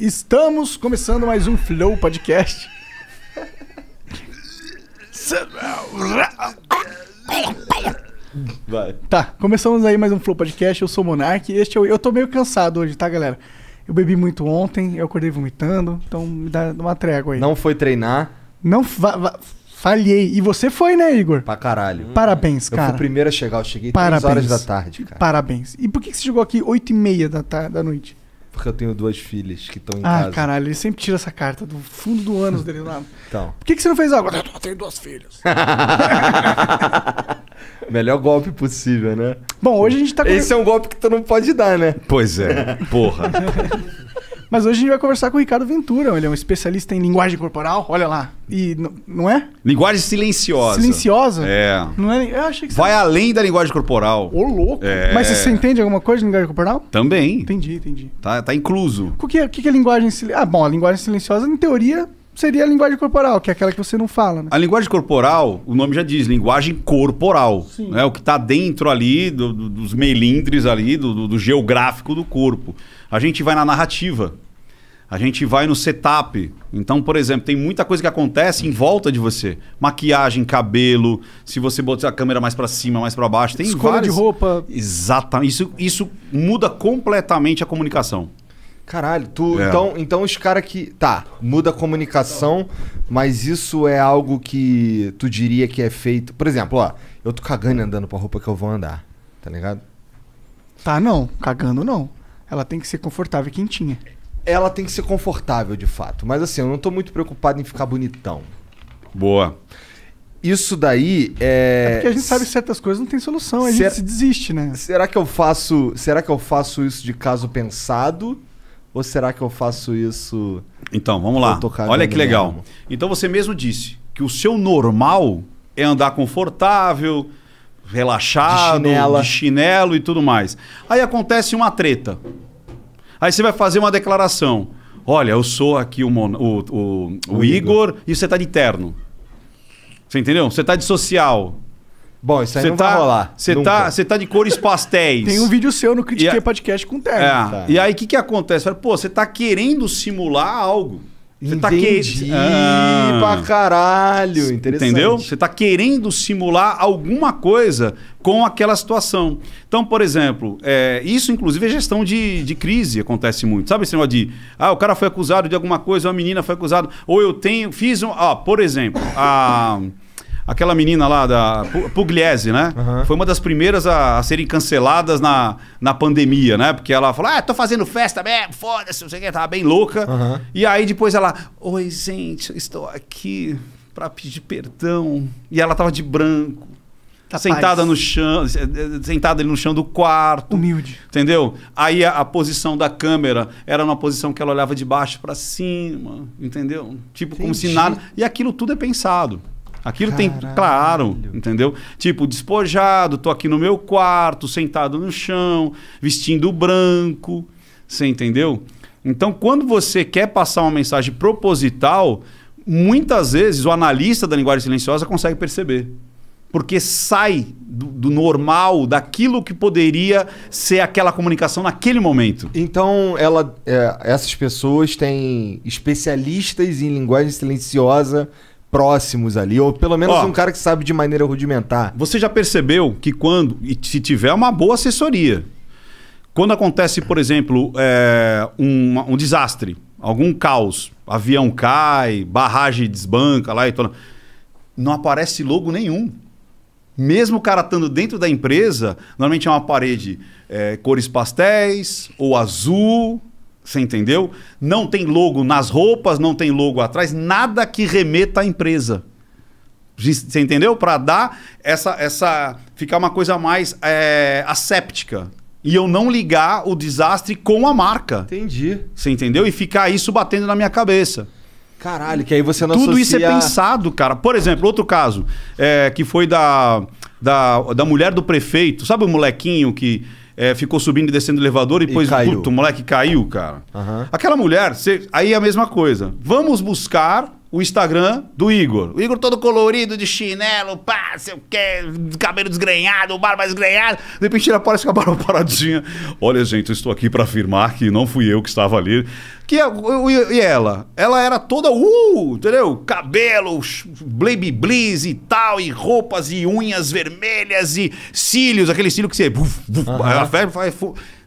Estamos começando mais um Flow Podcast. Vai. Tá, começamos aí mais um Flow Podcast. Eu sou o Monark. Este é o... Eu tô meio cansado hoje, tá, galera? Eu bebi muito ontem, eu acordei vomitando, então me dá uma trégua aí. Não foi treinar. Não fa falhei. E você foi, né, Igor? Pra caralho. Hum. Parabéns, cara. Eu fui o primeiro a chegar, eu cheguei três Parabéns. horas da tarde, cara. Parabéns. E por que que você chegou aqui 8 e meia da, da noite? Porque eu tenho duas filhas que estão em ah, casa. Ah, caralho, ele sempre tira essa carta do fundo do ânus dele lá. Então. Por que, que você não fez algo? Eu tenho duas filhas. Melhor golpe possível, né? Bom, hoje a gente tá... Esse é um golpe que tu não pode dar, né? Pois é, porra. Mas hoje a gente vai conversar com o Ricardo Ventura. Ele é um especialista em linguagem corporal, olha lá. E não é? Linguagem silenciosa. Silenciosa? É. Não é? Eu achei que Vai era... além da linguagem corporal. Ô, louco. É. Mas você entende alguma coisa de linguagem corporal? Também. Entendi, entendi. Tá, tá incluso. O que, é, que é linguagem silenciosa? Ah, bom, a linguagem silenciosa, em teoria, seria a linguagem corporal, que é aquela que você não fala. Né? A linguagem corporal, o nome já diz, linguagem corporal. Sim. Né? O que está dentro ali, do, do, dos melindres ali, do, do, geográfico do corpo. A gente vai na narrativa. A gente vai no setup. Então, por exemplo, tem muita coisa que acontece em volta de você. Maquiagem, cabelo, se você botar a câmera mais para cima, mais para baixo, tem Escolha várias... de roupa. Exatamente. Isso, isso muda completamente a comunicação. Caralho, tu. É. Então, então os caras que. Tá, muda a comunicação, mas isso é algo que tu diria que é feito. Por exemplo, ó, eu tô cagando andando pra roupa que eu vou andar, tá ligado? Tá, não. Cagando não. Ela tem que ser confortável e quentinha. Ela tem que ser confortável, de fato. Mas assim, eu não tô muito preocupado em ficar bonitão. Boa. Isso daí é. É porque a gente sabe que certas coisas não tem solução, a Ser... gente se desiste, né? Será que eu faço. Será que eu faço isso de caso pensado? Ou será que eu faço isso? Então, vamos lá. Olha que legal. Mesmo? Então você mesmo disse que o seu normal é andar confortável, relaxado, de, de chinelo e tudo mais. Aí acontece uma treta. Aí você vai fazer uma declaração. Olha, eu sou aqui o, mon... o, o, o Igor. Igor e você está de terno. Você entendeu? Você está de social. Bom, isso aí cê não tá, vai rolar. Você tá, tá, de cores pastéis. Tem um vídeo seu no Critiquei Podcast com terno. É. Tá. E aí o que, que acontece? Fala, Pô, você tá querendo simular algo. Você tá querendo. Ah. pra caralho. Interessante. Entendeu? Você tá querendo simular alguma coisa com aquela situação. Então, por exemplo, é, isso inclusive é gestão de, de crise, acontece muito. Sabe esse negócio de. Ah, o cara foi acusado de alguma coisa, a menina foi acusada. Ou eu tenho. Fiz um. Ah, por exemplo, a. Aquela menina lá da Pugliese, né? Uhum. Foi uma das primeiras a, a, serem canceladas na, na pandemia, né? Porque ela falou: Ah, tô fazendo festa mesmo, foda-se, não sei o que, tava bem louca. Uhum. E aí depois ela: Oi, gente, estou aqui para pedir perdão. E ela tava de branco. Rapaz. Sentada no chão, eh, eh, sentada ali no chão do quarto. Humilde. Entendeu? Aí a, a, posição da câmera era uma posição que ela olhava de baixo para cima, entendeu? Tipo Entendi. como se nada. E aquilo tudo é pensado. Aquilo Caralho. tem claro, entendeu? Tipo, despojado, tô aqui no meu quarto, sentado no chão, vestindo branco, você entendeu? Então, quando você quer passar uma mensagem proposital, muitas vezes o analista da linguagem silenciosa consegue perceber. Porque sai do, do, normal, daquilo que poderia ser aquela comunicação naquele momento. Então, ela, é, essas pessoas têm especialistas em linguagem silenciosa próximos ali, ou pelo menos Ó, um cara que sabe de maneira rudimentar. Você já percebeu que quando, e se tiver uma boa assessoria, quando acontece, por exemplo, é, um, um, desastre, algum caos, avião cai, barragem desbanca lá e tudo, não aparece logo nenhum. Mesmo o cara estando dentro da empresa, normalmente é uma parede é, cores pastéis ou azul, você entendeu? Não tem logo nas roupas, não tem logo atrás, nada que remeta à empresa. Você entendeu? Para dar essa, essa. ficar uma coisa mais é, asséptica. E eu não ligar o desastre com a marca. Entendi. Você entendeu? E ficar isso batendo na minha cabeça. Caralho, que aí você não Tudo associa... isso é pensado, cara. Por exemplo, outro caso, é, que foi da, da, da mulher do prefeito. Sabe o molequinho que é, ficou subindo e descendo o elevador e depois, e o moleque caiu, cara. Uhum. Aquela mulher, você... aí é a mesma coisa. Vamos buscar o Instagram do Igor. O Igor todo colorido, de chinelo, pá, sei o quê, cabelo desgrenhado, barba desgrenhada. De repente ele aparece com a barba paradinha. Olha, gente, eu estou aqui para afirmar que não fui eu que estava ali. Que eu, é, e ela? Ela era toda, uh, entendeu? Cabelo, baby e tal, e roupas e unhas vermelhas e cílios, aquele cílio que você... a buf, uhum. faz... faz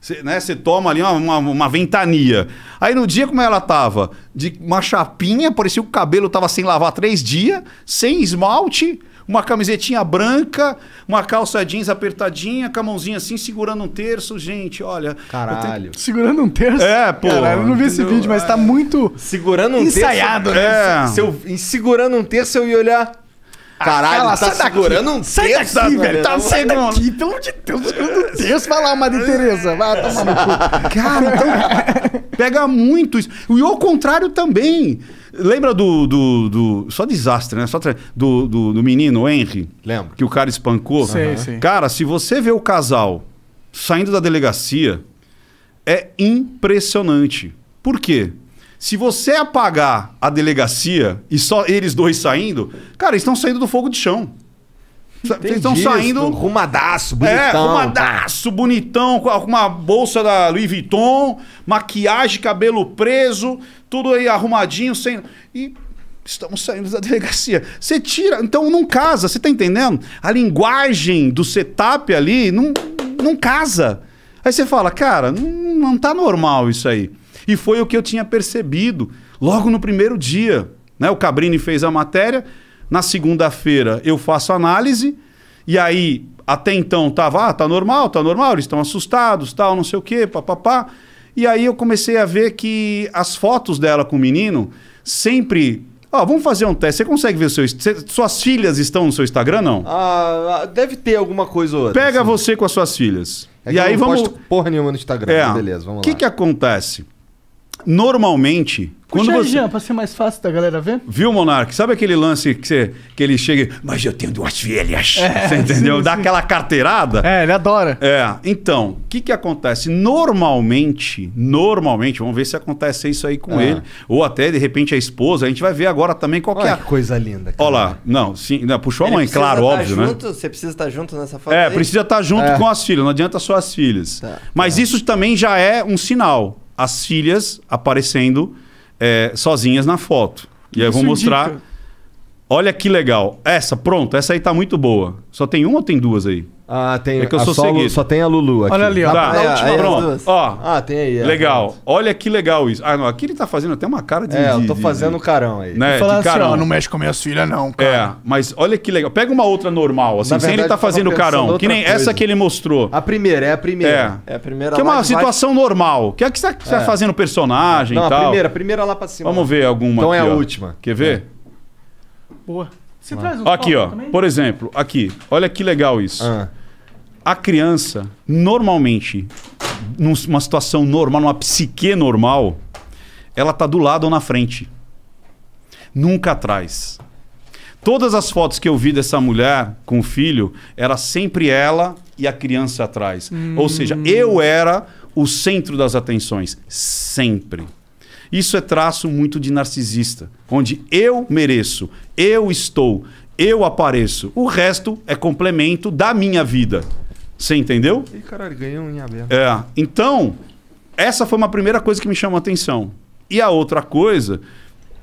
você, né, toma ali uma, uma, ventania. Aí no dia como ela tava, de uma chapinha, parecia que o cabelo tava sem lavar três dias, sem esmalte, uma camisetinha branca, uma calça jeans apertadinha, com a mãozinha assim, segurando um terço, gente, olha. Caralho. Tenho... Segurando um terço? É, pô. Caralho, eu não vi esse vídeo, mas tá é. muito. Segurando um ensaiado, terço. Ensaiado, né? É. Se eu, segurando um terço, eu ia olhar. Caralho, Cala, tá segurando daqui. um texto. Sai daqui, velho. Tá sai aqui, pelo amor de Deus. Segurando um texto. Vai lá, Maria Teresa. Vai tomar no cu. Cara, então... Pega muito isso. E ao contrário também. Lembra do, do, do, Só desastre, né? Só tra... do, do, do, menino Henry? Lembro. Que o cara espancou. Sim, uhum. Cara, se você vê o casal saindo da delegacia, é impressionante. Por quê? Se você apagar a delegacia e só eles dois saindo, cara, eles estão saindo do fogo de chão. Entendi, eles estão saindo. Rumadaço, é, bonitão. É, rumadaço, bonitão, com uma bolsa da Louis Vuitton, maquiagem, cabelo preso, tudo aí arrumadinho, sem. E estamos saindo da delegacia. Você tira. Então não casa, você tá entendendo? A linguagem do setup ali não, não casa. Aí você fala, cara, não, não tá normal isso aí. E foi o que eu tinha percebido logo no primeiro dia. Né? O Cabrini fez a matéria, na segunda-feira eu faço análise, e aí até então tava, ah, tá normal, tá normal, eles estão assustados, tal, não sei o quê, papapá. E aí eu comecei a ver que as fotos dela com o menino sempre Ó, oh, vamos fazer um teste. Você consegue ver seu, suas filhas estão no seu Instagram, não? Ah, ah, deve ter alguma coisa ou outra. Pega assim. você com as suas filhas. É e aí vamos. Não posto porra nenhuma no Instagram. É. Né? Beleza, vamos que lá. O que, que acontece? Normalmente, Puxa quando você... para ser mais fácil da galera ver. Viu, Monark? Sabe aquele lance que, você, que ele chega e... Mas eu tenho duas filhas. É, você entendeu? Sim, Dá sim. aquela carteirada. É, ele adora. É. Então, o que, que acontece? Normalmente, normalmente, vamos ver se acontece isso aí com ah. ele. Ou até, de repente, a esposa. A gente vai ver agora também qual que é. Que coisa linda. Cara. Olha lá. Não, sim. Não, puxou a mãe, claro, tá óbvio, né? junto, né? Você precisa estar tá junto nessa foto É, aí? precisa estar tá junto é. com as filhas. Não adianta só as filhas. Tá. Mas é. isso também já é um sinal as filhas aparecendo é, sozinhas na foto. E aí eu vou é mostrar. Indica Olha que legal. Essa, pronto, essa aí tá muito boa. Só tem uma ou tem duas aí? Ah, tem. É que eu sou solo, Só tem a Lulu aqui. Olha ali, ó. Tá, é, última, é, pronto. Ó, ah, tem aí. É, legal. Pronto. Olha que legal isso. Ah, não. Aqui ele tá fazendo até uma cara de. É, eu tô de, fazendo de, carão aí. Né, falar de assim, carão. Ó, não mexe com minhas filhas, não, é, cara. É, mas olha que legal. Pega uma outra normal, assim, verdade, sem ele tá fazendo carão. Que nem coisa. essa que ele mostrou. A primeira, é a primeira. É, é a primeira. Que é uma situação normal. Que é que você tá, é. fazendo personagem e tal. Não, a primeira, a primeira lá pra cima. Vamos ver alguma Então é a última. Quer ver? É. Boa. Você traz Aqui, ó. Também? Por exemplo, aqui. Olha que legal isso. Ah. A criança, normalmente, numa situação normal, numa psique normal, ela tá do lado ou na frente. Nunca atrás. Todas as fotos que eu vi dessa mulher com o filho, era sempre ela e a criança atrás. Hum. Ou seja, eu hum. era o centro das atenções. Sempre. Isso é traço muito de narcisista, onde eu mereço, eu estou, eu apareço. O resto é complemento da minha vida. Você entendeu? E caralho, ganhou em aberto. É. Então, essa foi uma primeira coisa que me chamou a atenção. E a outra coisa,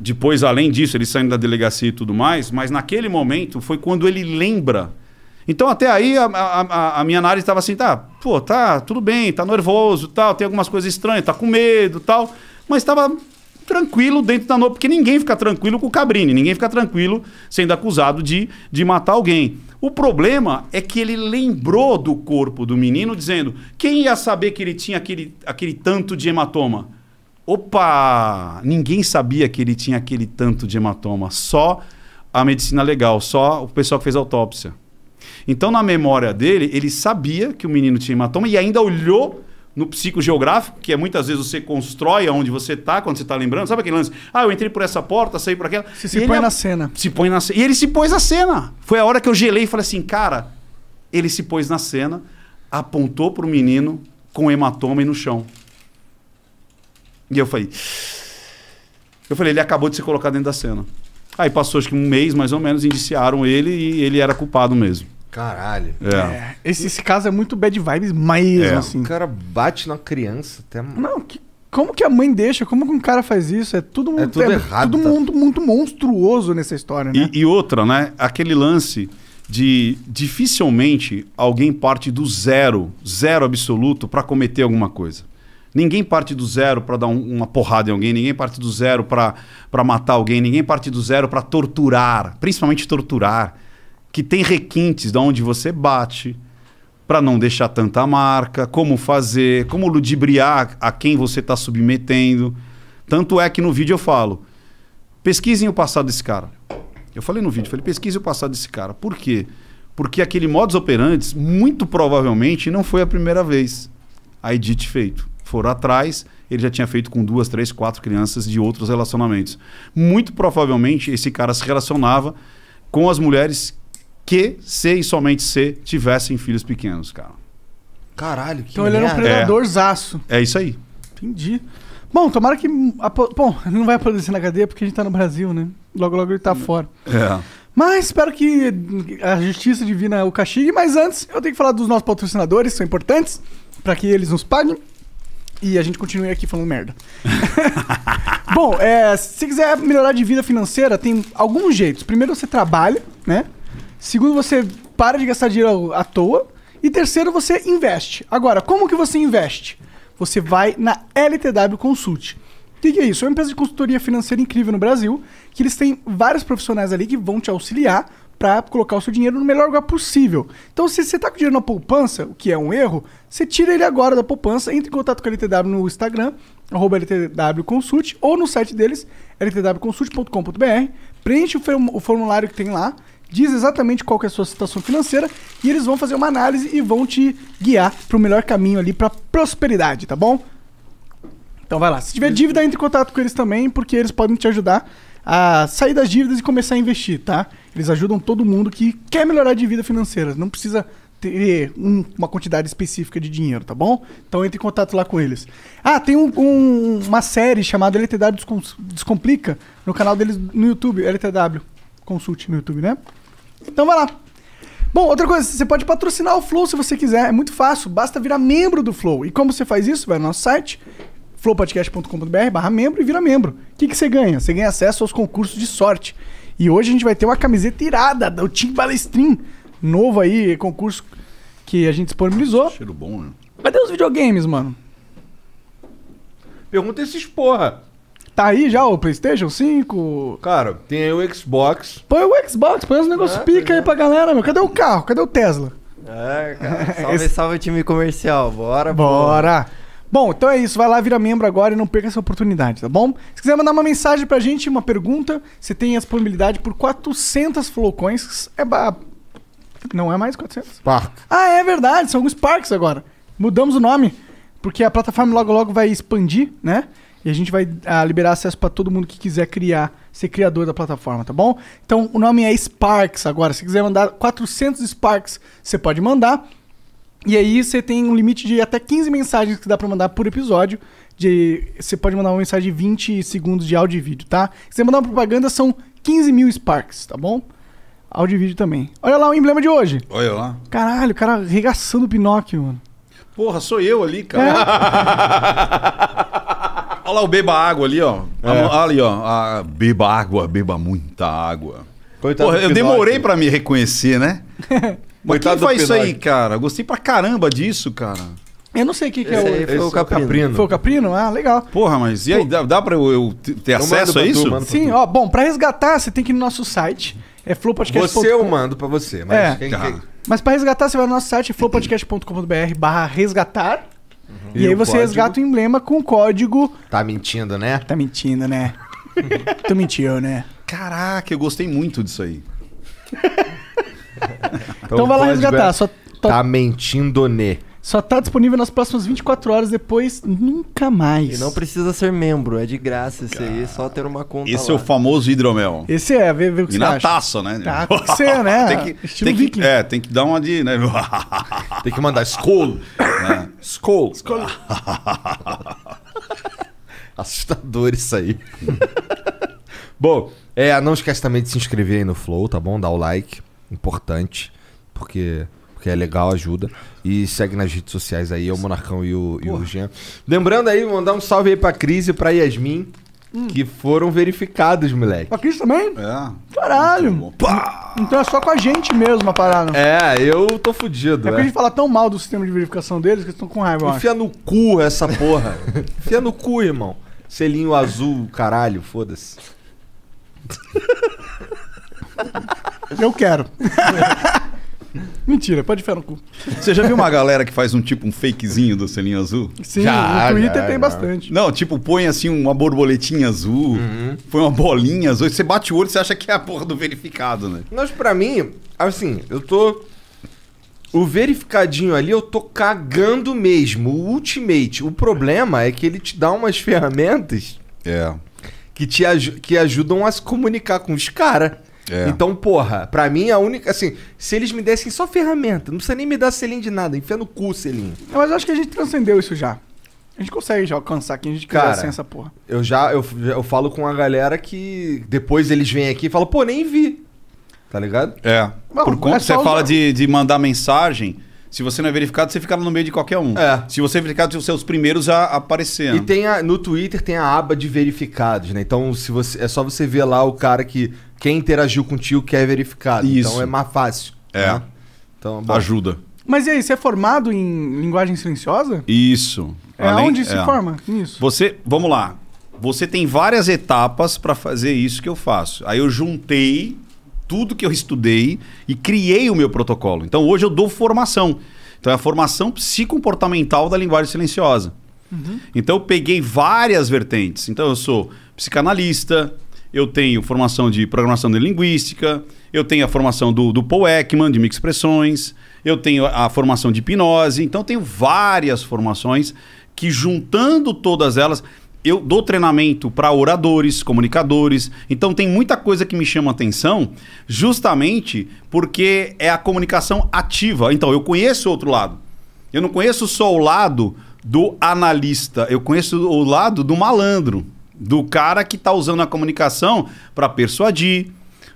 depois, além disso, ele saindo da delegacia e tudo mais, mas naquele momento foi quando ele lembra. Então, até aí, a, a, a minha análise estava assim, tá, pô, tá, tudo bem, tá nervoso, tal, tem algumas coisas estranhas, tá com medo, tal mas estava tranquilo dentro da noite, porque ninguém fica tranquilo com o Cabrini, ninguém fica tranquilo sendo acusado de, de matar alguém. O problema é que ele lembrou do corpo do menino, dizendo: quem ia saber que ele tinha aquele, aquele tanto de hematoma? Opa! Ninguém sabia que ele tinha aquele tanto de hematoma, só a medicina legal, só o pessoal que fez autópsia. Então, na memória dele, ele sabia que o menino tinha hematoma e ainda olhou no psicogeográfico, que é muitas vezes você constrói aonde você está, quando você está lembrando. Sabe aquele lance? Ah, eu entrei por essa porta, saí por aquela. Se, se põe ele, é na cena. Se põe na cena. E ele se pôs na cena. Foi a hora que eu gelei e falei assim, cara, ele se pôs na cena, apontou para o menino com hematoma e no chão. E eu falei. Eu falei, ele acabou de se colocar dentro da cena. Aí passou acho que um mês, mais ou menos, indiciaram ele e ele era culpado mesmo. Caralho. É. é. Esse, esse, caso é muito bad vibes mesmo, é. assim. O cara bate na criança até. Não, que, como que a mãe deixa? Como que um cara faz isso? É tudo, é tudo é, errado. Tudo mundo tá? muito, muito monstruoso nessa história, né? E, e, outra, né? Aquele lance de dificilmente alguém parte do zero, zero absoluto, para cometer alguma coisa. Ninguém parte do zero para dar um, uma porrada em alguém, ninguém parte do zero para matar alguém, ninguém parte do zero para torturar, principalmente torturar que tem requintes de onde você bate, para não deixar tanta marca, como fazer, como ludibriar a quem você está submetendo. Tanto é que no vídeo eu falo: pesquisem o passado desse cara. Eu falei no vídeo, falei, pesquise o passado desse cara. Por quê? Porque aquele modus operandi, muito provavelmente, não foi a primeira vez. A Edith feito. Foram atrás, ele já tinha feito com duas, três, quatro crianças de outros relacionamentos. Muito provavelmente, esse cara se relacionava com as mulheres que se e somente se tivessem filhos pequenos, cara. Caralho, que Então ele era um predador é. zaço. É isso aí. Entendi. Bom, tomara que. Bom, ele não vai aparecer na cadeia porque a gente tá no Brasil, né? Logo, logo ele tá é. fora. É. Mas espero que a justiça divina o castigue. Mas antes, eu tenho que falar dos nossos patrocinadores, são importantes, pra que eles nos paguem. E a gente continue aqui falando merda. Bom, é, se quiser melhorar de vida financeira, tem alguns jeitos. Primeiro, você trabalha, né? Segundo, você para de gastar dinheiro à toa. E terceiro, você investe. Agora, como que você investe? Você vai na LTW Consult. O que, que, é isso? É uma empresa de consultoria financeira incrível no Brasil, que eles têm vários profissionais ali que vão te auxiliar para colocar o seu dinheiro no melhor lugar possível. Então, se você está com dinheiro na poupança, o que é um erro, você tira ele agora da poupança, entre em contato com a LTW no Instagram, arroba LTW Consult, ou no site deles, ltwconsult.com.br, preenche o formulário que tem lá, diz exatamente qual é a sua situação financeira e eles vão fazer uma análise e vão te guiar para o melhor caminho ali para prosperidade, tá bom? Então vai lá. Se tiver dívida, entre em contato com eles também, porque eles podem te ajudar a sair das dívidas e começar a investir, tá? Eles ajudam todo mundo que quer melhorar de vida financeira, não precisa ter um, uma quantidade específica de dinheiro, tá bom? Então entre em contato lá com eles. Ah, tem um, um, uma série chamada LTW Descomplica no canal deles no YouTube, LTW. Consulte no YouTube, né? Então vai lá. Bom, outra coisa, você pode patrocinar o Flow se você quiser, é muito fácil, basta virar membro do Flow. E como você faz isso? Vai no nosso site, flowpodcast.com.br barra membro e vira membro. O que, que você ganha? Você ganha acesso aos concursos de sorte. E hoje a gente vai ter uma camiseta irada do Team Balestrin, novo aí, concurso que a gente disponibilizou. Cheiro bom, né? Cadê os videogames, mano? Pergunta esses porra. Tá aí já o PlayStation 5? Cara, tem aí o Xbox. Põe o Xbox, põe os negócios né? pica aí pra galera, meu. Cadê o carro? Cadê o Tesla? É, cara. Salve, salve time comercial. Bora, Bora. Pô. Bom, então é isso. Vai lá, vira membro agora e não perca essa oportunidade, tá bom? Se quiser mandar uma mensagem pra gente, uma pergunta, você tem a disponibilidade por 400 flocões. É ba... Não é mais 400? Spark. Ah, é verdade. São alguns parques agora. Mudamos o nome, porque a plataforma logo logo vai expandir, né? E a gente vai ah, liberar acesso para todo mundo que quiser criar, ser criador da plataforma, tá bom? Então o nome é Sparks agora. Se quiser mandar 400 Sparks, você pode mandar. E aí você tem um limite de até 15 mensagens que dá para mandar por episódio. De, você pode mandar uma mensagem de 20 segundos de áudio e vídeo, tá? Se você mandar uma propaganda, são 15 mil Sparks, tá bom? Áudio e vídeo também. Olha lá o emblema de hoje. Olha lá. Caralho, o cara arregaçando o Pinóquio, mano. Porra, sou eu ali, cara. É. Olha lá o beba água ali, ó. É. ali, ó. A, beba água, beba muita água. Coitado Porra, eu demorei para me reconhecer, né? Mas quem faz isso aí, cara? Gostei pra caramba disso, cara. Eu não sei o que, que é o. Foi esse o caprino. caprino. Foi o Caprino? Ah, legal. Porra, mas e aí, dá, dá pra eu, eu ter eu acesso a isso? Tu, Sim, ó, bom, pra resgatar, você tem que ir no nosso site. É flowpodcast.com. Você eu mando pra você, mas é. quem, tá. Mas pra resgatar, você vai no nosso site, flowpodcast.com.br barra resgatar. Uhum. E, e aí você código? resgata o emblema com o código. Tá mentindo, né? Tá mentindo, né? tu mentiu, né? Caraca, eu gostei muito disso aí. então, então vai lá então resgatar. É... Só... Tá mentindo, né? Só tá disponível nas próximas 24 horas, depois nunca mais. E não precisa ser membro, é de graça isso aí, só ter uma conta Esse lá. é o famoso hidromel. Esse é, vê, vê o que e você na acha. taça, né? Tá, tem que ser, né? tem que, tem que, é, tem que dar uma de... Né? Tem que mandar school, né? school. Skol. Assustador isso aí. bom, é, não esquece também de se inscrever aí no Flow, tá bom? Dá o like, importante, porque que é legal, ajuda. E segue nas redes sociais aí, é o Monarcão e o, e o Jean. Lembrando aí, mandar um salve aí pra Cris e pra Yasmin, hum. que foram verificados, moleque. Pra Cris também? É. Caralho. Então é só com a gente mesmo a parada. É, eu tô fudido. É porque a é. gente fala tão mal do sistema de verificação deles que eles estão com raiva, eu Enfia no cu essa porra. Enfia no cu, irmão. Selinho azul, caralho, foda-se. Eu quero. Mentira, pode enfiar no cu. Você já viu uma galera que faz um tipo um fakezinho do selinho azul? Sim, já, no Twitter já, tem já. bastante. Não, tipo, põe assim uma borboletinha azul, uhum. põe uma bolinha azul, você bate o olho e você acha que é a porra do verificado, né? Mas pra mim, assim, eu tô. O verificadinho ali eu tô cagando mesmo. O ultimate. O problema é que ele te dá umas ferramentas. É. Que, te aj que ajudam a se comunicar com os caras. É. Então, porra, pra mim a única. Assim, se eles me dessem só ferramenta, não precisa nem me dar selinho de nada, enfia no cu selinho. Não, é, mas eu acho que a gente transcendeu isso já. A gente consegue já alcançar quem a gente Cara, sem essa porra. Eu já eu, eu falo com a galera que depois eles vêm aqui e falam, pô, nem vi. Tá ligado? É. Por conta, é você usar. fala de, de mandar mensagem. Se você não é verificado, você fica no meio de qualquer um. É. Se você é verificado, os seus primeiros a aparecendo. E tem a, no Twitter tem a aba de verificados, né? Então se você, é só você ver lá o cara que quem interagiu contigo quer verificado. Então isso. Então é mais fácil. É. Né? Então, bom. Ajuda. Mas e aí, você é formado em linguagem silenciosa? Isso. É Além, onde se é. forma? Isso. Você, vamos lá. Você tem várias etapas para fazer isso que eu faço. Aí eu juntei tudo que eu estudei e criei o meu protocolo. Então hoje eu dou formação. Então é a formação psicomportamental da linguagem silenciosa. Uhum. Então eu peguei várias vertentes. Então eu sou psicanalista, eu tenho formação de programação de linguística, eu tenho a formação do, do Paul Ekman, de expressões, eu tenho a, a formação de hipnose, então tenho várias formações que juntando todas elas, eu dou treinamento para oradores, comunicadores, então tem muita coisa que me chama atenção, justamente porque é a comunicação ativa. Então eu conheço o outro lado. Eu não conheço só o lado do analista, eu conheço o lado do malandro do cara que está usando a comunicação para persuadir,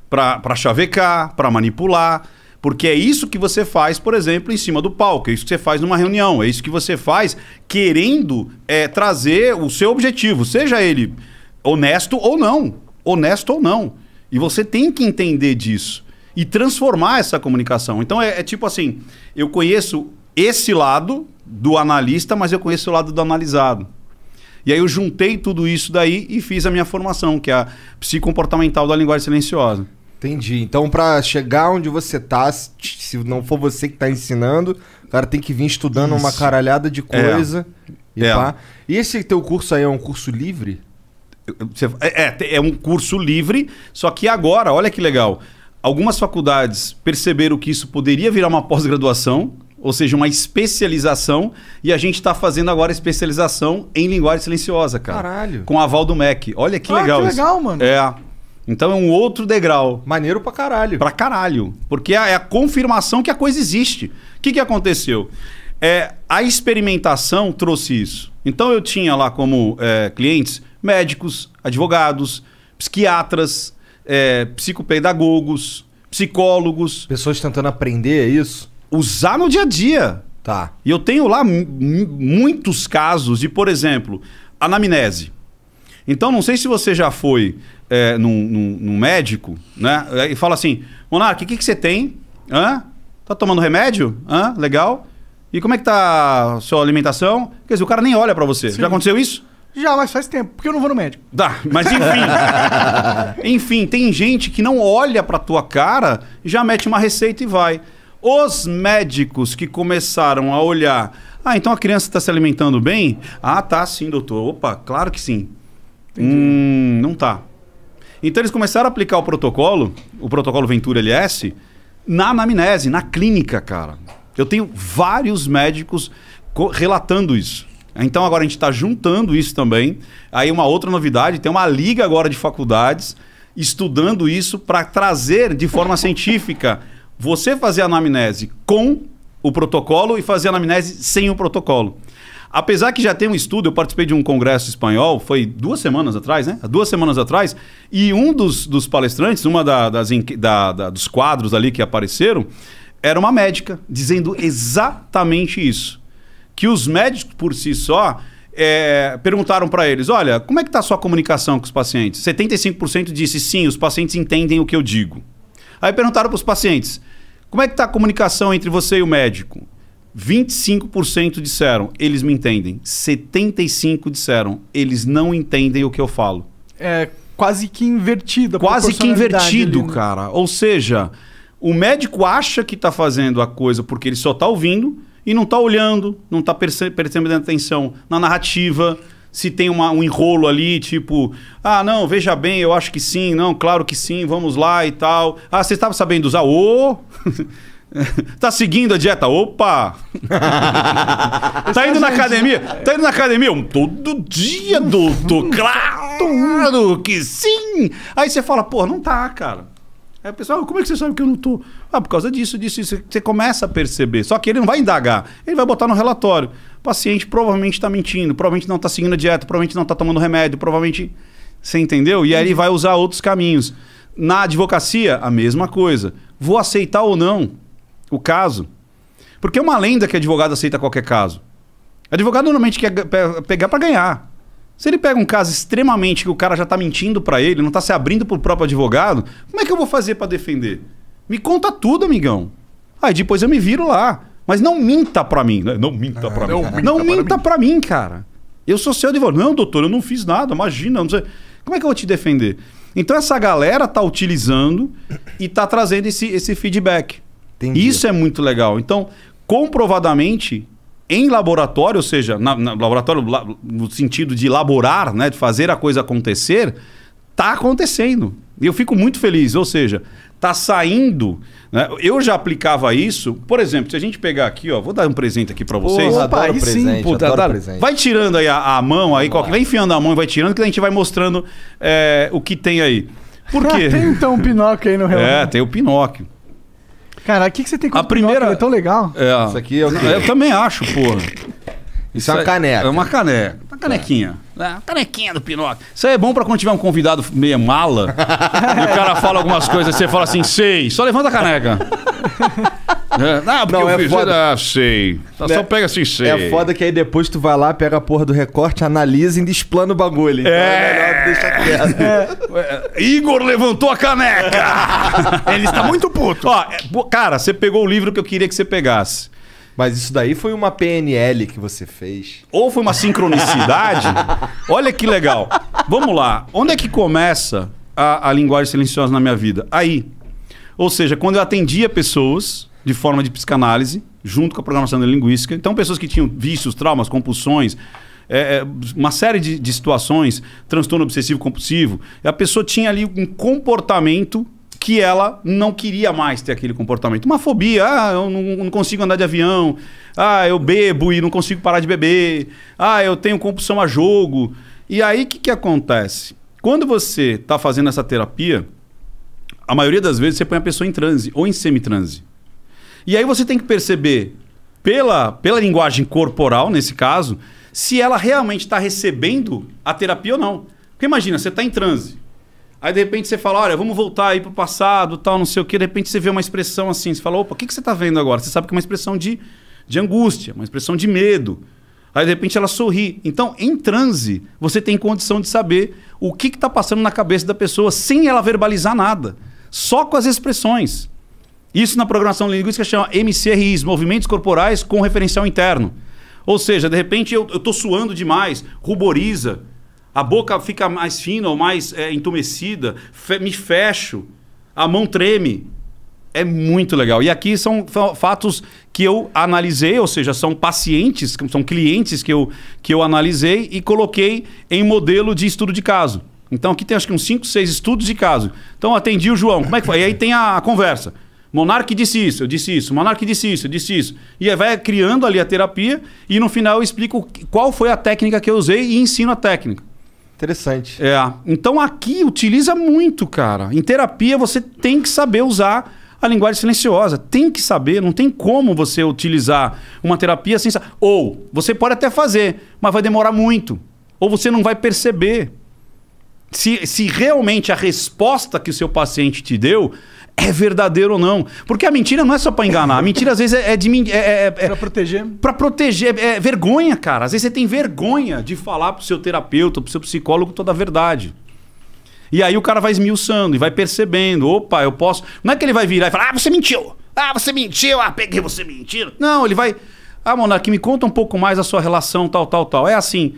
para chavecar, para manipular. Porque é isso que você faz, por exemplo, em cima do palco, é isso que você faz numa reunião, é isso que você faz querendo é, trazer o seu objetivo, seja ele honesto ou não. Honesto ou não. E você tem que entender disso e transformar essa comunicação. Então é, é tipo assim: eu conheço esse lado do analista, mas eu conheço o lado do analisado. E aí eu juntei tudo isso daí e fiz a minha formação, que é a psicomportamental da linguagem silenciosa. Entendi. Então, para chegar onde você tá, se não for você que tá ensinando, o cara tem que vir estudando isso. uma caralhada de é. coisa. É. E, é. e esse teu curso aí é um curso livre? É, é, é um curso livre, só que agora, olha que legal. Algumas faculdades perceberam que isso poderia virar uma pós-graduação ou seja, uma especialização, e a gente está fazendo agora especialização em linguagem silenciosa, cara. Caralho. Com aval do MEC. Olha que ah, legal. Que legal, isso. mano. É. Então é um outro degrau. Maneiro pra caralho. Pra caralho. Porque é, é a confirmação que a coisa existe. O que, que aconteceu? É, a experimentação trouxe isso. Então eu tinha lá como é, clientes médicos, advogados, psiquiatras, é, psicopedagogos, psicólogos. Pessoas tentando aprender, é isso? usar no dia a dia. Tá. E eu tenho lá muitos casos de, por exemplo, anamnese. Então, não sei se você já foi é, num, num, num, médico, né? É, e fala assim, Monarca, o que, que você tem? Hã? Tá tomando remédio? Hã? Legal. E como é que tá a sua alimentação? Quer dizer, o cara nem olha para você. Sim. Já aconteceu isso? Já, mas faz tempo, porque eu não vou no médico. Dá, mas enfim. enfim, tem gente que não olha pra tua cara, já mete uma receita e vai. Os médicos que começaram a olhar, ah, então a criança está se alimentando bem? Ah, tá sim, doutor. Opa, claro que sim. Hum, não tá. Então eles começaram a aplicar o protocolo, o protocolo Ventura LS, na anamnese, na clínica, cara. Eu tenho vários médicos relatando isso. Então agora a gente está juntando isso também. Aí uma outra novidade, tem uma liga agora de faculdades estudando isso para trazer de forma científica você fazer a anamnese com o protocolo e fazer a anamnese sem o protocolo. Apesar que já tem um estudo, eu participei de um congresso espanhol, foi duas semanas atrás, né? Duas semanas atrás, e um dos, dos palestrantes, uma da, das, da, da, dos quadros ali que apareceram, era uma médica, dizendo exatamente isso. Que os médicos por si só é, perguntaram para eles: olha, como é que está a sua comunicação com os pacientes? 75% disse sim, os pacientes entendem o que eu digo. Aí perguntaram para os pacientes: como é que está a comunicação entre você e o médico? 25% disseram, eles me entendem. 75% disseram, eles não entendem o que eu falo. É quase que invertido. Quase que invertido, ali, né? cara. Ou seja, o médico acha que está fazendo a coisa porque ele só está ouvindo e não está olhando, não está percebendo atenção na narrativa, se tem uma, um enrolo ali, tipo, ah, não, veja bem, eu acho que sim, não, claro que sim, vamos lá e tal. Ah, você estava sabendo usar o. tá seguindo a dieta? Opa! tá indo na academia? Tá indo na academia? Todo dia, doutor! Claro que sim! Aí você fala, pô, não tá, cara. Aí o pessoal, ah, como é que você sabe que eu não tô? Ah, por causa disso, disso, disso. Você começa a perceber. Só que ele não vai indagar. Ele vai botar no relatório paciente provavelmente está mentindo, provavelmente não está seguindo a dieta, provavelmente não está tomando remédio, provavelmente. Você entendeu? E aí ele vai usar outros caminhos. Na advocacia, a mesma coisa. Vou aceitar ou não o caso? Porque é uma lenda que advogado aceita qualquer caso. Advogado normalmente quer pegar para ganhar. Se ele pega um caso extremamente que o cara já está mentindo para ele, não está se abrindo para o próprio advogado, como é que eu vou fazer para defender? Me conta tudo, amigão. Aí depois eu me viro lá. Mas não minta para mim. Não minta para é, mim. não minta para mim. mim. cara. Eu sou seu advogado. Não, doutor, eu não fiz nada, imagina. Não sei. Como é que eu vou te defender? Então essa galera tá utilizando e tá trazendo esse, esse feedback. Entendi. Isso é muito legal. Então, comprovadamente, em laboratório, ou seja, na, na laboratório la, no sentido de laborar, né, de fazer a coisa acontecer, tá acontecendo. E eu fico muito feliz, ou seja, tá saindo. Né? Eu já aplicava isso, por exemplo, se a gente pegar aqui, ó, vou dar um presente aqui para vocês. Pô, opa, adoro presente, sim, adoro tá, presente. Vai tirando aí a, a mão aí, qualquer, vai enfiando a mão e vai tirando, que a gente vai mostrando é, o que tem aí. Por quê? tem então um Pinóquio aí no relógio. É, tem o Pinóquio. Cara, o que, que você tem com a o primeira... Pinóquio? É tão legal. É, isso aqui é o quê? Eu também acho, porra. Isso, é uma é- caneca. É uma caneca. Uma canequinha. É. Uma é. canequinha do Pinóquio. Isso aí é bom pra quando tiver um convidado meia mala e o cara fala algumas coisas você fala assim, sei, só levanta a caneca. É, ah, não, é fiz, foda. Ah, sei. Só, só né? pega assim, sei. É foda que aí depois tu vai lá, pega a porra do recorte, analisa e desplana o bagulho. Então é, é melhor deixar quieto. É. é. Igor levantou a caneca! Ele está muito puto. Ó, cara, você pegou o livro que eu queria que você pegasse. Mas isso daí foi uma PNL que você fez. Ou foi uma sincronicidade? Olha que legal. Vamos lá. Onde é que começa a, a linguagem silenciosa na minha vida? Aí. Ou seja, quando eu atendia pessoas de forma de psicanálise, junto com a programação da linguística, então pessoas que tinham vícios, traumas, compulsões, é, é uma série de, de, situações, transtorno obsessivo compulsivo, a pessoa tinha ali um comportamento que ela não queria mais ter aquele comportamento. Uma fobia, ah, eu não, não, consigo andar de avião, ah, eu bebo e não consigo parar de beber, ah, eu tenho compulsão a jogo. E aí o que, que acontece? Quando você está fazendo essa terapia, a maioria das vezes você põe a pessoa em transe ou em semitranse. E aí você tem que perceber, pela, pela linguagem corporal, nesse caso, se ela realmente está recebendo a terapia ou não. Porque imagina, você está em transe. Aí de repente você fala, olha, vamos voltar aí pro passado, tal, não sei o quê. De repente você vê uma expressão assim, você fala, opa, o que, que você tá vendo agora? Você sabe que é uma expressão de, de angústia, uma expressão de medo. Aí de repente ela sorri. Então, em transe, você tem condição de saber o que está passando na cabeça da pessoa sem ela verbalizar nada, só com as expressões. Isso na programação linguística chama MCRIs, movimentos corporais com referencial interno. Ou seja, de repente eu estou suando demais, ruboriza, a boca fica mais fina ou mais é, entumecida, fe me fecho, a mão treme. É muito legal. E aqui são fatos que eu analisei, ou seja, são pacientes, são clientes que eu, que eu analisei e coloquei em modelo de estudo de caso. Então aqui tem acho que uns 5, 6 estudos de caso. Então atendi o João, como é que foi? E aí tem a, a conversa. Monarque disse isso, eu disse isso, Monarque disse isso, eu disse isso. E aí vai criando ali a terapia e no final eu explico qual foi a técnica que eu usei e ensino a técnica. Interessante. É. Então aqui utiliza muito, cara. Em terapia você tem que saber usar a linguagem silenciosa. Tem que saber, não tem como você utilizar uma terapia sem saber. Ou você pode até fazer, mas vai demorar muito. Ou você não vai perceber. Se, se realmente a resposta que o seu paciente te deu é verdadeiro ou não. Porque a mentira não é só para enganar. A mentira às vezes é, é de é, é, é para proteger. Para proteger é, é, vergonha, cara. Às vezes você tem vergonha de falar pro seu terapeuta, pro seu psicólogo toda a verdade. E aí o cara vai esmiuçando e vai percebendo, opa, eu posso. Não é que ele vai virar e falar: "Ah, você mentiu. Ah, você mentiu. Ah, peguei você mentindo". Não, ele vai: "Ah, Monark, me conta um pouco mais a sua relação tal, tal, tal". É assim.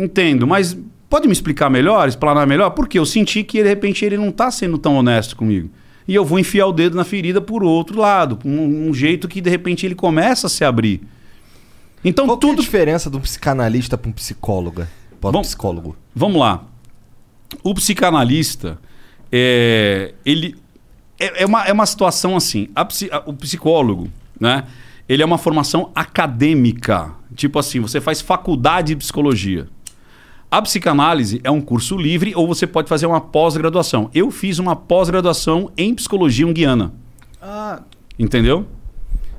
Entendo, mas pode me explicar melhor, explanar melhor? Porque eu senti que de repente ele não tá sendo tão honesto comigo e eu vou enfiar o dedo na ferida por outro lado, um, um jeito que de repente ele começa a se abrir. Então Qual tudo é a diferença do psicanalista para um psicólogo para Bom, psicólogo. Vamos lá. O psicanalista é ele é, é uma, é uma situação assim. A, a, o psicólogo, né? Ele é uma formação acadêmica. Tipo assim, você faz faculdade de psicologia. A psicanálise é um curso livre ou você pode fazer uma pós-graduação. Eu fiz uma pós-graduação em psicologia unguiana. Ah. Entendeu?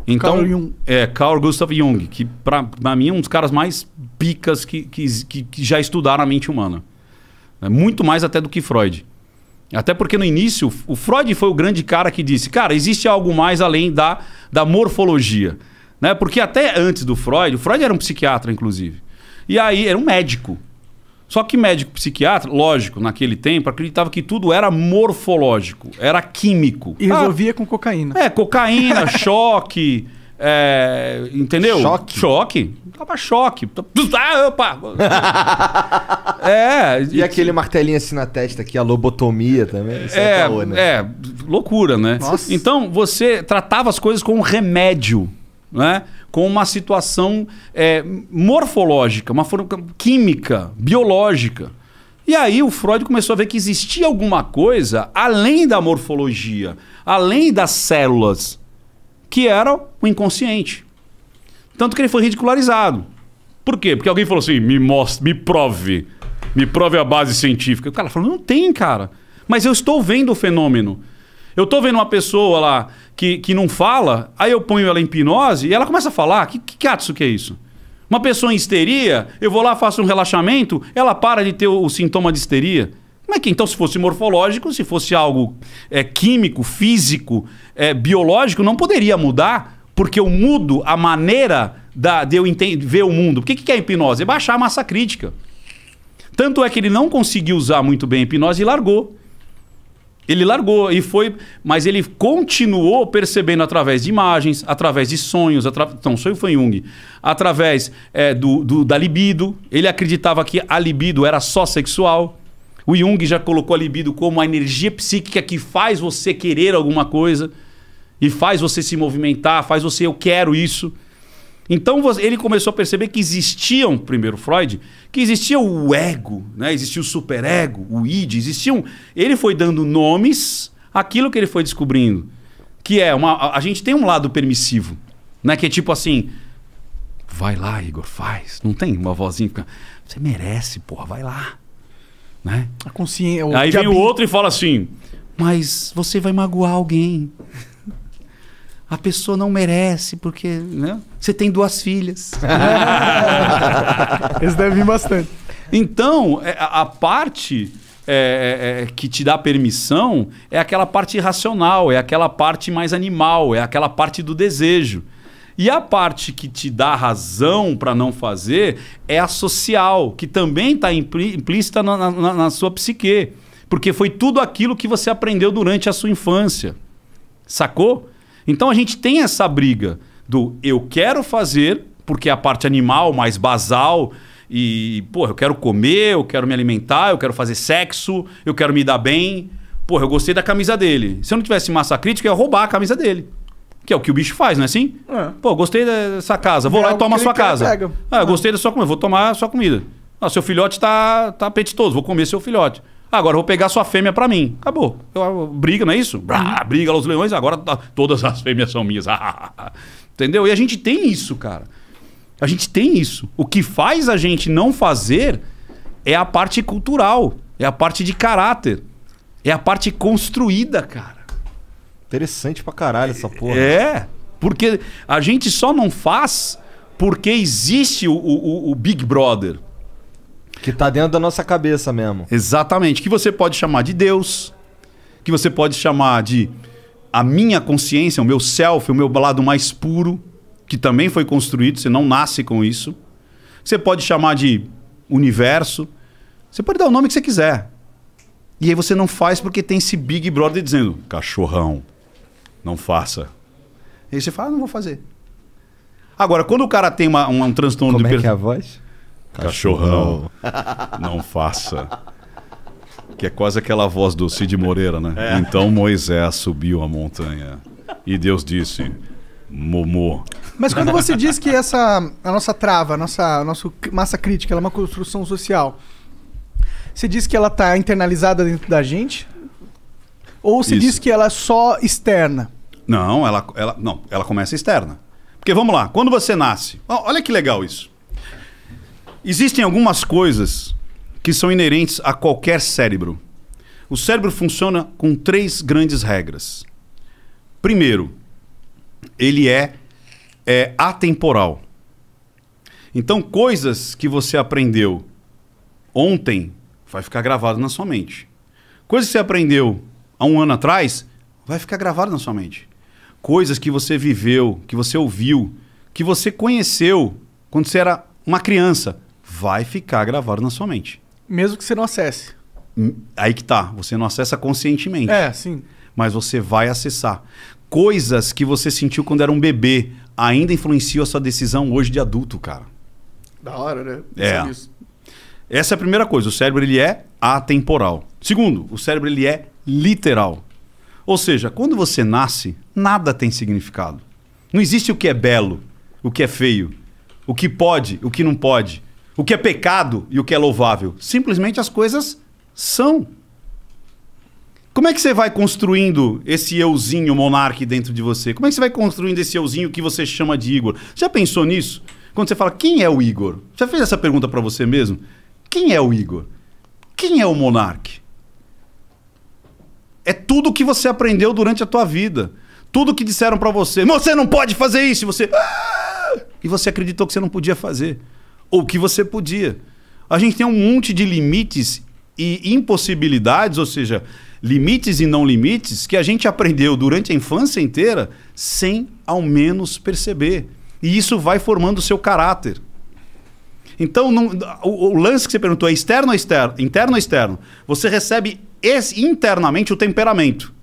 Então, Carl Jung. é Carl Gustav Jung, que para mim é um dos caras mais picas que, que, que, que já estudaram a mente humana. É muito mais até do que Freud. Até porque no início, o Freud foi o grande cara que disse: cara, existe algo mais além da, da morfologia. Né? Porque até antes do Freud, o Freud era um psiquiatra, inclusive. E aí era um médico. Só que médico psiquiatra, lógico, naquele tempo, acreditava que tudo era morfológico, era químico. E resolvia ah, com cocaína. É, cocaína, choque. É, entendeu? Choque. Choque. Tava choque. Ah, opa! é. E, e aquele martelinho assim na testa aqui, a lobotomia também. Isso é, é, caô, né? é, loucura, né? Nossa. Então, você tratava as coisas com um remédio né? com uma situação é, morfológica, uma forma química, biológica. E aí o Freud começou a ver que existia alguma coisa além da morfologia, além das células, que era o inconsciente. Tanto que ele foi ridicularizado. Por quê? Porque alguém falou assim: me mostre, me prove, me prove a base científica. O cara falou: não tem, cara. Mas eu estou vendo o fenômeno. Eu tô vendo uma pessoa lá que, que não fala, aí eu ponho ela em hipnose e ela começa a falar. Que, que isso? que é isso? Uma pessoa em histeria, eu vou lá, faço um relaxamento, ela para de ter o, o sintoma de histeria. Como é que então, se fosse morfológico, se fosse algo é, químico, físico, é, biológico, não poderia mudar, porque eu mudo a maneira da, de eu ver o mundo. O que, que é hipnose? É baixar a massa crítica. Tanto é que ele não conseguiu usar muito bem a hipnose e largou. Ele largou e foi, mas ele continuou percebendo através de imagens, através de sonhos, atra... então sonho foi Jung, através é, do, do, da libido. Ele acreditava que a libido era só sexual. O Jung já colocou a libido como a energia psíquica que faz você querer alguma coisa e faz você se movimentar, faz você eu quero isso. Então ele começou a perceber que existiam, primeiro Freud, que existia o ego, né? existia o superego, o id, existiam. Ele foi dando nomes àquilo que ele foi descobrindo. Que é uma. A gente tem um lado permissivo, né? Que é tipo assim. Vai lá, Igor, faz. Não tem uma vozinha que fica. Você merece, porra, vai lá. Né? A consciência. Aí vem o outro e fala assim: Mas você vai magoar alguém a pessoa não merece, porque né? você tem duas filhas. Eles devem vir bastante. Então, é, a parte é, é, é, que te dá permissão é aquela parte irracional, é aquela parte mais animal, é aquela parte do desejo. E a parte que te dá razão para não fazer é a social, que também está implícita na, na, na sua psique. Porque foi tudo aquilo que você aprendeu durante a sua infância. Sacou? Então a gente tem essa briga do eu quero fazer, porque é a parte animal mais basal, e, pô, eu quero comer, eu quero me alimentar, eu quero fazer sexo, eu quero me dar bem. Porra, eu gostei da camisa dele. Se eu não tivesse massa crítica, eu ia roubar a camisa dele. Que é o que o bicho faz, não é assim? É. Pô, gostei dessa casa, vou é lá e tomo a sua casa. Ah, eu ah. gostei da sua comida, vou tomar a sua comida. Ah, seu filhote tá, tá apetitoso, vou comer seu filhote. Agora eu vou pegar sua fêmea para mim. Acabou. Eu, eu, briga, não é isso? Brá, uhum. briga lá os leões, agora tá, todas as fêmeas são minhas. Entendeu? E a gente tem isso, cara. A gente tem isso. O que faz a gente não fazer é a parte cultural, é a parte de caráter, é a parte construída, cara. Interessante pra caralho essa porra. Né? É, porque a gente só não faz porque existe o, o, o Big Brother. Que está dentro da nossa cabeça mesmo. Exatamente. Que você pode chamar de Deus, que você pode chamar de a minha consciência, o meu self, o meu lado mais puro, que também foi construído, você não nasce com isso. Você pode chamar de universo. Você pode dar o nome que você quiser. E aí você não faz porque tem esse Big Brother dizendo: cachorrão, não faça. E aí você fala: ah, não vou fazer. Agora, quando o cara tem uma, um, um transtorno Como de. Como é que é a voz? Cachorrão. Cachorrão. Não faça. Que é quase aquela voz do Cid Moreira, né? É. Então Moisés subiu a montanha e Deus disse: Momô. Mas quando você diz que essa a nossa trava, a nossa a nosso massa crítica, ela é uma construção social, você diz que ela está internalizada dentro da gente? Ou você Isso. diz que ela é só externa? Não, ela, ela, não, ela começa externa. Porque vamos lá, quando você nasce, olha que legal isso. Existem algumas coisas que são inerentes a qualquer cérebro. O cérebro funciona com três grandes regras. Primeiro, ele é, é atemporal. Então, coisas que você aprendeu ontem vai ficar gravado na sua mente. Coisas que você aprendeu há um ano atrás vai ficar gravado na sua mente. Coisas que você viveu, que você ouviu, que você conheceu quando você era uma criança vai ficar gravado na sua mente. Mesmo que você não acesse. Hum, aí que tá. Você não acessa conscientemente. É, sim. Mas você vai acessar. Coisas que você sentiu quando era um bebê ainda influenciam a sua decisão hoje de adulto, cara. Da hora, né? É. Isso. Essa é a primeira coisa. O cérebro ele é atemporal. Segundo, o cérebro ele é literal. Ou seja, quando você nasce, nada tem significado. Não existe o que é belo, o que é feio, o que pode, o que não pode o que é pecado e o que é louvável. Simplesmente as coisas são. Como é que você vai construindo esse euzinho monarca dentro de você? Como é que você vai construindo esse euzinho que você chama de Igor? Já pensou nisso? Quando você fala, quem é o Igor? Já fez essa pergunta para você mesmo? Quem é o Igor? Quem é o monarca? É tudo que você aprendeu durante a tua vida. Tudo que disseram para você. Você não pode fazer isso. você... Ah! E você acreditou que você não podia fazer o que você podia. A gente tem um monte de limites e impossibilidades, ou seja, limites e não limites, que a gente aprendeu durante a infância inteira sem ao menos perceber. E isso vai formando o seu caráter. Então, não, o, o, lance que você perguntou é externo ou externo? Interno ou externo? Você recebe esse, internamente o temperamento.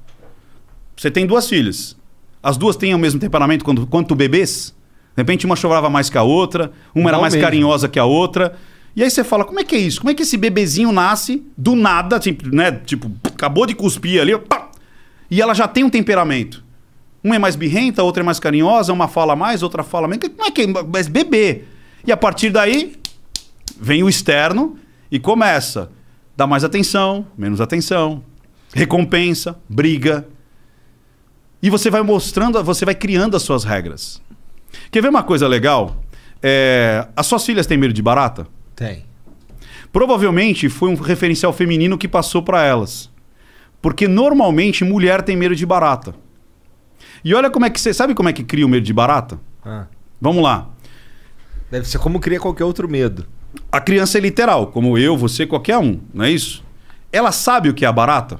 Você tem duas filhas. As duas têm o mesmo temperamento quando, quanto bebês? De repente uma chorava mais que a outra, uma era mais mesmo. carinhosa que a outra. E aí você fala, como é que é isso? Como é que esse bebezinho nasce do nada, tipo, né? Tipo, acabou de cuspir ali, pá, e ela já tem um temperamento. Uma é mais birrenta, outra é mais carinhosa, uma fala mais, outra fala menos. Como é que é? Mas bebê. E a partir daí, vem o externo e começa. Dá mais atenção, menos atenção, recompensa, briga. E você vai mostrando, você vai criando as suas regras. Quer ver uma coisa legal? É, as suas filhas têm medo de barata? Tem. Provavelmente foi um referencial feminino que passou para elas. Porque normalmente mulher tem medo de barata. E olha como é que você. Sabe como é que cria o medo de barata? Ah. Vamos lá. Deve ser como cria qualquer outro medo. A criança é literal, como eu, você, qualquer um, não é isso? Ela sabe o que é a barata?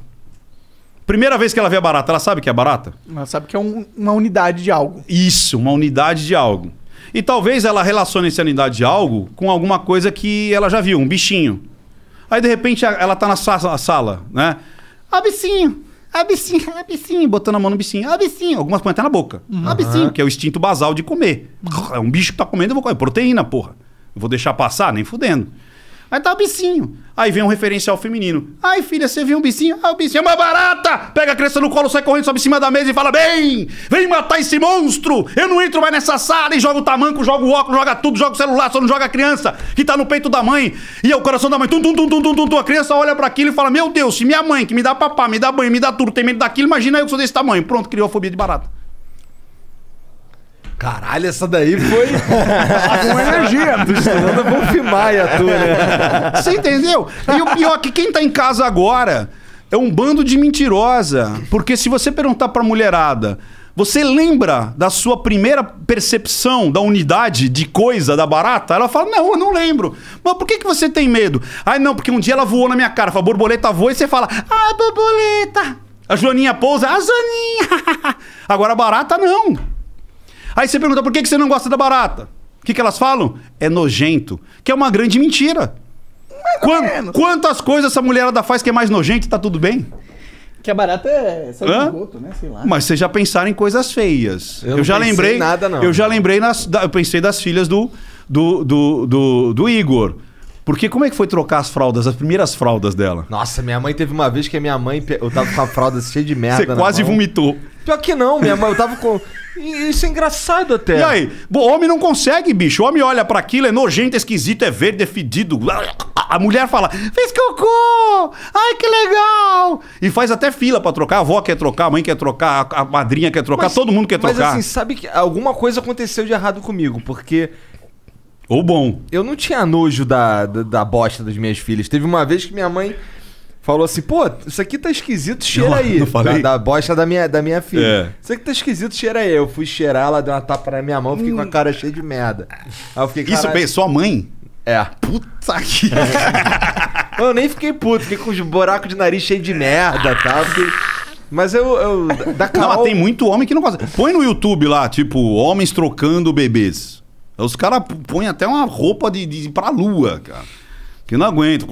Primeira vez que ela vê a barata, ela sabe que é barata? Ela sabe que é um- uma unidade de algo. Isso, uma unidade de algo. E talvez ela relacione essa unidade de algo com alguma coisa que ela já viu, um bichinho. Aí de repente ela tá na sala, né? Ah, bichinho! Ah, bichinho! Ah, bichinho! Botando a mão no bichinho. Ah, bichinho! Algumas põem até na boca. Ah, bichinho! Que é o instinto basal de comer. É um bicho que tá comendo, eu vou comer. É proteína, porra. Eu vou deixar passar? Nem fudendo. Aí tá o bicinho. Aí vem um referencial feminino. Ai, filha, você viu um bicinho? Ah, o bicinho é uma barata! Pega a criança no colo, sai correndo, sobe em cima da mesa e fala: Bem, vem matar esse monstro! Eu não entro mais nessa sala e jogo o tamanco, jogo o óculos, joga tudo, joga o celular, só não joga a criança que tá no peito da mãe. E é o coração da mãe. Tum, tum, tum, tum, tum, tum, tum. A criança olha para aquilo e fala: Meu Deus, se minha mãe que me dá papá, me dá banho, me dá tudo, tem medo daquilo, imagina eu que sou desse tamanho. Pronto, criou a fobia de barata. Caralho, essa daí foi com energia. Tu estudando Wolf Maia, tu, né? Você entendeu? E o pior é que quem tá em casa agora é um bando de mentirosa. Porque se você perguntar pra mulherada, você lembra da sua primeira percepção da unidade de coisa da barata? Ela fala, não, eu não lembro. Mas por que, que você tem medo? Ah, não, porque um dia ela voou na minha cara. Fala, borboleta voa e você fala, ah, borboleta. A Joaninha pousa, a Joaninha. Agora a barata não. Aí você pergunta por que você não gosta da barata? O que, que elas falam? É nojento. Que é uma grande mentira. quantas coisas essa mulherada faz que é mais nojento e tá tudo bem? Que a barata é esgoto, né? Sei lá. Mas vocês já pensaram em coisas feias. Eu, eu já lembrei. Nada, não. Eu já lembrei nas. Da, eu pensei das filhas do, do, do, do, do Igor. Porque como é que foi trocar as fraldas, as primeiras fraldas dela? Nossa, minha mãe teve uma vez que a minha mãe. Eu tava com a fralda cheia de merda. Você quase mão. vomitou. Pior que não, minha mãe, eu tava com. Isso é engraçado até. E aí? O homem não consegue, bicho. O homem olha para aquilo, é nojento, é esquisito, é verde, é fedido. A mulher fala, fez cocô! Ai, que legal! E faz até fila para trocar. A avó quer trocar, a mãe quer trocar, a madrinha quer trocar, Mas- todo mundo quer trocar. Mas assim, sabe que alguma coisa aconteceu de errado comigo, porque Ou bom. eu não tinha nojo da, da, da bosta das minhas filhas. Teve uma vez que minha mãe falou assim, pô, isso aqui tá esquisito, cheira aí. Não falei. Da, da bosta da minha, da minha filha. É. Isso aqui tá esquisito, cheira aí. Eu fui cheirar, ela deu uma tapa na minha mão, fiquei hum. com a cara cheia de merda. Aí eu fiquei, Isso, bem, sua mãe? É. Puta que... É. eu nem fiquei puto, fiquei com os buracos de nariz cheio de merda, tá? Fiquei... Mas eu. eu da Carol... Não, mas tem muito homem que não gosta. Põe no YouTube lá, tipo, homens trocando bebês. Os caras põem até uma roupa de, de pra lua, cara. Que não aguento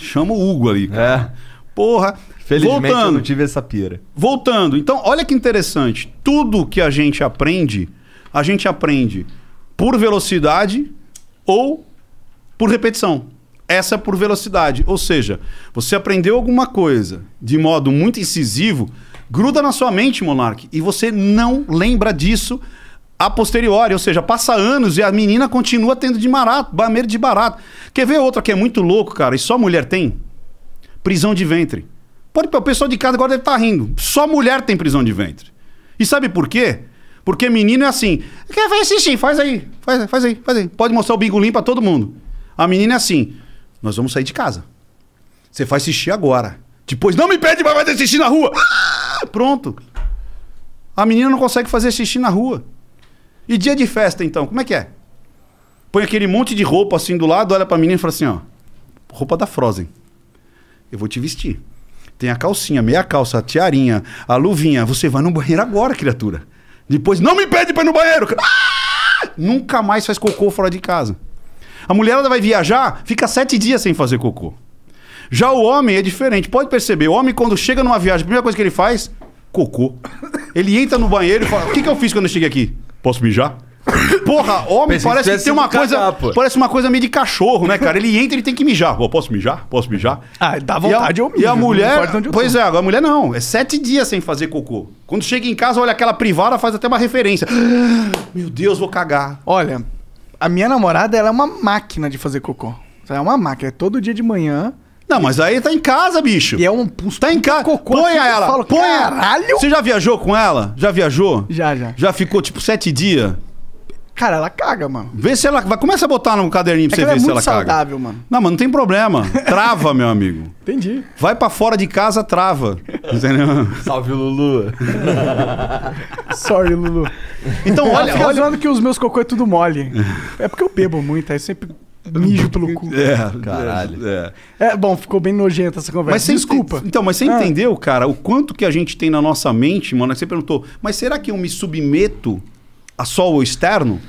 Chama o Hugo ali, cara. É. Porra. Felizmente voltando, eu não tive essa pira. Voltando. Então, olha que interessante. Tudo que a gente aprende, a gente aprende por velocidade ou por repetição. Essa é por velocidade. Ou seja, você aprendeu alguma coisa de modo muito incisivo, gruda na sua mente, Monark, e você não lembra disso a posteriori, ou seja, passa anos e a menina continua tendo de barato, bameiro de barato. Quer ver outra que é muito louco, cara, e só mulher tem? Prisão de ventre. Pode, o pessoal de casa agora deve estar tá rindo. Só mulher tem prisão de ventre. E sabe por quê? Porque menino é assim, quer ver xixi, faz aí, faz, faz aí, faz aí. Pode mostrar o bingolim para todo mundo. A menina é assim, nós vamos sair de casa. Você faz xixi agora. Depois não me pede pra fazer xixi na rua. Ah, pronto. A menina não consegue fazer xixi na rua. E dia de festa, então, como é que é? Põe aquele monte de roupa assim do lado, olha pra menina e fala assim, ó. Roupa da Frozen. Eu vou te vestir. Tem a calcinha, meia calça, a tiarinha, a luvinha. Você vai no banheiro agora, criatura. Depois, não me pede pra ir no banheiro. Ah! Nunca mais faz cocô fora de casa. A ela vai viajar, fica sete dias sem fazer cocô. Já o homem é diferente. Pode perceber, o homem quando chega numa viagem, a primeira coisa que ele faz, cocô. Ele entra no banheiro e fala, o que, que eu fiz quando eu cheguei aqui? Posso mijar? Porra, homem, Pensei parece que, tem uma coisa. Cagar, parece uma coisa meio de cachorro, né, cara? Ele entra e tem que mijar. Pô, posso mijar? Posso mijar? Ah, dá vontade, e a, E a mulher. Pois é, a mulher não. É sete dias sem fazer cocô. Quando chega em casa, olha aquela privada, faz até uma referência. Meu Deus, vou cagar. Olha, a minha namorada, ela é uma máquina de fazer cocô. É uma máquina. É todo dia de manhã. Não, mas aí tá em casa, bicho. E é um tá em casa. Cocô, põe a assim, ela. Falo, põe caralho. Você já viajou com ela? Já viajou? Já, já. Já ficou tipo sete dias? Cara, ela caga, mano. Vê se ela. Vai, começa a botar no caderninho pra é você ver é se ela saudável, caga. saudável, mano. Não, mas não tem problema. Trava, meu amigo. Entendi. Vai para fora de casa, trava. Entendeu? Salve, Lulu. Sorry, Lulu. Então, olha. Eu olha... que os meus cocô é tudo mole. É porque eu bebo muito, aí sempre Mijo pelo é, cu. É, é. caralho. É. é. bom, ficou bem nojenta essa conversa. Mas Desculpa. Então, mas você ah. entendeu, cara, o quanto que a gente tem na nossa mente, mano? Você perguntou, mas será que eu me submeto a só o externo?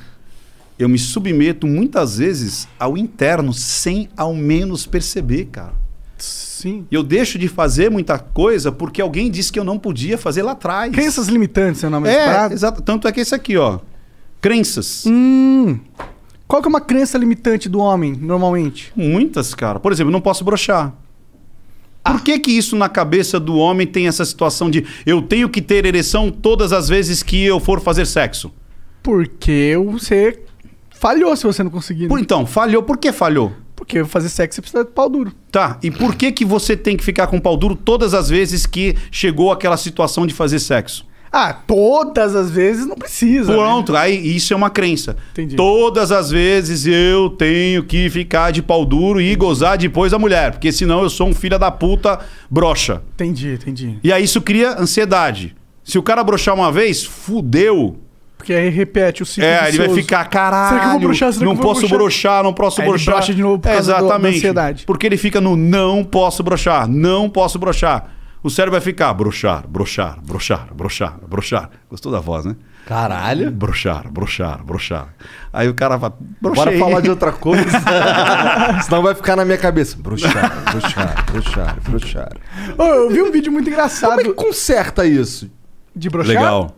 Eu me submeto muitas vezes ao interno sem ao menos perceber, cara. Sim. Eu deixo de fazer muita coisa porque alguém disse que eu não podia fazer lá atrás. Crenças limitantes, seu né, nome é, é exato. Tanto é que esse aqui, ó. Crenças. Hum. Qual que é uma crença limitante do homem, normalmente? Muitas, cara. Por exemplo, não posso brochar. Ah. Por que, que isso na cabeça do homem tem essa situação de eu tenho que ter ereção todas as vezes que eu for fazer sexo? Porque você falhou se você não conseguir. Né? então, falhou. Por que falhou? Porque fazer sexo você precisa de pau duro. Tá. E por que, que você tem que ficar com pau duro todas as vezes que chegou aquela situação de fazer sexo? Ah, todas as vezes não precisa. Né? Pronto, né? aí isso é uma crença. Entendi. Todas as vezes eu tenho que ficar de pau duro e gozar depois da mulher, porque senão eu sou um filho da puta broxa. Entendi, entendi. E aí isso cria ansiedade. Se o cara broxar uma vez, fudeu. Porque aí repete o ciclo. É, vicioso. ele vai ficar, caralho. Será que eu vou broxar? não vou posso broxar? não posso broxar. Ele de novo por é, causa exatamente, da ansiedade. Porque ele fica no não posso broxar, não posso broxar o cérebro vai ficar brochar, brochar, brochar, brochar, brochar. Gostou da voz, né? Caralho. Brochar, brochar, brochar. Aí o cara vai. Bora falar de outra coisa. Senão vai ficar na minha cabeça. Brochar, brochar, brochar, brochar. Oh, eu vi um vídeo muito engraçado. Como é que conserta isso? De brochar? Legal.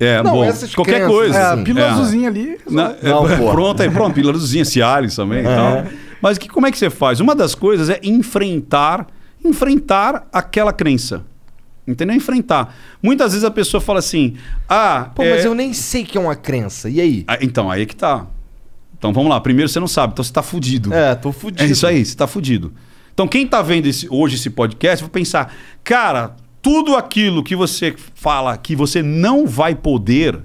É, não, bom, qualquer crianças, coisa. É, a assim. pílula é. ali. Não, é, não, é, pronto, aí pronto, pílula azulzinha, Cialis também é. e tal. Mas que, como é que você faz? Uma das coisas é enfrentar enfrentar aquela crença. Entendeu? Enfrentar. Muitas vezes a pessoa fala assim: Ah. Pô, é... mas eu nem sei que é uma crença. E aí? Ah, então, aí é que tá. Então vamos lá. Primeiro você não sabe, então você tá fudido. É, tô fudido. É isso aí, você tá fudido. Então quem tá vendo esse, hoje esse podcast, vou pensar: Cara, tudo aquilo que você fala que você não vai poder,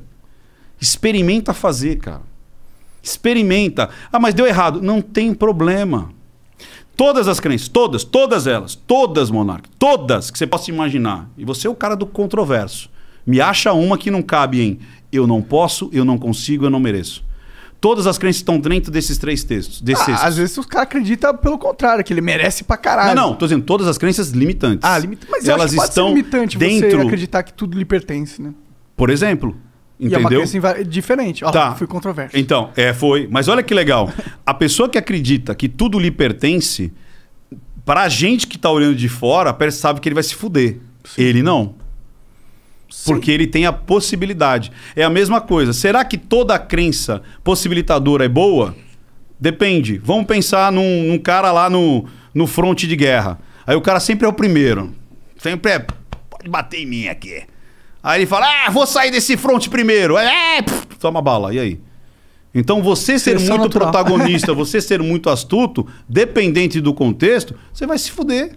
experimenta fazer, cara. Experimenta. Ah, mas deu errado. Não tem problema. Todas as crenças, todas, todas elas, todas, Monarca, todas que você possa imaginar. E você é o cara do controverso. Me acha uma que não cabe em eu não posso, eu não consigo, eu não mereço. Todas as crenças estão dentro desses três textos. Desses ah, às vezes o cara acredita pelo contrário, que ele merece pra caralho. Não, não, tô dizendo todas as crenças limitantes. Ah, limitantes. Mas elas estão limitante dentro... você acreditar que tudo lhe pertence, né? Por exemplo, é Entendeu? E a assim, diferente. Ó, tá. Fui controverso. Então, é, foi. Mas olha que legal. a pessoa que acredita que tudo lhe pertence, pra gente que tá olhando de fora, sabe que ele vai se fuder. Sim. Ele não. Sim. Porque ele tem a possibilidade. É a mesma coisa. Será que toda a crença possibilitadora é boa? Depende. Vamos pensar num, num cara lá no, no fronte de guerra. Aí o cara sempre é o primeiro. Sempre é. Pode bater em mim aqui. Aí ele fala, ah, vou sair desse front primeiro. É, é, pff, toma bala, e aí? Então você ser Seleção muito natural. protagonista, você ser muito astuto, dependente do contexto, você vai se fuder.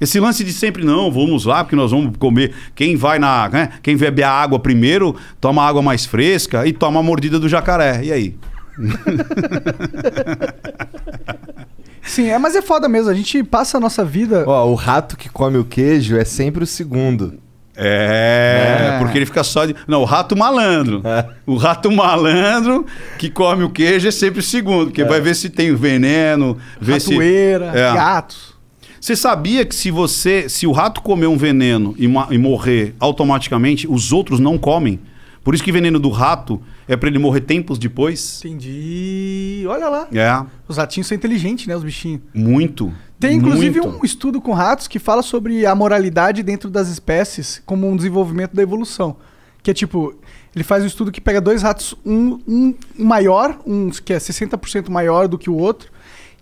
Esse lance de sempre não, vamos lá, porque nós vamos comer. Quem vai na. Né? Quem beber a água primeiro, toma água mais fresca e toma a mordida do jacaré. E aí? Sim, é, mas é foda mesmo. A gente passa a nossa vida. Ó, o rato que come o queijo é sempre o segundo. É, é, porque ele fica só de. Não, o rato malandro. É. O rato malandro que come o queijo é sempre o segundo, porque é. vai ver se tem veneno, ver Ratoeira, se. É. gatos. Você sabia que se você. Se o rato comer um veneno e, e morrer automaticamente, os outros não comem? Por isso que veneno do rato é para ele morrer tempos depois. Entendi. Olha lá. É. Os ratinhos são inteligentes, né, os bichinhos? Muito. Tem inclusive Muito. um estudo com ratos que fala sobre a moralidade dentro das espécies como um desenvolvimento da evolução. Que é tipo, ele faz um estudo que pega dois ratos, um, um maior, um que é 60% maior do que o outro,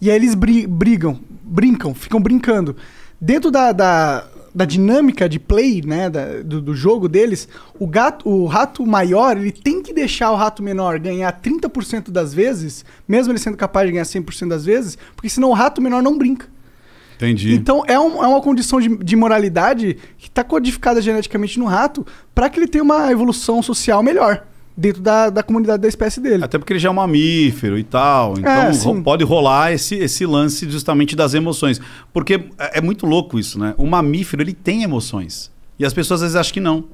e aí eles bri brigam, brincam, ficam brincando. Dentro da, da, da dinâmica de play, né, da, do, do, jogo deles, o, gato, o rato maior ele tem que deixar o rato menor ganhar 30% das vezes, mesmo ele sendo capaz de ganhar 100% das vezes, porque senão o rato menor não brinca. Entendi. Então é, um, é uma condição de, de moralidade que está codificada geneticamente no rato para que ele tenha uma evolução social melhor dentro da, da comunidade da espécie dele. Até porque ele já é um mamífero e tal. É, então é, pode rolar esse, esse lance justamente das emoções. Porque é, é muito louco isso, né? O mamífero ele tem emoções. E as pessoas às vezes acham que não.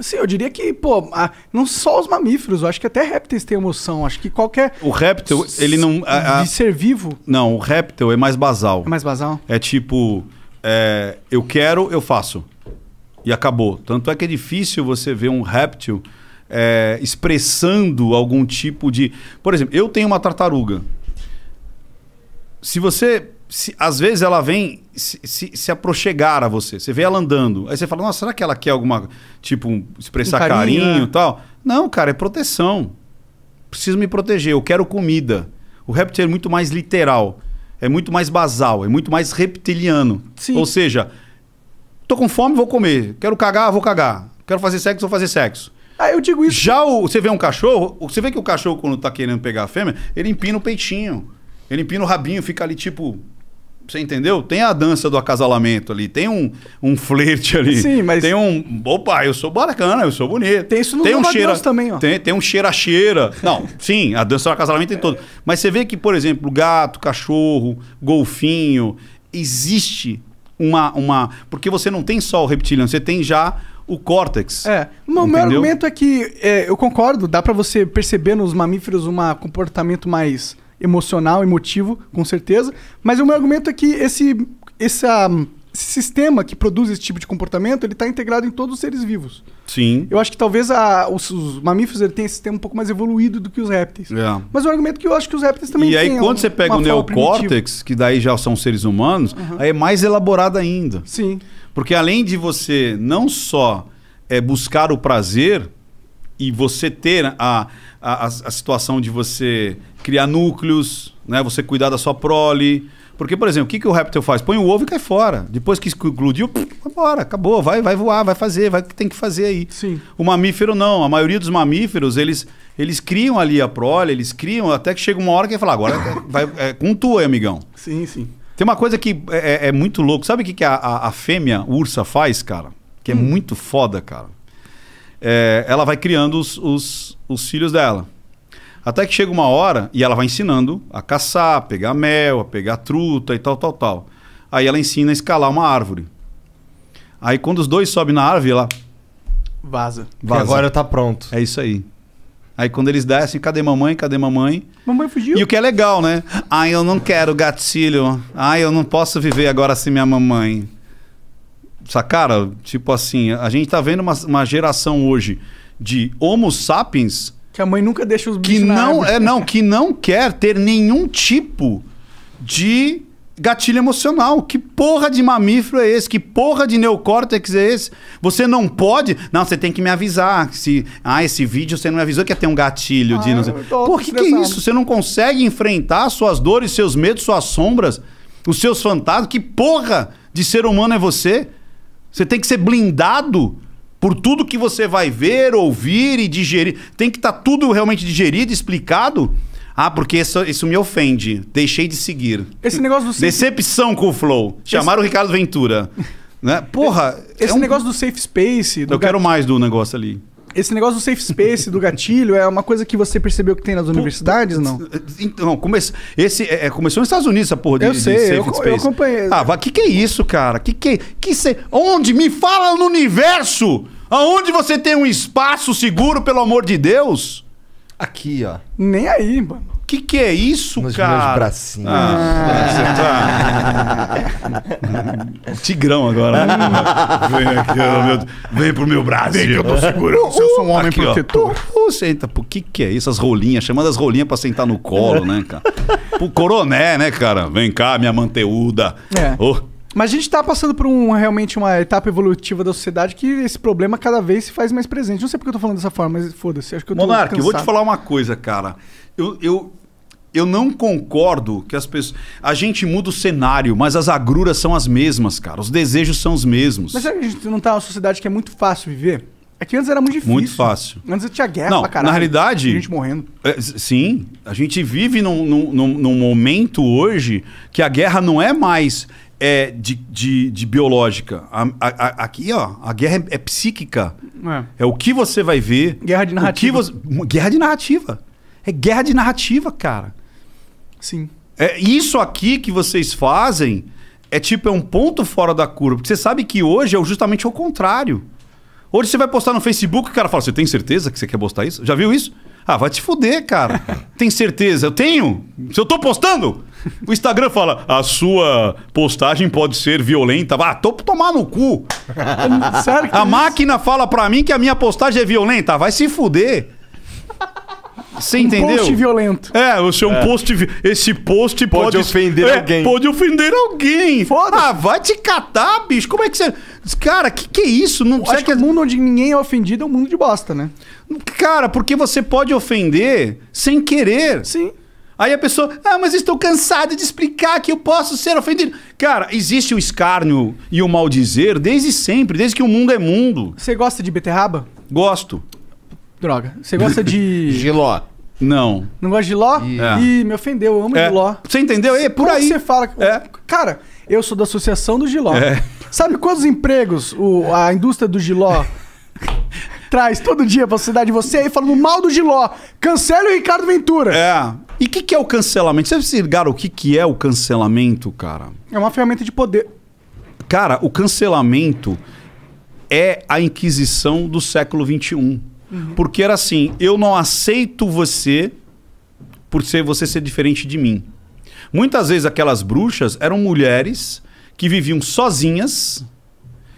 Sim, eu diria que, pô, não só os mamíferos, eu acho que até répteis têm emoção. Acho que qualquer. O réptil, ele não. A, a, de ser vivo? Não, o réptil é mais basal. É mais basal? É tipo, é, eu quero, eu faço. E acabou. Tanto é que é difícil você ver um réptil é, expressando algum tipo de. Por exemplo, eu tenho uma tartaruga. Se você se, às vezes ela vem se, se, se aproxegar a você. Você vê ela andando. Aí você fala, nossa, será que ela quer alguma. Tipo, um, expressar um carinho né? e tal? Não, cara, é proteção. Preciso me proteger, eu quero comida. O réptil é muito mais literal, é muito mais basal, é muito mais reptiliano. Sim. Ou seja, tô com fome, vou comer. Quero cagar, vou cagar. Quero fazer sexo, vou fazer sexo. Ah, eu digo isso. Já o, você vê um cachorro, você vê que o cachorro, quando tá querendo pegar a fêmea, ele empina o peitinho. Ele empina o rabinho, fica ali tipo você entendeu? Tem a dança do acasalamento ali, tem um, um flerte ali. Sim, mas. Tem um. Opa, eu sou bacana, eu sou bonito. Tem isso no tem um cheira, também, ó. Tem, tem um cheira-cheira. Não, sim, a dança do acasalamento tem todo. Mas você vê que, por exemplo, gato, cachorro, golfinho, existe uma, uma. Porque você não tem só o reptiliano, você tem já o córtex. É. O meu, meu argumento é que é, eu concordo, dá para você perceber nos mamíferos um comportamento mais emocional, emotivo, com certeza. Mas o meu argumento é que esse, esse sistema que produz esse tipo de comportamento, ele está integrado em todos os seres vivos. Sim. Eu acho que talvez a, os, os, mamíferos ele têm esse sistema um pouco mais evoluído do que os répteis. É. Mas o argumento é que eu acho que os répteis também têm. E aí, têm quando um, você pega o neocórtex, que daí já são seres humanos, uhum. aí é mais elaborado ainda. Sim. Porque além de você não só é, buscar o prazer e você ter a, a, a situação de você criar núcleos, né? Você cuidar da sua prole. Porque, por exemplo, o que, que o réptil faz? Põe o ovo e cai fora. Depois que explodiu, bora, embora, acabou, vai, vai voar, vai fazer, vai o que tem que fazer aí. Sim. O mamífero não. A maioria dos mamíferos, eles, eles criam ali a prole, eles criam, até que chega uma hora que ele fala, agora é, vai, é, com tu aí, amigão. Sim, sim. Tem uma coisa que é, é, é muito louco. Sabe o que, que a, a, a fêmea ursa faz, cara? Que é hum. muito foda, cara. É, ela vai criando os, os, os filhos dela. Até que chega uma hora e ela vai ensinando a caçar, a pegar mel, a pegar truta e tal, tal, tal. Aí ela ensina a escalar uma árvore. Aí quando os dois sobem na árvore, ela. Vaza. Vaza. E agora tá pronto. É isso aí. Aí quando eles descem, cadê mamãe? Cadê mamãe? Mamãe fugiu. E o que é legal, né? Ai, eu não quero gatilho. Ai, eu não posso viver agora sem minha mamãe. Sacara? Tipo assim, a gente tá vendo uma, uma geração hoje de homo sapiens que a mãe nunca deixa os bichos que não é não que não quer ter nenhum tipo de gatilho emocional. Que porra de mamífero é esse? Que porra de neocórtex é esse? Você não pode. Não, você tem que me avisar. Se, ah, esse vídeo você não me avisou que ia ter um gatilho ah, de. Não sei. Por que, que é isso? Você não consegue enfrentar suas dores, seus medos, suas sombras, os seus fantasmas? Que porra de ser humano é você? Você tem que ser blindado por tudo que você vai ver, ouvir e digerir. Tem que estar tá tudo realmente digerido, explicado. Ah, porque isso, isso, me ofende. Deixei de seguir. Esse negócio do safe... Decepção com o Flow. Chamaram Esse... o Ricardo Ventura. né? Porra. Esse é um... negócio do safe space. Do Eu gat... quero mais do negócio ali. Esse negócio do safe space, do gatilho, é uma coisa que você percebeu que tem nas universidades, não? Então, comece... Esse, é, é, começou nos Estados Unidos essa porra de, eu sei, de safe eu, space. Eu acompanhei. Ah, o que, que é isso, cara? Que, que, que se... Onde? Me fala no universo! Aonde você tem um espaço seguro, pelo amor de Deus? Aqui, ó. Nem aí, mano. Que que é isso, Nos cara? Meus bracinhos. Ah, ah. Tigrão agora. Né? Vem aqui, meu... Vem pro meu braço. Vem que eu tô segurando. eu sou um uh, homem aqui, protetor. Ó. Você por que que é isso? As rolinhas, chamando as rolinhas pra sentar no colo, né, cara? Pro coroné, né, cara? Vem cá, minha manteúda. É. Oh. Mas a gente está passando por um, realmente uma etapa evolutiva da sociedade que esse problema cada vez se faz mais presente. Não sei porque eu estou falando dessa forma, mas foda-se. Monarque, eu vou te falar uma coisa, cara. Eu, eu, eu não concordo que as pessoas. A gente muda o cenário, mas as agruras são as mesmas, cara. Os desejos são os mesmos. Mas será é que a gente não está numa sociedade que é muito fácil viver? É que antes era muito difícil. Muito fácil. Antes tinha guerra não, pra caralho. Na realidade. A Gente morrendo. É, sim. A gente vive num, num, num, num momento hoje que a guerra não é mais é de, de, de biológica. A, a, a, aqui, ó, a guerra é, é psíquica. É. é. o que você vai ver. Guerra de narrativa. guerra de narrativa. É guerra de narrativa, cara. Sim. É isso aqui que vocês fazem é tipo é um ponto fora da curva, porque você sabe que hoje é justamente o contrário. Hoje você vai postar no Facebook, o cara fala: "Você tem certeza que você quer postar isso?" Já viu isso? Ah, vai te fuder, cara. Tem certeza? Eu tenho. Se eu tô postando, o Instagram fala, a sua postagem pode ser violenta. Ah, tô pra tomar no cu. Sério, a é máquina fala pra mim que a minha postagem é violenta. Vai se fuder. Você entendeu? Um post violento. É, você é um é. post. Esse post pode, pode ofender é, alguém. Pode ofender alguém. Foda. Ah, vai te catar, bicho. Como é que você. Cara, que que é isso? Não Acho que, o mundo onde ninguém é ofendido é um mundo de bosta, né? Cara, porque você pode ofender sem querer. Sim. Aí a pessoa, ah, mas estou cansado de explicar que eu posso ser ofendido. Cara, existe o escárnio e o maldizer desde sempre, desde que o mundo é mundo. Você gosta de beterraba? Gosto. Droga. Você gosta de. Giló. Não. Não gosta de ló? É. Ih, me ofendeu, eu amo é. giló. Você entendeu? É por Como aí. você fala. É. Cara, eu sou da associação do giló. É. Sabe quantos empregos o, a indústria do giló traz todo dia pra cidade de você aí falando mal do giló? Cancela o Ricardo Ventura. É. E o que, que é o cancelamento? Vocês ligaram o que, que é o cancelamento, cara? É uma ferramenta de poder. Cara, o cancelamento é a Inquisição do século XXI. Uhum. Porque era assim: eu não aceito você por ser você ser diferente de mim. Muitas vezes aquelas bruxas eram mulheres que viviam sozinhas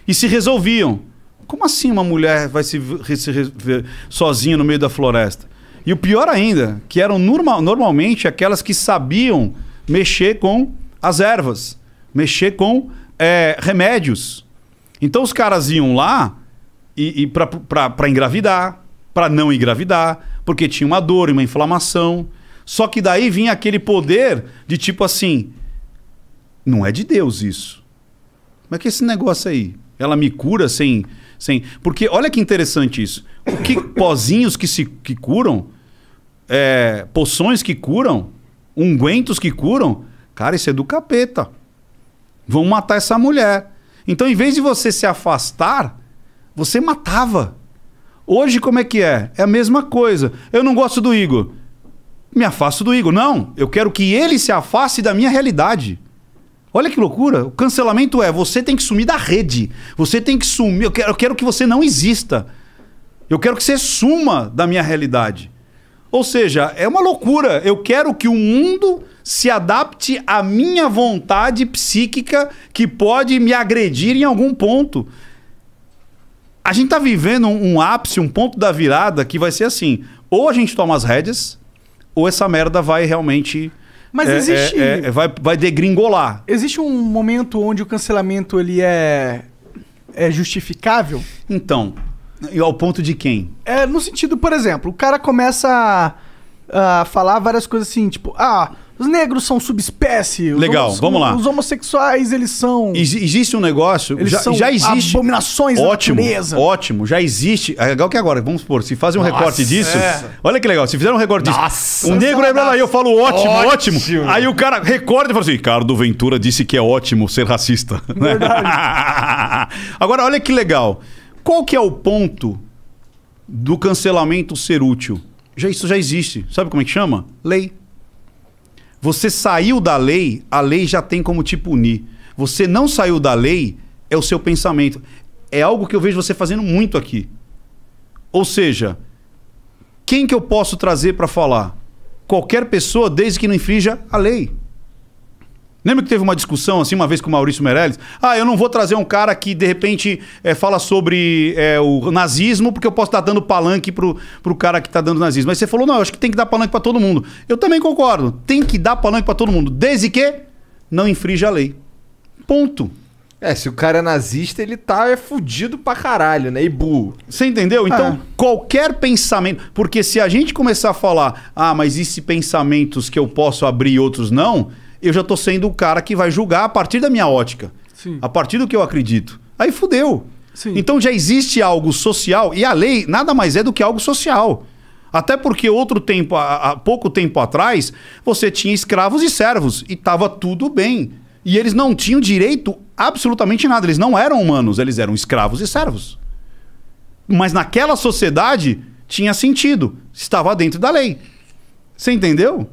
e se resolviam. Como assim uma mulher vai se, se resolver sozinha no meio da floresta? E o pior ainda, que eram normal, normalmente aquelas que sabiam mexer com as ervas, mexer com é, remédios. Então os caras iam lá e, e para engravidar, para não engravidar, porque tinha uma dor, uma inflamação. Só que daí vinha aquele poder de tipo assim: não é de Deus isso. Como é que é esse negócio aí? Ela me cura sem. sem... Porque olha que interessante isso. O que pozinhos que se que curam, é, poções que curam, ungüentos que curam, cara, isso é do capeta. Vão matar essa mulher. Então, em vez de você se afastar, você matava. Hoje, como é que é? É a mesma coisa. Eu não gosto do Igor. Me afasto do Igor. Não, eu quero que ele se afaste da minha realidade. Olha que loucura. O cancelamento é você tem que sumir da rede. Você tem que sumir. Eu quero, eu quero que você não exista. Eu quero que você suma da minha realidade. Ou seja, é uma loucura. Eu quero que o mundo se adapte à minha vontade psíquica que pode me agredir em algum ponto. A gente tá vivendo um, um ápice, um ponto da virada que vai ser assim: ou a gente toma as rédeas, ou essa merda vai realmente. Mas é, é, existe. É, é, vai, vai degringolar. Existe um momento onde o cancelamento ele é, é justificável? Então. E ao ponto de quem? É, no sentido, por exemplo, o cara começa a, a falar várias coisas assim, tipo, ah, os negros são subespécie. Legal, vamos lá. Os homossexuais, eles são. Ex existe um negócio. Eles já, são já existe. Abominações ótimo, da natureza. Ótimo, já existe. É legal que agora, vamos supor, se fazem um Nossa, recorte disso. É. Olha que legal, se fizeram um recorte Nossa, disso. Um negro é blá, é eu falo ótimo, ótimo, ótimo. Aí o cara recorda e fala assim: Ricardo Ventura disse que é ótimo ser racista. Verdade. agora, olha que legal. Qual que é o ponto do cancelamento ser útil? Já, isso já existe. Sabe como é que chama? Lei. Você saiu da lei, a lei já tem como te punir. Você não saiu da lei, é o seu pensamento. É algo que eu vejo você fazendo muito aqui. Ou seja, quem que eu posso trazer para falar? Qualquer pessoa, desde que não infrinja a lei. Lembra que teve uma discussão assim uma vez com o Maurício Meirelles? Ah, eu não vou trazer um cara que de repente é, fala sobre é, o nazismo porque eu posso estar dando palanque para o cara que está dando nazismo. Mas você falou, não, eu acho que tem que dar palanque para todo mundo. Eu também concordo. Tem que dar palanque para todo mundo, desde que não infrinja a lei. Ponto. É, se o cara é nazista, ele tá é fudido pra caralho, né? E burro. Você entendeu? Então, ah. qualquer pensamento. Porque se a gente começar a falar, ah, mas e se pensamentos que eu posso abrir e outros não? eu já estou sendo o cara que vai julgar a partir da minha ótica, Sim. a partir do que eu acredito. Aí fudeu. Sim. Então já existe algo social e a lei nada mais é do que algo social. Até porque outro tempo, há pouco tempo atrás, você tinha escravos e servos e estava tudo bem. E eles não tinham direito absolutamente nada. Eles não eram humanos, eles eram escravos e servos. Mas naquela sociedade tinha sentido, estava dentro da lei. Você entendeu?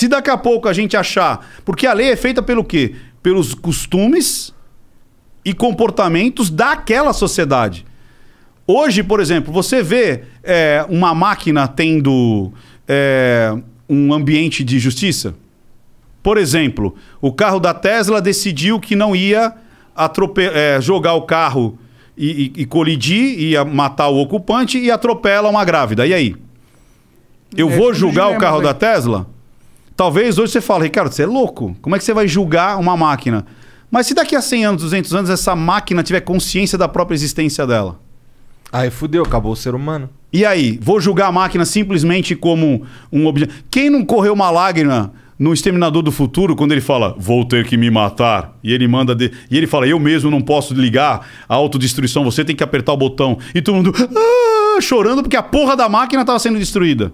Se daqui a pouco a gente achar. Porque a lei é feita pelo quê? Pelos costumes e comportamentos daquela sociedade. Hoje, por exemplo, você vê é, uma máquina tendo é, um ambiente de justiça? Por exemplo, o carro da Tesla decidiu que não ia é, jogar o carro e, e, e colidir, ia matar o ocupante e atropela uma grávida. E aí? Eu é vou julgar o carro né? da Tesla? Talvez hoje você fale, Ricardo, você é louco. Como é que você vai julgar uma máquina? Mas se daqui a 100 anos, 200 anos, essa máquina tiver consciência da própria existência dela? Aí fudeu, acabou o ser humano. E aí? Vou julgar a máquina simplesmente como um objeto. Quem não correu uma lágrima no Exterminador do Futuro, quando ele fala, vou ter que me matar, e ele manda. De... E ele fala, eu mesmo não posso ligar a autodestruição, você tem que apertar o botão. E todo mundo ah! chorando porque a porra da máquina estava sendo destruída.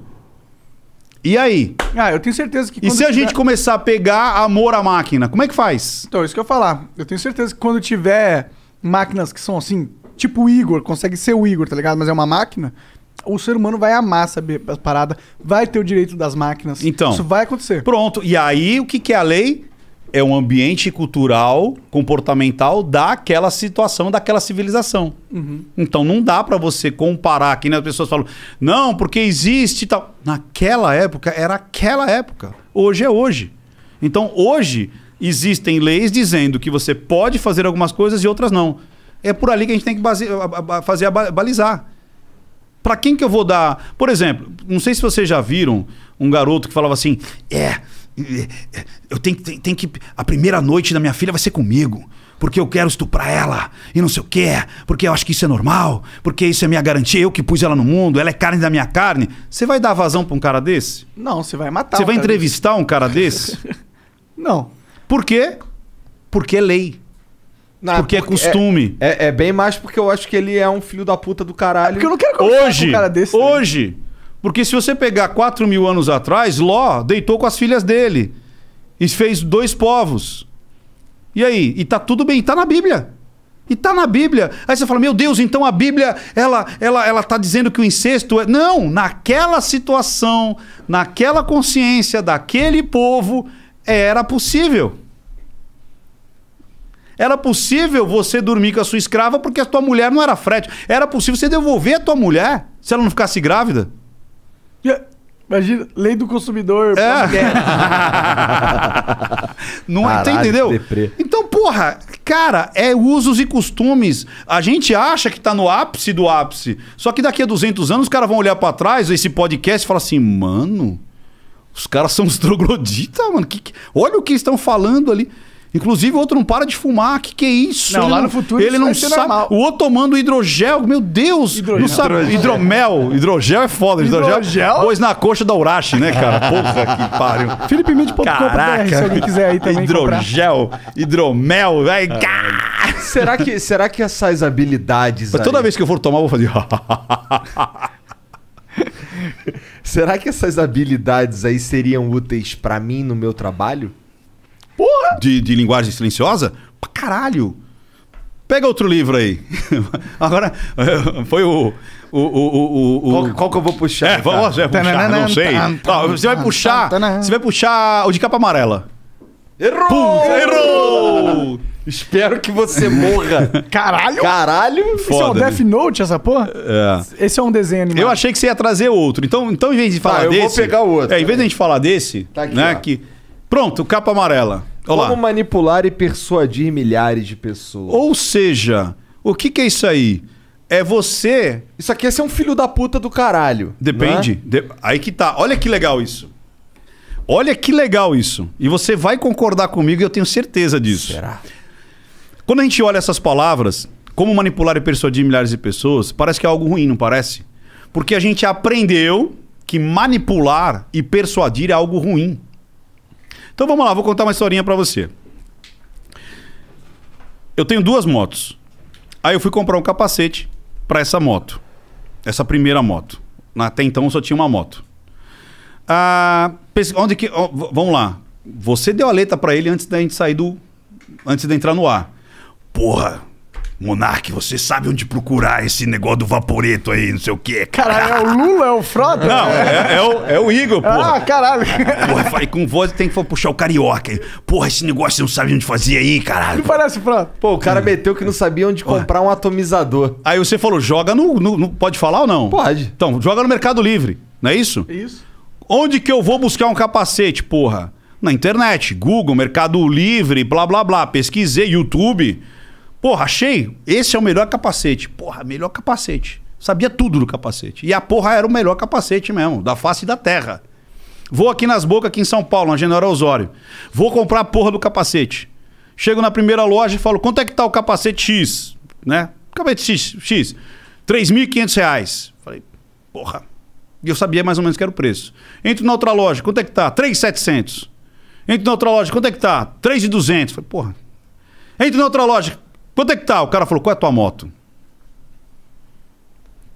E aí? Ah, eu tenho certeza que. E se a gente começar a pegar amor à máquina, como é que faz? Então, isso que eu falar. Eu tenho certeza que quando tiver máquinas que são assim, tipo o Igor, consegue ser o Igor, tá ligado? Mas é uma máquina. O ser humano vai amar saber as paradas, vai ter o direito das máquinas. Então. Isso vai acontecer. Pronto. E aí, o que, que é a lei? é um ambiente cultural, comportamental daquela situação, daquela civilização. Uhum. Então não dá para você comparar, aqui, né? as pessoas falam, não, porque existe e tal. Naquela época era aquela época. Hoje é hoje. Então hoje existem leis dizendo que você pode fazer algumas coisas e outras não. É por ali que a gente tem que base... fazer a balizar. Para quem que eu vou dar? Por exemplo, não sei se vocês já viram um garoto que falava assim: é, yeah, eu tenho, tenho, tenho que. A primeira noite da minha filha vai ser comigo porque eu quero estuprar ela e não sei o que, porque eu acho que isso é normal, porque isso é minha garantia, eu que pus ela no mundo, ela é carne da minha carne. Você vai dar vazão pra um cara desse? Não, você vai matar. Você um vai entrevistar desse. um cara desse? não. Por quê? Porque é lei. Não, porque, é porque, é costume. É, é, é, bem mais porque eu acho que ele é um filho da puta do caralho. É porque eu não quero conversar hoje, com um cara desse. Né? Hoje, né? Porque se você pegar 4 mil anos atrás, Ló deitou com as filhas dele e fez dois povos. E aí? E tá tudo bem, tá na Bíblia. E tá na Bíblia. Aí você fala: "Meu Deus, então a Bíblia, ela ela ela tá dizendo que o incesto é Não, naquela situação, naquela consciência daquele povo era possível. Era possível você dormir com a sua escrava porque a tua mulher não era frete. Era possível você devolver a tua mulher se ela não ficasse grávida. Imagina, lei do consumidor. É. Não Caralho, entendeu? Deprê. Então, porra, cara, é usos e costumes. A gente acha que tá no ápice do ápice. Só que daqui a 200 anos os caras vão olhar para trás esse podcast e falar assim: "Mano, os caras são os trogloditas, mano. Que, que... Olha o que estão falando ali. Inclusive, o outro não para de fumar. Que que é isso? Não, ele lá não, no futuro ele não sabe. Normal. O outro tomando hidrogel, meu Deus. Hidrogel. Não sabe. Hidromel. Hidrogel é foda. Hidrogel. É hidrogel? Pois na coxa da Urashi, né, cara? Porra que pariu. Caraca. se alguém quiser aí também Hidrogel, comprar. hidromel. Vai, será, que, será que essas habilidades Mas Toda vez que eu for tomar, eu vou fazer... será que essas habilidades aí seriam úteis para mim no meu trabalho? Porra! De, de linguagem silenciosa? Pra caralho! Pega outro livro aí. Agora, foi o. o, o, o, o... Qual, qual, que eu vou puxar? É, vamos tá? puxar, não sei. você vai puxar. Você vai puxar o de capa amarela. Errou! Pum, errou! Espero que você morra. Caralho? Caralho? Isso é um né? Death Note, essa porra? É. Esse é um desenho animado. Eu achei que você ia trazer outro. Então, então em vez de tá, falar tá, desse. Eu vou pegar outro. É, em vez de né? a gente falar desse, tá aqui, né? Que, Pronto, capa amarela. Olá. Como manipular e persuadir milhares de pessoas. Ou seja, o que, que é isso aí? É você. Isso aqui é ser um filho da puta do caralho. Né? Depende. É? De... Aí que tá. Olha que legal isso. Olha que legal isso. E você vai concordar comigo e eu tenho certeza disso. Será? Quando a gente olha essas palavras, como manipular e persuadir milhares de pessoas, parece que é algo ruim, não parece? Porque a gente aprendeu que manipular e persuadir é algo ruim. Então vamos lá, vou contar uma historinha para você. Eu tenho duas motos. Aí eu fui comprar um capacete para essa moto. Essa primeira moto. Até então eu só tinha uma moto. Ah, onde que. Oh, vamos lá. Você deu a letra para ele antes da gente sair do. Antes de entrar no ar. Porra, Monarque, você sabe onde procurar esse negócio do vaporeto aí, não sei o quê. Caralho, é o Lula, é o Frodo? Não, é, é, o, é o Igor, porra. Ah, caralho. Porra, falei com voz tem que puxar o carioca. Hein? Porra, esse negócio você não sabe onde fazer aí, caralho. Não parece, Frodo? Pô, o cara meteu que não sabia onde comprar um atomizador. Aí você falou, joga no, no, no Pode falar ou não? Pode. Então, joga no Mercado Livre, não é isso? É isso. Onde que eu vou buscar um capacete, porra? Na internet, Google, Mercado Livre, blá blá blá. Pesquisei, YouTube. Porra, achei. Esse é o melhor capacete. Porra, melhor capacete. Sabia tudo do capacete. E a porra era o melhor capacete mesmo, da face da terra. Vou aqui nas bocas, aqui em São Paulo, na General Osório. Vou comprar a porra do capacete. Chego na primeira loja e falo, quanto é que tá o capacete X? Né? Capacete X, X. 3.500 reais. Falei, porra. E eu sabia mais ou menos que era o preço. Entro na outra loja, quanto é que tá? 3.700. Entro na outra loja, quanto é que tá? 3.200. Falei, porra. Entro na outra loja, Quanto é que tá? O cara falou, qual é a tua moto? Eu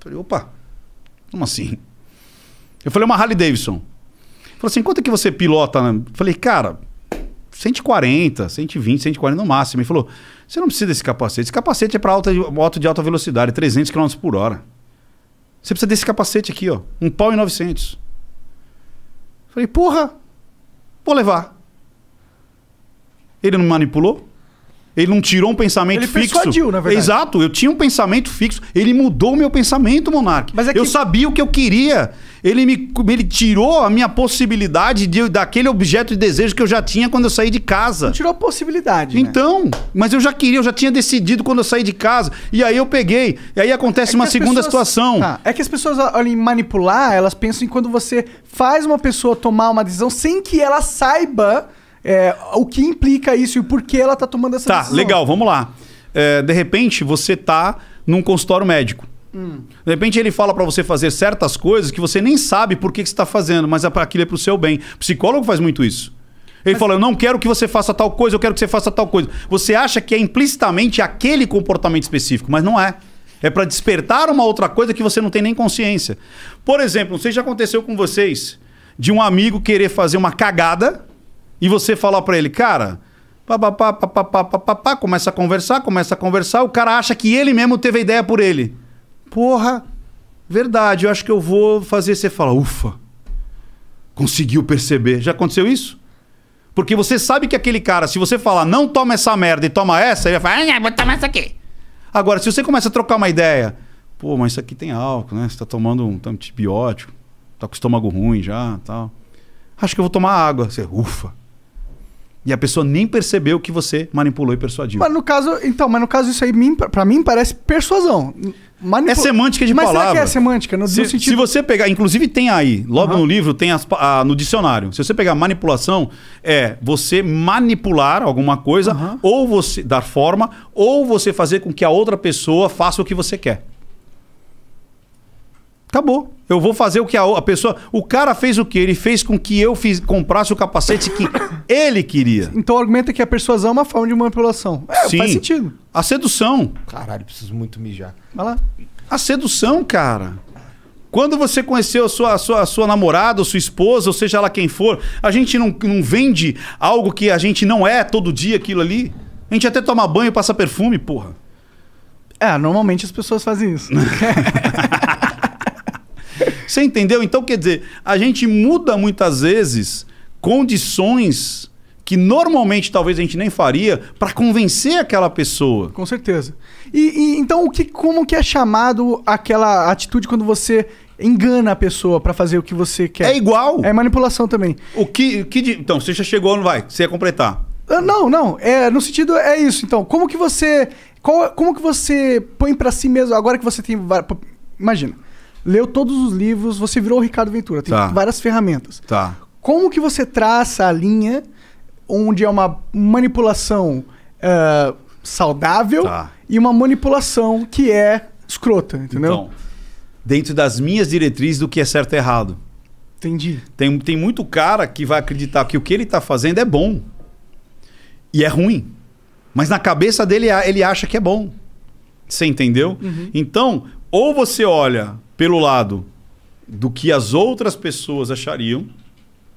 falei, opa, como assim? Eu falei, é uma Harley Davidson. Ele falou assim, quanto é que você pilota? Eu falei, cara, 140, 120, 140 no máximo. Ele falou, você não precisa desse capacete. Esse capacete é para moto de alta velocidade, 300 km por hora. Você precisa desse capacete aqui, ó. Um pau em 900. Eu falei, porra, vou levar. Ele não manipulou? Ele não tirou um pensamento ele fixo. Persuadiu, na verdade. Exato, eu tinha um pensamento fixo. Ele mudou meu pensamento, Monark. Mas é que... Eu sabia o que eu queria. Ele me ele tirou a minha possibilidade de, daquele objeto de desejo que eu já tinha quando eu saí de casa. Não tirou a possibilidade. Né? Então, né? mas eu já queria, eu já tinha decidido quando eu saí de casa. E aí eu peguei. E aí acontece é uma segunda pessoas... situação. Ah, é que as pessoas olhem manipular, elas pensam em quando você faz uma pessoa tomar uma decisão sem que ela saiba é, o que implica isso e por que ela está tomando essa tá, decisão? Tá, legal, vamos lá. É, de repente, você está num consultório médico. Hum. De repente ele fala para você fazer certas coisas que você nem sabe por que, que você está fazendo, mas é aquilo é para o seu bem. O psicólogo faz muito isso. Ele mas... fala, eu não quero que você faça tal coisa, eu quero que você faça tal coisa. Você acha que é implicitamente aquele comportamento específico, mas não é. É para despertar uma outra coisa que você não tem nem consciência. Por exemplo, não sei se já aconteceu com vocês, de um amigo querer fazer uma cagada e você falar para ele, cara, pá, pá, pá, começa a conversar, começa a conversar, o cara acha que ele mesmo teve a ideia por ele. Porra, verdade, eu acho que eu vou fazer. Você falar ufa, conseguiu perceber. Já aconteceu isso? Porque você sabe que aquele cara, se você falar, não toma essa merda e toma essa, ele vai falar, ah, vou tomar essa aqui. Agora, se você começa a trocar uma ideia, pô, mas isso aqui tem álcool, né? Você tá tomando um tá, antibiótico, tá com o estômago ruim já tal. Acho que eu vou tomar água. Você, ufa. E a pessoa nem percebeu que você manipulou e persuadiu. Mas no caso, então, mas no caso isso aí para mim parece persuasão. Manipu... É semântica de mas palavra. Mas será que é semântica? No, se, sentido... se você pegar, inclusive tem aí, logo uhum. no livro tem as, a, no dicionário. Se você pegar manipulação, é você manipular alguma coisa uhum. ou você dar forma ou você fazer com que a outra pessoa faça o que você quer. Acabou. Eu vou fazer o que a, a pessoa. O cara fez o que? Ele fez com que eu fiz, comprasse o capacete que ele queria. Então o argumento é que a persuasão é uma forma de manipulação. É, Sim. faz sentido. A sedução. Caralho, preciso muito mijar. Vai lá. A sedução, cara. Quando você conheceu a sua, a sua, a sua namorada, ou sua esposa, ou seja lá quem for, a gente não, não vende algo que a gente não é todo dia, aquilo ali. A gente até toma banho e passa perfume, porra. É, normalmente as pessoas fazem isso. Você entendeu? Então, quer dizer, a gente muda muitas vezes condições que normalmente talvez a gente nem faria para convencer aquela pessoa. Com certeza. E, e, então o que, como que é chamado aquela atitude quando você engana a pessoa para fazer o que você quer? É igual. É manipulação também. O que, que então você já chegou não vai? Você ia completar? Ah, não, não. É no sentido é isso. Então como que você qual, como que você põe para si mesmo agora que você tem imagina leu todos os livros, você virou o Ricardo Ventura, tem tá. várias ferramentas. Tá. Como que você traça a linha onde é uma manipulação uh, saudável tá. e uma manipulação que é escrota, entendeu? Então, dentro das minhas diretrizes do que é certo e errado. Entendi. Tem, tem muito cara que vai acreditar que o que ele está fazendo é bom. E é ruim. Mas na cabeça dele ele acha que é bom. Você entendeu? Uhum. Então, ou você olha pelo lado do que as outras pessoas achariam.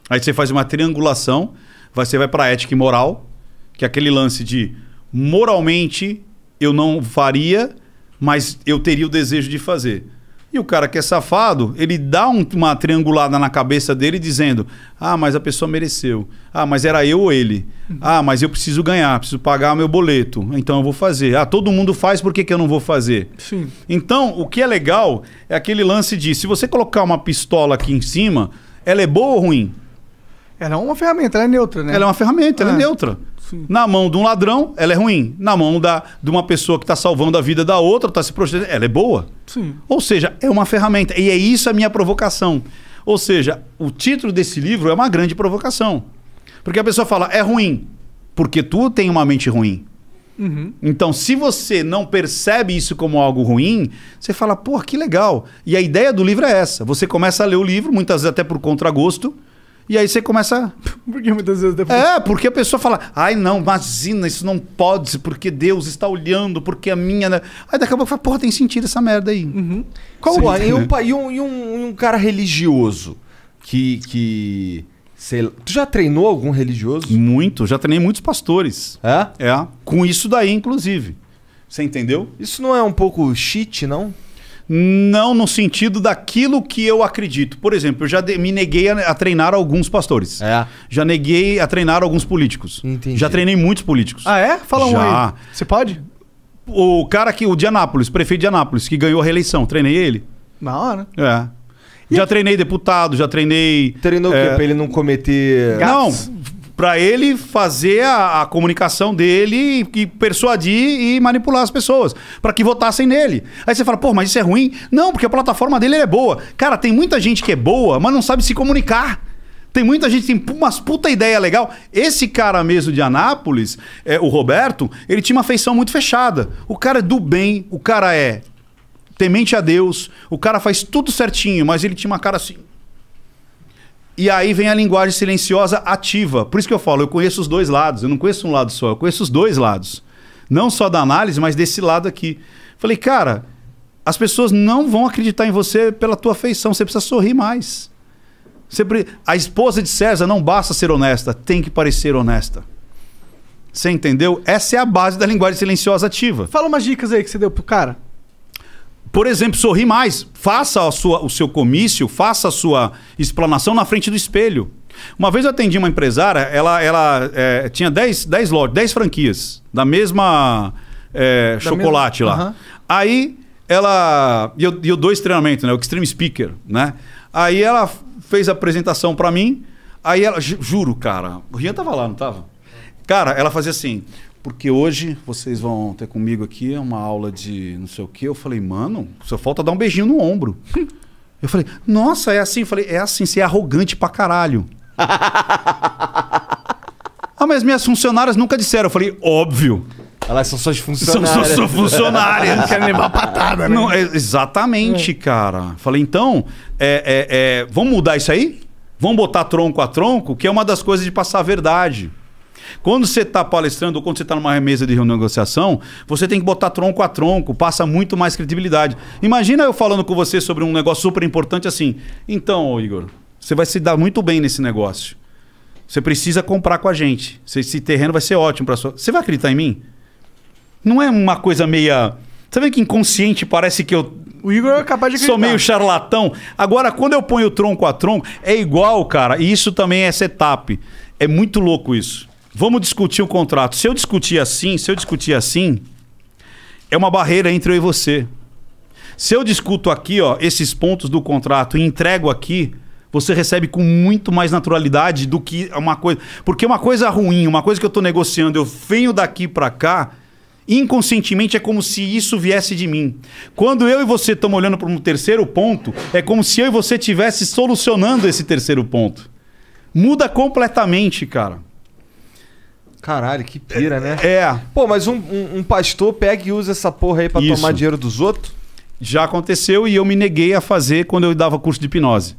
Aí você faz uma triangulação, você vai para ética e moral, que é aquele lance de moralmente eu não faria, mas eu teria o desejo de fazer. E o cara que é safado, ele dá um, uma triangulada na cabeça dele dizendo: Ah, mas a pessoa mereceu. Ah, mas era eu ou ele. Ah, mas eu preciso ganhar, preciso pagar meu boleto. Então eu vou fazer. Ah, todo mundo faz, por que, que eu não vou fazer? Sim. Então, o que é legal é aquele lance de: se você colocar uma pistola aqui em cima, ela é boa ou ruim? Ela é uma ferramenta, ela é neutra, né? Ela é uma ferramenta, ela é ah. neutra. Na mão de um ladrão, ela é ruim. Na mão da, de uma pessoa que está salvando a vida da outra, está se prostituindo, ela é boa. Sim. Ou seja, é uma ferramenta. E é isso a minha provocação. Ou seja, o título desse livro é uma grande provocação. Porque a pessoa fala, é ruim, porque tu tem uma mente ruim. Uhum. Então, se você não percebe isso como algo ruim, você fala, pô, que legal. E a ideia do livro é essa. Você começa a ler o livro, muitas vezes até por contragosto. gosto e aí você começa. Porque muitas vezes depois. É, porque a pessoa fala, ai não, imagina, isso não pode, porque Deus está olhando, porque a minha. Né? Aí daqui a pouco fala, porra, tem sentido essa merda aí. Uhum. Qual, Sim, é. e, um, e, um, e um, um, cara religioso que. que sei, tu já treinou algum religioso? Muito, já treinei muitos pastores. É? É. Com isso daí, inclusive. Você entendeu? Isso não é um pouco cheat, não? não no sentido daquilo que eu acredito. Por exemplo, eu já de, me neguei a, a, treinar alguns pastores. É. Já neguei a treinar alguns políticos. Entendi. Já treinei muitos políticos. Ah, é? Fala já. um aí. Você pode? O cara que, o de Anápolis, prefeito de Anápolis, que ganhou a reeleição, treinei ele. Na hora. É. E já treinei deputado, já treinei. Treinou é... o quê? É, pra ele não cometer. Gatos? Não, para ele fazer a, a, comunicação dele e, e persuadir e manipular as pessoas para que votassem nele. Aí você fala, pô, mas isso é ruim? Não, porque a plataforma dele é boa. Cara, tem muita gente que é boa, mas não sabe se comunicar. Tem muita gente que tem umas puta ideia legal. Esse cara mesmo de Anápolis, é, o Roberto, ele tinha uma feição muito fechada. O cara é do bem, o cara é temente a Deus, o cara faz tudo certinho, mas ele tinha uma cara assim e aí vem a linguagem silenciosa ativa. Por isso que eu falo, eu conheço os dois lados. Eu não conheço um lado só, eu conheço os dois lados. Não só da análise, mas desse lado aqui. Falei, cara, as pessoas não vão acreditar em você pela tua feição. Você precisa sorrir mais. Você pre... A esposa de César não basta ser honesta, tem que parecer honesta. Você entendeu? Essa é a base da linguagem silenciosa ativa. Fala umas dicas aí que você deu pro cara. Por exemplo, sorri mais. Faça a sua, o seu comício, faça a sua explanação na frente do espelho. Uma vez eu atendi uma empresária, ela, ela é, tinha 10, dez lojas, 10 franquias da mesma é, da chocolate mesma? lá. Uhum. Aí ela. E eu, eu dois treinamentos, né? O Extreme Speaker, né? Aí ela fez a apresentação para mim. Aí ela. Juro, cara. O Rian tava lá, não tava? Cara, ela fazia assim: porque hoje vocês vão ter comigo aqui uma aula de não sei o que. Eu falei, mano, só falta dar um beijinho no ombro. Eu falei, nossa, é assim? Eu falei, é assim, você é arrogante pra caralho. ah, mas minhas funcionárias nunca disseram. Eu falei, óbvio. Elas são suas funcionárias. São suas funcionárias. Não querem levar patada, né? Não, é, exatamente, é. cara. Falei, então, é, é, é, vamos mudar isso aí? Vamos botar tronco a tronco, que é uma das coisas de passar a verdade. Quando você está palestrando ou quando você está numa mesa de negociação, você tem que botar tronco a tronco, passa muito mais credibilidade. Imagina eu falando com você sobre um negócio super importante assim. Então, Igor, você vai se dar muito bem nesse negócio. Você precisa comprar com a gente. Esse terreno vai ser ótimo para sua. Você vai acreditar em mim? Não é uma coisa meia. Você vê que inconsciente parece que eu. O Igor é capaz de Sou meio charlatão. Agora, quando eu ponho tronco a tronco, é igual, cara. E isso também é setup. É muito louco isso. Vamos discutir o contrato. Se eu discutir assim, se eu discutir assim, é uma barreira entre eu e você. Se eu discuto aqui, ó, esses pontos do contrato e entrego aqui, você recebe com muito mais naturalidade do que uma coisa, porque uma coisa ruim, uma coisa que eu estou negociando, eu venho daqui para cá, Inconscientemente é como se isso viesse de mim. Quando eu e você estamos olhando para um terceiro ponto, é como se eu e você estivesse solucionando esse terceiro ponto. Muda completamente, cara. Caralho, que pira, né? É. Pô, mas um, um, um pastor pega e usa essa porra aí pra Isso. tomar dinheiro dos outros? Já aconteceu e eu me neguei a fazer quando eu dava curso de hipnose.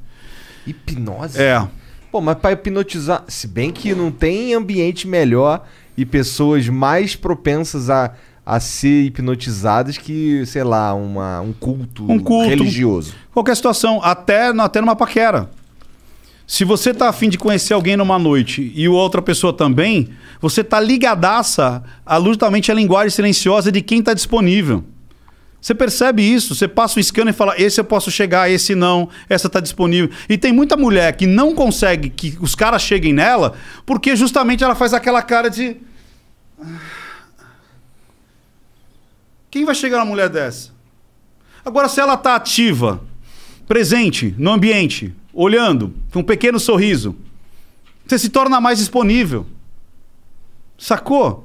Hipnose? É. Pô, mas pra hipnotizar. Se bem que não tem ambiente melhor e pessoas mais propensas a, a ser hipnotizadas que, sei lá, uma, um, culto um culto religioso. Qualquer situação, até, até numa paquera. Se você tá afim de conhecer alguém numa noite e outra pessoa também, você tá ligadaça da mente a linguagem silenciosa de quem está disponível. Você percebe isso, você passa o scanner e fala: esse eu posso chegar, esse não, essa está disponível. E tem muita mulher que não consegue que os caras cheguem nela, porque justamente ela faz aquela cara de. Ah, quem vai chegar na mulher dessa? Agora, se ela está ativa, presente no ambiente, olhando, com um pequeno sorriso, você se torna mais disponível. Sacou?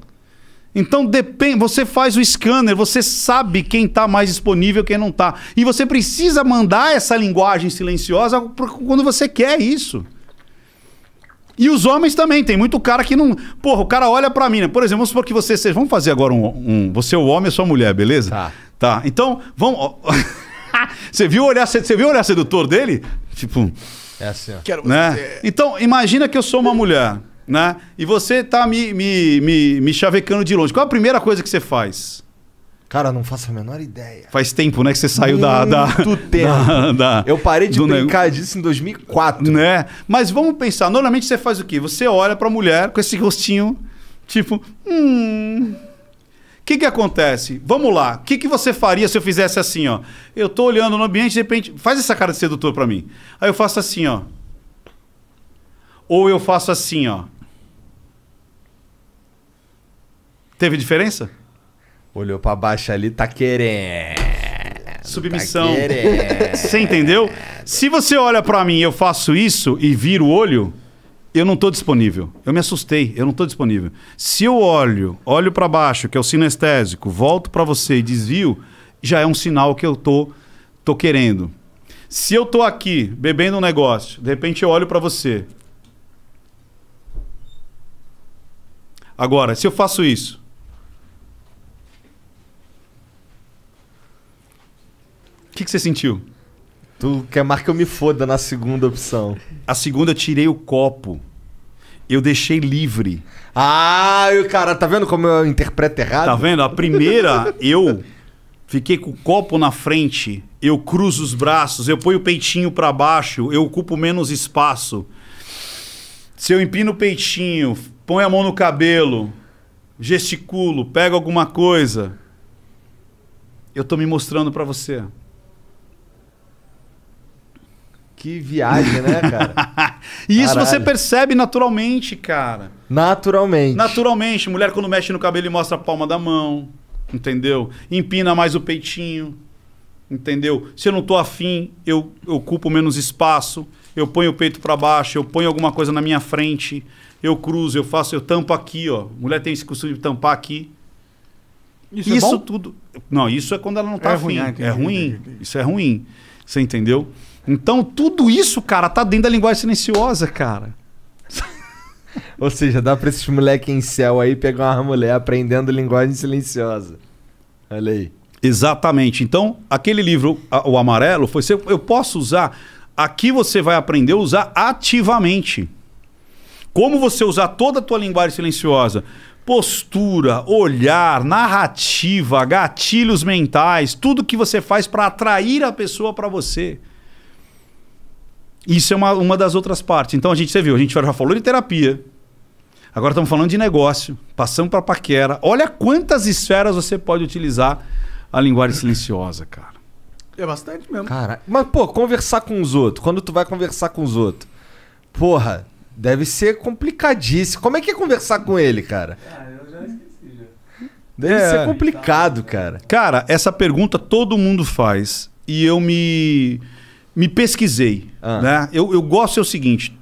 Então depende, você faz o scanner, você sabe quem está mais disponível, quem não está. E você precisa mandar essa linguagem silenciosa quando você quer isso. E os homens também, tem muito cara que não. Porra, o cara olha pra mim, né? Por exemplo, vamos supor que você seja. Vamos fazer agora um. um você é o homem, eu a sua mulher, beleza? Tá. Tá. Então, vamos. você viu o olhar, você viu olhar sedutor dele? Tipo. É assim, ó. Quero, né? Então, imagina que eu sou uma mulher, né? E você tá me, me, me, me chavecando de longe. Qual a primeira coisa que você faz? Cara, não faço a menor ideia. Faz tempo, né, que você saiu Muito da, da, tempo. Da, da, Eu parei de brincar neg... disso em 2004. Né? Mas vamos pensar. Normalmente você faz o quê? Você olha pra mulher com esse rostinho, tipo... Hum que, que acontece? Vamos lá. O que, que você faria se eu fizesse assim, ó? Eu tô olhando no ambiente, de repente, faz essa cara de sedutor para mim. Aí eu faço assim, ó. Ou eu faço assim, ó. Teve diferença? Olhou para baixo ali, tá querendo. Tá Submissão. Tá querendo. Você entendeu? Se você olha para mim, eu faço isso e viro o olho, eu não estou disponível. Eu me assustei, eu não estou disponível. Se eu olho, olho para baixo, que é o sinestésico, volto para você e desvio, já é um sinal que eu tô, tô querendo. Se eu tô aqui bebendo um negócio, de repente eu olho para você. Agora, se eu faço isso, o que, que você sentiu? Tu quer mais que eu me foda na segunda opção. A segunda eu tirei o copo. Eu deixei livre. Ah, o cara, tá vendo como eu interpreto errado? Tá vendo? A primeira, eu fiquei com o copo na frente, eu cruzo os braços, eu ponho o peitinho para baixo, eu ocupo menos espaço. Se eu empino o peitinho, ponho a mão no cabelo, gesticulo, pego alguma coisa, eu tô me mostrando para você. Que viagem, né, cara? e isso Caralho. você percebe naturalmente, cara. Naturalmente. Naturalmente. Mulher, quando mexe no cabelo e mostra a palma da mão, entendeu? Empina mais o peitinho, entendeu? Se eu não tô afim, eu, eu ocupo menos espaço, eu ponho o peito para baixo, eu ponho alguma coisa na minha frente, eu cruzo, eu faço, eu tampo aqui, ó. Mulher tem esse costume de tampar aqui. Isso, é isso é tudo. Não, isso é quando ela não tá é afim. Ruim, ah, é ruim. Isso é ruim. Você entendeu? Então, tudo isso, cara, tá dentro da linguagem silenciosa, cara. Ou seja, dá pra esses moleque em céu aí pegar uma mulher aprendendo linguagem silenciosa. Olha aí. Exatamente. Então, aquele livro, o amarelo, foi ser, eu posso usar. Aqui você vai aprender a usar ativamente. Como você usar toda a tua linguagem silenciosa? Postura, olhar, narrativa, gatilhos mentais, tudo que você faz para atrair a pessoa para você. Isso é uma, uma das outras partes. Então a gente, você viu, a gente já falou de terapia. Agora estamos falando de negócio. Passamos para paquera. Olha quantas esferas você pode utilizar a linguagem silenciosa, cara. É bastante mesmo. Cara, mas pô, conversar com os outros. Quando tu vai conversar com os outros, porra, deve ser complicadíssimo. Como é que é conversar com ele, cara? Ah, eu já esqueci já. Deve é. ser complicado, cara. Cara, essa pergunta todo mundo faz e eu me me pesquisei. Ah. Né? Eu, eu gosto é o seguinte: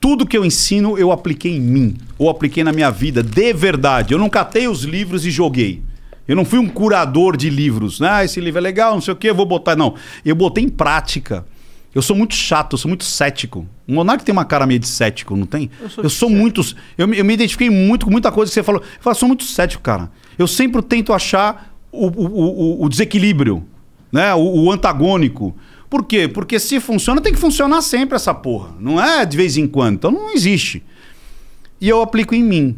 tudo que eu ensino eu apliquei em mim, ou apliquei na minha vida, de verdade. Eu não catei os livros e joguei. Eu não fui um curador de livros, né? Ah, esse livro é legal, não sei o que, eu vou botar. Não, eu botei em prática. Eu sou muito chato, eu sou muito cético. O Monark tem uma cara meio de cético, não tem? Eu sou, eu sou muito. Eu, eu, me identifiquei muito com muita coisa que você falou. Eu falo, sou muito cético, cara. Eu sempre tento achar o, o, o, o desequilíbrio, né? o antagônico. Por quê? Porque se funciona, tem que funcionar sempre essa porra. Não é de vez em quando. Então não existe. E eu aplico em mim,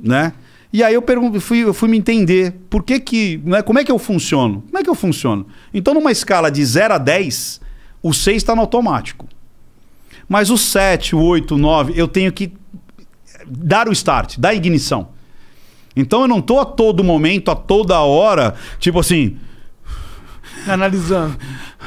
né? E aí eu pergunto, fui, eu fui me entender por que que, né, como é que eu funciono? Como é que eu funciono? Então numa escala de 0 a 10, o 6 está no automático. Mas o 7, o 8, o 9, eu tenho que dar o start, dar a ignição. Então eu não tô a todo momento, a toda hora, tipo assim, analisando.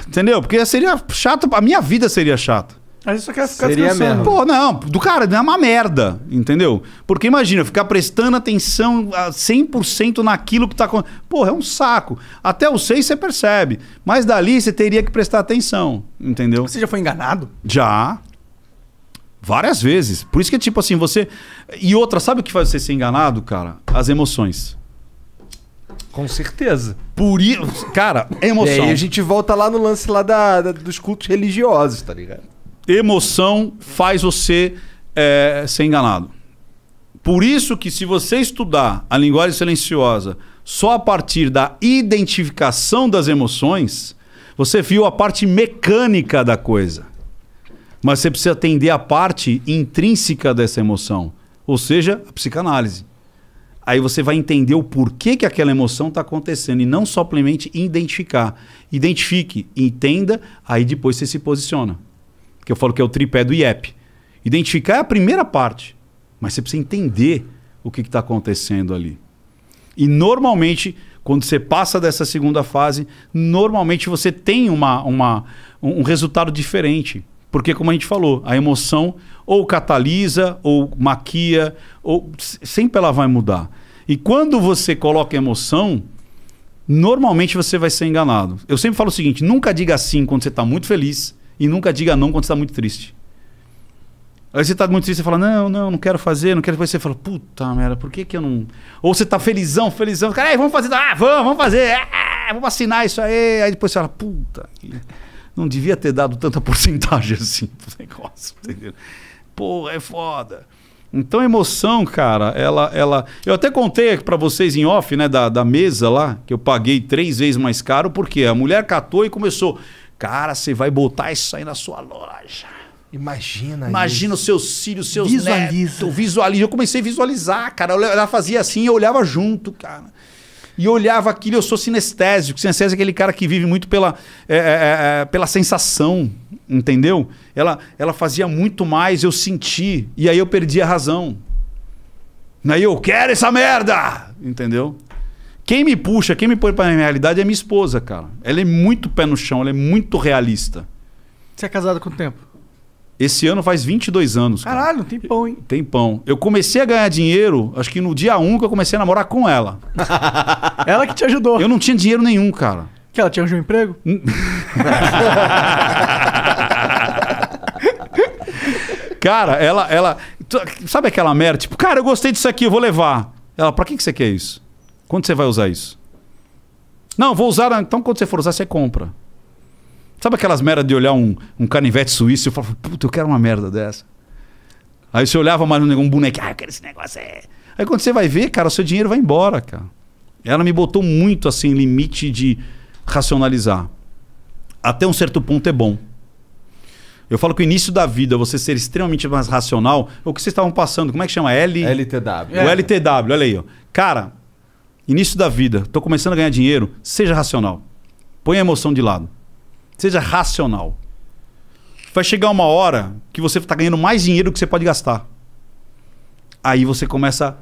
Entendeu? Porque seria chato, a minha vida seria chata. A gente só quer ficar Seria descansando. Pô, não, do cara, não é uma merda, entendeu? Porque imagina, ficar prestando atenção a 100% naquilo que tá acontecendo. Porra, é um saco. Até o 6 você percebe, mas dali você teria que prestar atenção, entendeu? Você já foi enganado? Já. Várias vezes. Por isso que é tipo assim, você. E outra, sabe o que faz você ser enganado, cara? As emoções. Com certeza. Por isso. Cara, emoção. E aí a gente volta lá no lance lá da, da dos cultos religiosos, tá ligado? Emoção faz você é, ser enganado. Por isso que se você estudar a linguagem silenciosa só a partir da identificação das emoções, você viu a parte mecânica da coisa. Mas você precisa atender a parte intrínseca dessa emoção, ou seja, a psicanálise. Aí você vai entender o porquê que aquela emoção está acontecendo e não simplesmente identificar. Identifique, entenda, aí depois você se posiciona. Que eu falo que é o tripé do IEP. Identificar é a primeira parte, mas você precisa entender o que está acontecendo ali. E normalmente, quando você passa dessa segunda fase, normalmente você tem uma, uma, um resultado diferente. Porque, como a gente falou, a emoção ou catalisa, ou maquia, ou sempre ela vai mudar. E quando você coloca emoção, normalmente você vai ser enganado. Eu sempre falo o seguinte: nunca diga sim quando você está muito feliz e nunca diga não quando você está muito triste. Aí você está muito triste, você fala, não, não, não quero fazer, não quero fazer. Você fala, puta merda, por que que eu não... Ou você está felizão, felizão, cara, vamos fazer, tá, ah, vamos, vamos fazer, ah, vamos assinar isso aí. Aí depois você fala, puta, não devia ter dado tanta porcentagem assim pro negócio, entendeu? é foda. Então a emoção, cara, ela. ela... Eu até contei para vocês em off, né, da, da mesa lá, que eu paguei três vezes mais caro, porque a mulher catou e começou. Cara, você vai botar isso aí na sua loja. Imagina. Imagina isso. os seus cílios seus Visualiza. netos. Visualiza. Eu comecei a visualizar, cara. Ela fazia assim, eu olhava junto, cara. E olhava aquilo, eu sou sinestésico. Sinestésico é aquele cara que vive muito pela, é é, é, é, pela sensação, entendeu? Ela, ela fazia muito mais eu senti E aí eu perdi a razão. Aí eu quero essa merda! Entendeu? Quem me puxa, quem me põe pra minha realidade é minha esposa, cara. Ela é muito pé no chão, ela é muito realista. Você é casado há quanto tempo? Esse ano faz 22 anos. Cara. Caralho, tem pão, hein? Tem pão. Eu comecei a ganhar dinheiro, acho que no dia 1 que eu comecei a namorar com ela. ela que te ajudou. Eu não tinha dinheiro nenhum, cara. Que ela tinha um emprego? cara, ela, ela. Sabe aquela merda? Tipo, cara, eu gostei disso aqui, eu vou levar. Ela, pra que, que você quer isso? Quando você vai usar isso? Não, vou usar. Então, quando você for usar, você compra. Sabe aquelas merda de olhar um, um canivete suíço e eu falo, puta, eu quero uma merda dessa. Aí você olhava mais um, um bonequinho, ah, eu quero esse negócio aí. É. Aí quando você vai ver, cara, o seu dinheiro vai embora, cara. Ela me botou muito assim, limite de racionalizar. Até um certo ponto é bom. Eu falo que o início da vida, você ser extremamente mais racional, é o que vocês estavam passando, como é que chama? L... LTW. O LTW, olha aí. Ó. Cara, início da vida, tô começando a ganhar dinheiro, seja racional. Põe a emoção de lado. Seja racional. Vai chegar uma hora que você está ganhando mais dinheiro do que você pode gastar. Aí você começa.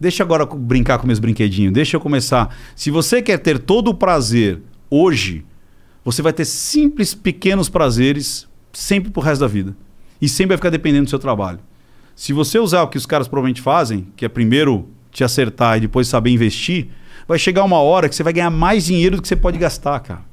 Deixa agora brincar com meus brinquedinhos. Deixa eu começar. Se você quer ter todo o prazer hoje, você vai ter simples pequenos prazeres sempre pro resto da vida. E sempre vai ficar dependendo do seu trabalho. Se você usar o que os caras provavelmente fazem, que é primeiro te acertar e depois saber investir, vai chegar uma hora que você vai ganhar mais dinheiro do que você pode gastar, cara.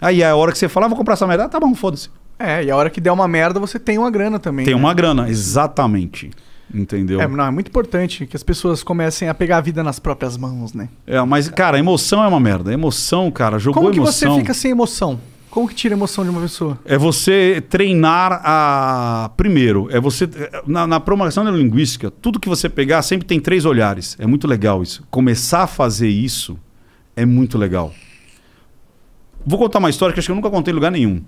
Aí a hora que você fala, ah, vou comprar essa merda, ah, tá bom, foda-se. É, e a hora que der uma merda, você tem uma grana também. Tem né? uma grana, exatamente. Entendeu? É, não, é muito importante que as pessoas comecem a pegar a vida nas próprias mãos, né? É, mas, cara, emoção é uma merda. Emoção, cara, jogou Como que emoção. você fica sem emoção? Como que tira a emoção de uma pessoa? É você treinar a. Primeiro, é você. Na, na programação neurolinguística, tudo que você pegar sempre tem três olhares. É muito legal isso. Começar a fazer isso é muito legal. Vou contar uma história que acho que eu nunca contei em lugar nenhum.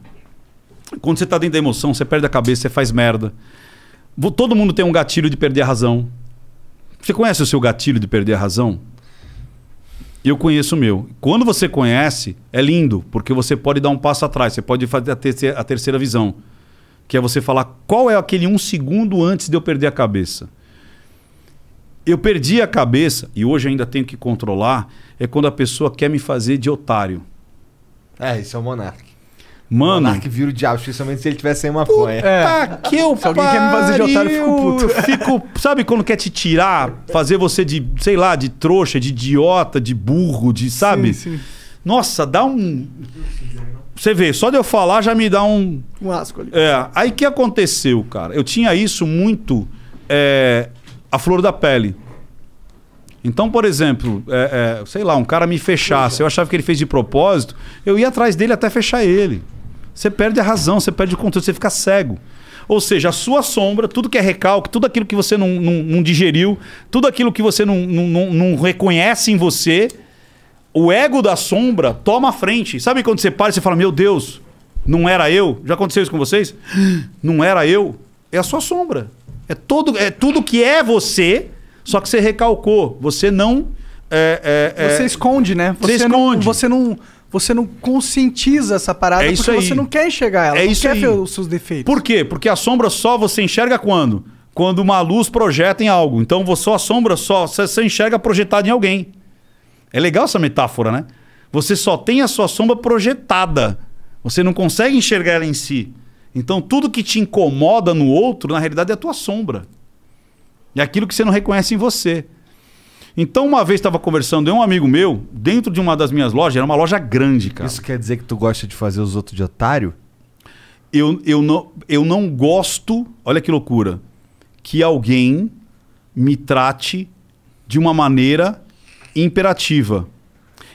Quando você está dentro da emoção, você perde a cabeça, você faz merda. Todo mundo tem um gatilho de perder a razão. Você conhece o seu gatilho de perder a razão? Eu conheço o meu. Quando você conhece, é lindo, porque você pode dar um passo atrás, você pode fazer a terceira visão que é você falar qual é aquele um segundo antes de eu perder a cabeça. Eu perdi a cabeça, e hoje ainda tenho que controlar, é quando a pessoa quer me fazer de otário. É, isso é o Monark. Mano. Monark vira o diabo, especialmente se ele tiver sem maconha. É. que eu Se alguém quer me fazer de otário, eu fico puto. fico, sabe quando quer te tirar, fazer você de, sei lá, de trouxa, de idiota, de burro, de, sabe? Sim, sim. Nossa, dá um. Você vê, só de eu falar já me dá um. Um asco ali. É. Aí que aconteceu, cara? Eu tinha isso muito. É, a flor da pele. Então, por exemplo, é, é, sei lá, um cara me fechasse, eu achava que ele fez de propósito, eu ia atrás dele até fechar ele. Você perde a razão, você perde o controle, você fica cego. Ou seja, a sua sombra, tudo que é recalque, tudo aquilo que você não, não, não digeriu, tudo aquilo que você não, não, não reconhece em você, o ego da sombra toma a frente. Sabe quando você para e você fala, meu Deus, não era eu? Já aconteceu isso com vocês? Não era eu? É a sua sombra. É, todo, é tudo que é você só que você recalcou, você não. É, é, é você esconde, né? Você, você esconde. Não, você não. Você não conscientiza essa parada é isso porque aí. você não quer enxergar ela, é não isso quer aí. ver os seus defeitos. Por quê? Porque a sombra só você enxerga quando? Quando uma luz projeta em algo. Então você, a sombra só você enxerga projetada em alguém. É legal essa metáfora, né? Você só tem a sua sombra projetada. Você não consegue enxergar ela em si. Então tudo que te incomoda no outro, na realidade, é a tua sombra. É aquilo que você não reconhece em você. Então, uma vez estava conversando, eu um amigo meu, dentro de uma das minhas lojas, era uma loja grande, cara. Isso quer dizer que tu gosta de fazer os outros de otário? Eu, eu, não, eu não gosto, olha que loucura, que alguém me trate de uma maneira imperativa.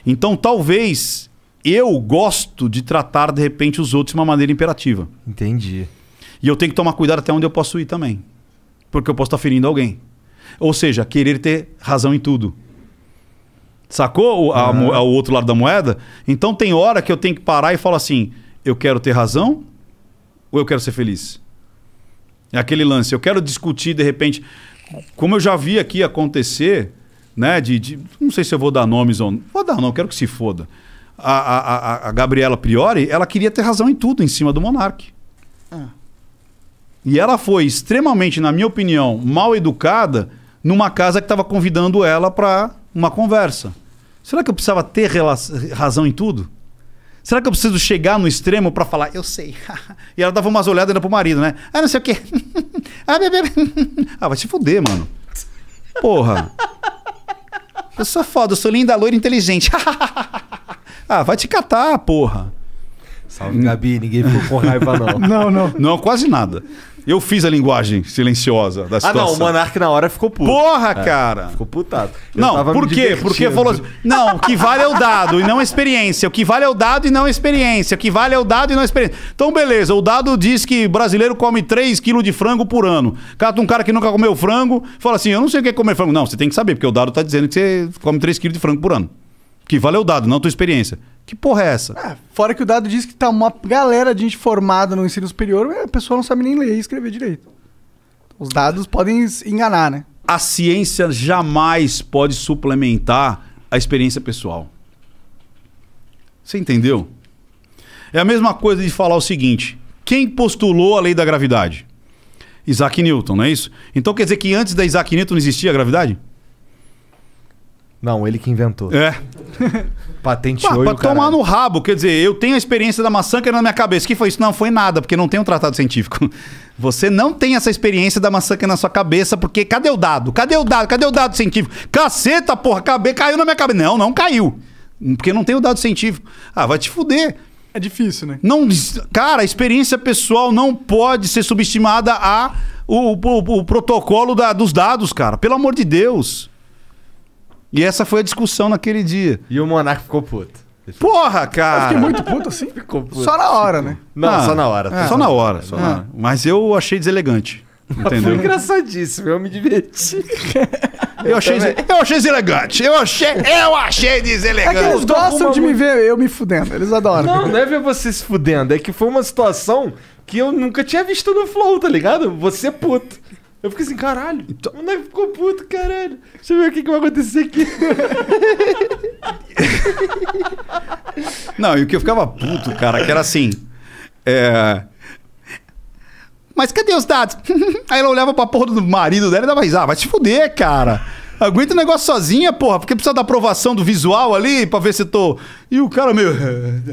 Então, talvez eu gosto de tratar, de repente, os outros de uma maneira imperativa. Entendi. E eu tenho que tomar cuidado até onde eu posso ir também porque eu posso estar ferindo alguém. Ou seja, querer ter razão em tudo. Sacou o, a, o outro lado da moeda? Então tem hora que eu tenho que parar e falar assim: eu quero ter razão ou eu quero ser feliz? É aquele lance. Eu quero discutir de repente. Como eu já vi aqui acontecer, né? De, de não sei se eu vou dar nomes ou não. Vou dar, não, quero que se foda. A, a, a, a Gabriela Priori, ela queria ter razão em tudo em cima do Monarque. Ah. E ela foi extremamente, na minha opinião, mal educada numa casa que estava convidando ela para uma conversa. Será que eu precisava ter razão em tudo? Será que eu preciso chegar no extremo para falar, eu sei? e ela dava umas olhadas para pro marido, né? Ah, não sei o quê. ah, bebê. ah, vai se fuder, mano. Porra. Eu sou foda, eu sou linda, loira inteligente. ah, vai te catar, porra. Salve, Gabi. Ninguém ficou com raiva, não. não, não. Não, quase nada. Eu fiz a linguagem silenciosa da situação. Ah, não, o Monark na hora ficou puto. Porra, é, cara! Ficou putado. Eu não, por quê? Porque falou assim: não, o que vale é o dado e não a experiência. O que vale é o dado e não a experiência. O que vale é o dado e não a experiência. Então, beleza, o dado diz que brasileiro come 3 quilos de frango por ano. Cata um cara que nunca comeu frango, fala assim: eu não sei o que é comer frango. Não, você tem que saber, porque o dado tá dizendo que você come 3 quilos de frango por ano. Que valeu o dado, não a tua experiência. Que porra é essa? É, fora que o dado diz que tá uma galera de gente formada no ensino superior, a pessoa não sabe nem ler e escrever direito. Os dados podem enganar, né? A ciência jamais pode suplementar a experiência pessoal. Você entendeu? É a mesma coisa de falar o seguinte: quem postulou a lei da gravidade? Isaac Newton, não é isso? Então quer dizer que antes da Isaac Newton existia a gravidade? Não, ele que inventou. É. Patenteou Pá, pra tomar no rabo, quer dizer, eu tenho a experiência da maçã é na minha cabeça. Que foi isso? Não, foi nada, porque não tem um tratado científico. Você não tem essa experiência da maçã é na sua cabeça, porque cadê o dado? Cadê o dado? Cadê o dado científico? Caceta, porra, cabe, caiu na minha cabeça. Não, não caiu. Porque não tem o dado científico. Ah, vai te fuder. É difícil, né? Não, cara, a experiência pessoal não pode ser subestimada a o, o, o protocolo da, dos dados, cara. Pelo amor de Deus. E essa foi a discussão naquele dia. E o Monarca ficou puto. Porra, cara! Eu fiquei muito puto assim. Ficou puto. Só na hora, né? Não, ah, só na hora. É, só na hora. Só é. na ah. Mas eu achei deselegante. Entendeu? Foi engraçadíssimo, eu me diverti. Eu, achei, eu achei deselegante. Eu achei, eu achei deselegante. É que eles gostam de me ver eu me fudendo. Eles adoram. Não, não é ver você se fudendo. É que foi uma situação que eu nunca tinha visto no Flow, tá ligado? Você é puto. Eu fiquei assim, caralho. Então... O moleque ficou puto, caralho. Deixa eu ver o que, que vai acontecer aqui. Não, e o que eu ficava puto, cara, que era assim. É. Mas cadê os dados? Aí ela olhava pra porra do marido dela e dava risada. Vai se fuder, cara. Aguenta o negócio sozinha, porra, porque precisa da aprovação do visual ali pra ver se tô. E o cara meio.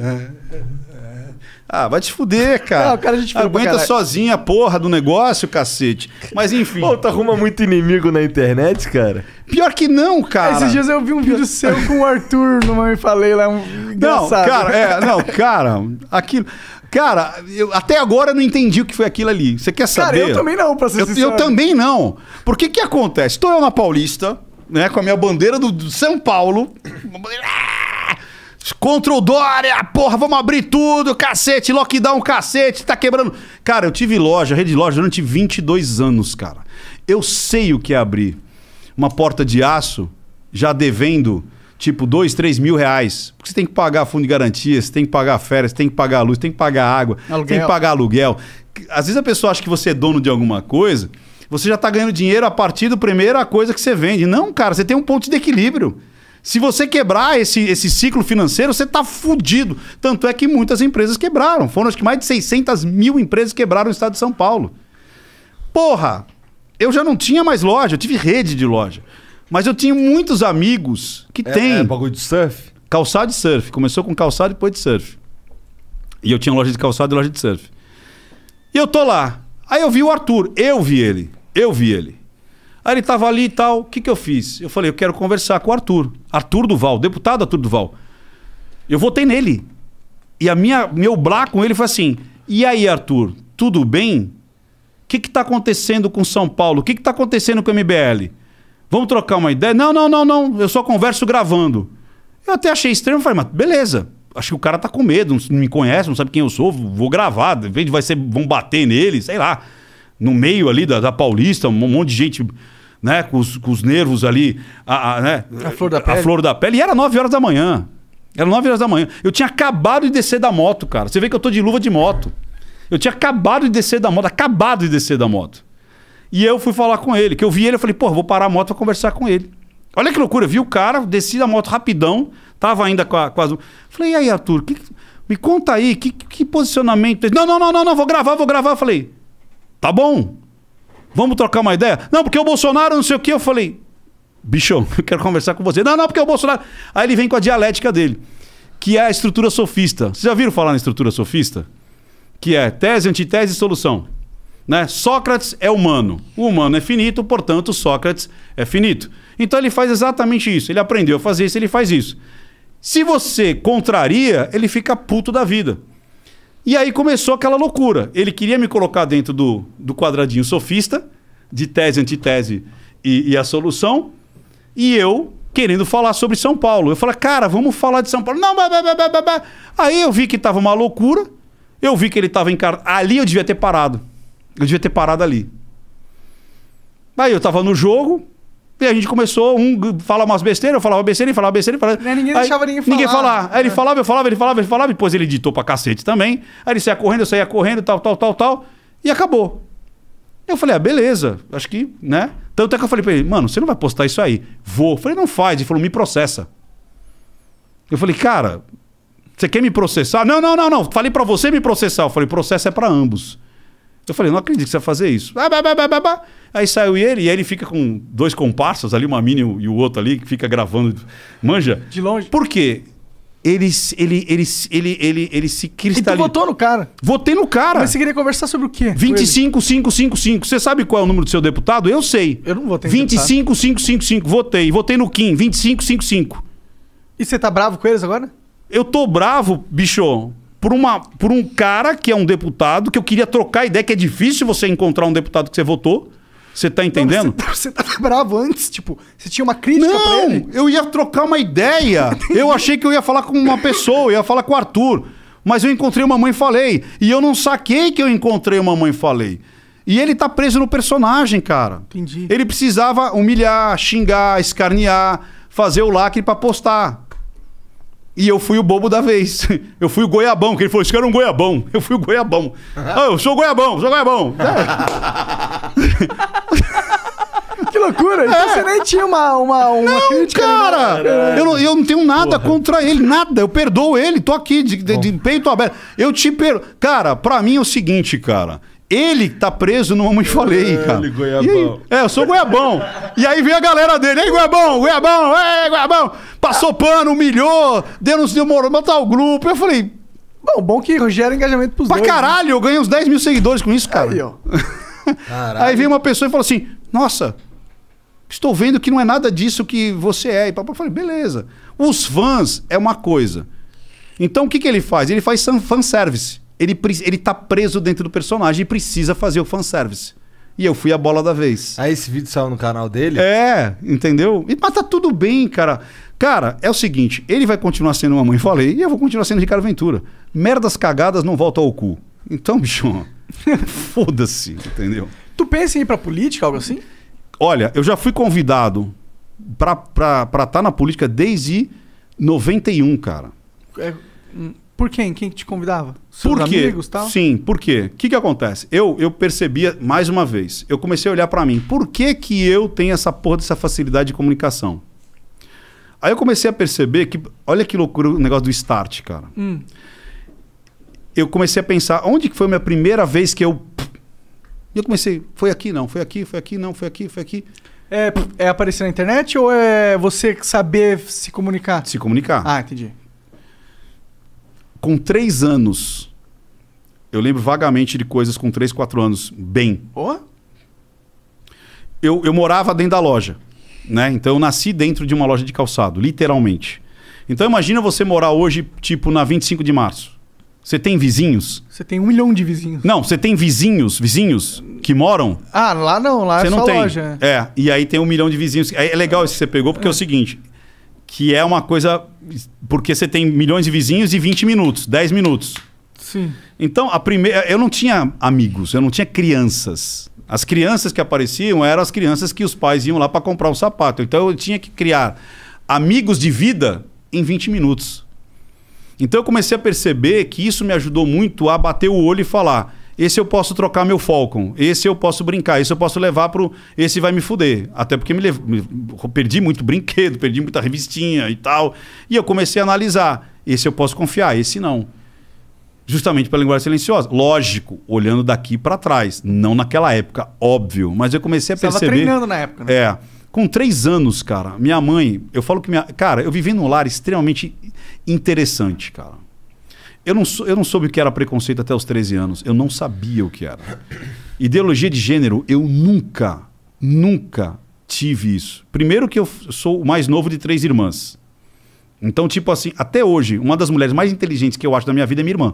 Ah, vai te fuder, cara. Não, cara, a é gente Aguenta sozinha a porra do negócio, cacete. Mas enfim. Pô, tu arruma muito inimigo na internet, cara? Pior que não, cara. Esses dias eu vi um vídeo seu com o Arthur no Me Falei lá, engraçado. Não, cara, é, não, cara, aquilo... Cara, eu, até agora eu não entendi o que foi aquilo ali. Você quer saber? Cara, eu também não, pra ser eu, sincero. Eu também não. Porque que acontece? Estou eu na Paulista, né, com a minha bandeira do, do São Paulo o Dória, porra, vamos abrir tudo, cacete, lockdown, cacete, tá quebrando. Cara, eu tive loja, rede de loja, durante 22 anos, cara. Eu sei o que é abrir uma porta de aço, já devendo, tipo, 2, 3 mil reais. Porque você tem que pagar fundo de garantia, você tem que pagar férias, você tem que pagar luz, tem que pagar água, aluguel. tem que pagar aluguel. Às vezes a pessoa acha que você é dono de alguma coisa, você já tá ganhando dinheiro a partir da primeira coisa que você vende. Não, cara, você tem um ponto de equilíbrio. Se você quebrar esse, esse ciclo financeiro, você está fudido. Tanto é que muitas empresas quebraram. Foram acho que mais de 600 mil empresas quebraram no estado de São Paulo. Porra, eu já não tinha mais loja, eu tive rede de loja. Mas eu tinha muitos amigos que é, é têm. É, bagulho de surf? Calçado de surf. Começou com calçado e depois de surf. E eu tinha loja de calçado e loja de surf. E eu tô lá. Aí eu vi o Arthur. Eu vi ele. Eu vi ele. Aí ele estava ali e tal. O que, que eu fiz? Eu falei, eu quero conversar com o Arthur. Arthur Duval, deputado Arthur Duval. Eu votei nele. E a minha, meu blá com ele foi assim: e aí, Arthur, tudo bem? O que está acontecendo com São Paulo? O que está acontecendo com o MBL? Vamos trocar uma ideia? Não, não, não, não. Eu só converso gravando. Eu até achei estranho, falei, mas beleza. Acho que o cara tá com medo, não me conhece, não sabe quem eu sou, vou gravar, de vez vai ser, vão bater nele, sei lá no meio ali da, da Paulista, um monte de gente né, com, os, com os nervos ali, a, a, né, a, flor da pele. a flor da pele. E era 9 horas da manhã. Era 9 horas da manhã. Eu tinha acabado de descer da moto, cara. Você vê que eu tô de luva de moto. Eu tinha acabado de descer da moto, acabado de descer da moto. E eu fui falar com ele, que eu vi ele, eu falei, pô, vou parar a moto pra conversar com ele. Olha que loucura, vi o cara, desci da moto rapidão, tava ainda com a, as... Falei, e aí, Arthur, que, me conta aí, que, que posicionamento. Não, não, não, não, não, vou gravar, vou gravar. Eu falei, Tá bom. Vamos trocar uma ideia? Não, porque o Bolsonaro não sei o que. Eu falei, bicho, eu quero conversar com você. Não, não, porque o Bolsonaro. Aí ele vem com a dialética dele, que é a estrutura sofista. Vocês já viram falar na estrutura sofista? Que é tese, antitese e solução. Né? Sócrates é humano. O humano é finito, portanto, Sócrates é finito. Então ele faz exatamente isso. Ele aprendeu a fazer isso, ele faz isso. Se você contraria, ele fica puto da vida. E aí começou aquela loucura. Ele queria me colocar dentro do, do quadradinho sofista, de tese, antitese e, e a solução, e eu querendo falar sobre São Paulo. Eu falei, cara, vamos falar de São Paulo. Não, blá, blá, blá, blá. Aí eu vi que estava uma loucura, eu vi que ele estava encarnado. Ali eu devia ter parado. Eu devia ter parado ali. Aí eu estava no jogo, e a gente começou, um fala umas besteiras, eu falava besteira, ele falava besteira, ele falava. Né, aí, ninguém deixava ninguém falar. Ninguém falar. Aí ele é. falava, eu falava, ele falava, ele falava, depois ele editou pra cacete também. Aí ele saía correndo, eu saía correndo, tal, tal, tal, tal. E acabou. Eu falei, ah, beleza, acho que, né? Tanto é que eu falei pra ele, mano, você não vai postar isso aí. Vou. Eu falei, não faz. Ele falou, me processa. Eu falei, cara, você quer me processar? Não, não, não, não. Falei para você me processar. Eu falei, processo é para ambos. Eu falei, não acredito que você vai fazer isso. Bah, bah, bah, aí saiu ele, e aí ele fica com dois comparsas ali, uma mini e o outro ali, que fica gravando. Manja. De longe. Por quê? Ele, ele, ele, ele, ele, ele se cristalizou. ele votou no cara. Votei no cara. Mas você queria conversar sobre o quê? 25555. Você sabe qual é o número do seu deputado? Eu sei. Eu não votei 25555. Votei. Votei no Kim. 2555. E você tá bravo com eles agora? Eu tô bravo, bicho por, uma, por um cara que é um deputado, que eu queria trocar ideia, que é difícil você encontrar um deputado que você votou. Você tá entendendo? Não, você, tá, você tava tá bravo antes, tipo, você tinha uma crítica Não, pra ele. eu ia trocar uma ideia. eu achei que eu ia falar com uma pessoa, eu ia falar com o Arthur. Mas eu encontrei uma mãe e falei. E eu não saquei que eu encontrei uma mãe e falei. E ele tá preso no personagem, cara. Entendi. Ele precisava humilhar, xingar, escarnear, fazer o lacre para postar. E eu fui o bobo da vez. Eu fui o goiabão, que ele falou: Isso que era é um goiabão. Eu fui o goiabão. ah, eu sou goiabão, sou goiabão. que loucura! Então é. você nem tinha uma, uma, uma não, crítica. Né? Cara, eu, não, eu não tenho nada Porra. contra ele, nada. Eu perdoo ele, tô aqui, de, de, de peito aberto. Eu te perdoo. Cara, pra mim é o seguinte, cara. Ele tá preso no Mamãe Falei, cara. Ele, Goiabão. Aí, é, eu sou Goiabão. e aí vem a galera dele. Ei, Goiabão, Goiabão, ei, Goiabão. Passou pano, humilhou, deu demorou, matou o grupo. Eu falei... Bom, bom que gera engajamento pros pra dois. Pra né? caralho, né? eu ganho uns 10 mil seguidores com isso, cara. Aí, ó. aí veio uma pessoa e falou assim, nossa... Estou vendo que não é nada disso que você é. E eu falei, beleza. Os fãs é uma coisa. Então o que, que ele faz? Ele faz fanservice ele, ele tá preso dentro do personagem e precisa fazer o fanservice. E eu fui a bola da vez. Aí ah, esse vídeo saiu no canal dele? É, entendeu? E, mas tá tudo bem, cara. Cara, é o seguinte: ele vai continuar sendo uma mãe, falei, e eu vou continuar sendo Ricardo Ventura. Merdas cagadas não voltam ao cu. Então, bicho, foda-se, entendeu? Tu pensa em ir pra política, algo assim? Olha, eu já fui convidado pra estar tá na política desde 91, cara. É, hum. Por quem? Quem te convidava? Seus por quê? amigos tal? Sim, por quê? O que, que acontece? Eu, eu percebia, mais uma vez, eu comecei a olhar para mim. Por que, que eu tenho essa porra dessa facilidade de comunicação? Aí eu comecei a perceber que... Olha que loucura o negócio do start, cara. Hum. Eu comecei a pensar, onde que foi a minha primeira vez que eu... E eu comecei, foi aqui não, foi aqui, foi aqui, não, foi aqui, foi aqui. É, é aparecer na internet ou é você saber se comunicar? Se comunicar. Ah, entendi com três anos. Eu lembro vagamente de coisas com três, quatro anos, bem. Oh? Eu, eu morava dentro da loja. Né? Então eu nasci dentro de uma loja de calçado, literalmente. Então imagina você morar hoje, tipo, na 25 de março. Você tem vizinhos? Você tem um milhão de vizinhos. Não, você tem vizinhos, vizinhos que moram? Ah, lá não, lá você é não tem. loja. É. é, e aí tem um milhão de vizinhos. É, é legal isso que você pegou, porque é, é o seguinte: que é uma coisa. Porque você tem milhões de vizinhos e 20 minutos, 10 minutos. Sim. Então, a primeira. Eu não tinha amigos, eu não tinha crianças. As crianças que apareciam eram as crianças que os pais iam lá para comprar o um sapato. Então eu tinha que criar amigos de vida em 20 minutos. Então eu comecei a perceber que isso me ajudou muito a bater o olho e falar: esse eu posso trocar meu Falcon, esse eu posso brincar, esse eu posso levar pro. Esse vai me fuder. Até porque me, lev... me... perdi muito brinquedo, perdi muita revistinha e tal. E eu comecei a analisar. Esse eu posso confiar, esse não. Justamente pela linguagem silenciosa. Lógico, olhando daqui para trás. Não naquela época, óbvio. Mas eu comecei a Você perceber. Você treinando na época, né? É. Com três anos, cara, minha mãe. Eu falo que minha. Cara, eu vivi num lar extremamente interessante, cara. Eu não, sou, eu não soube o que era preconceito até os 13 anos. Eu não sabia o que era. Ideologia de gênero, eu nunca, nunca tive isso. Primeiro que eu sou o mais novo de três irmãs. Então, tipo assim, até hoje, uma das mulheres mais inteligentes que eu acho da minha vida é minha irmã.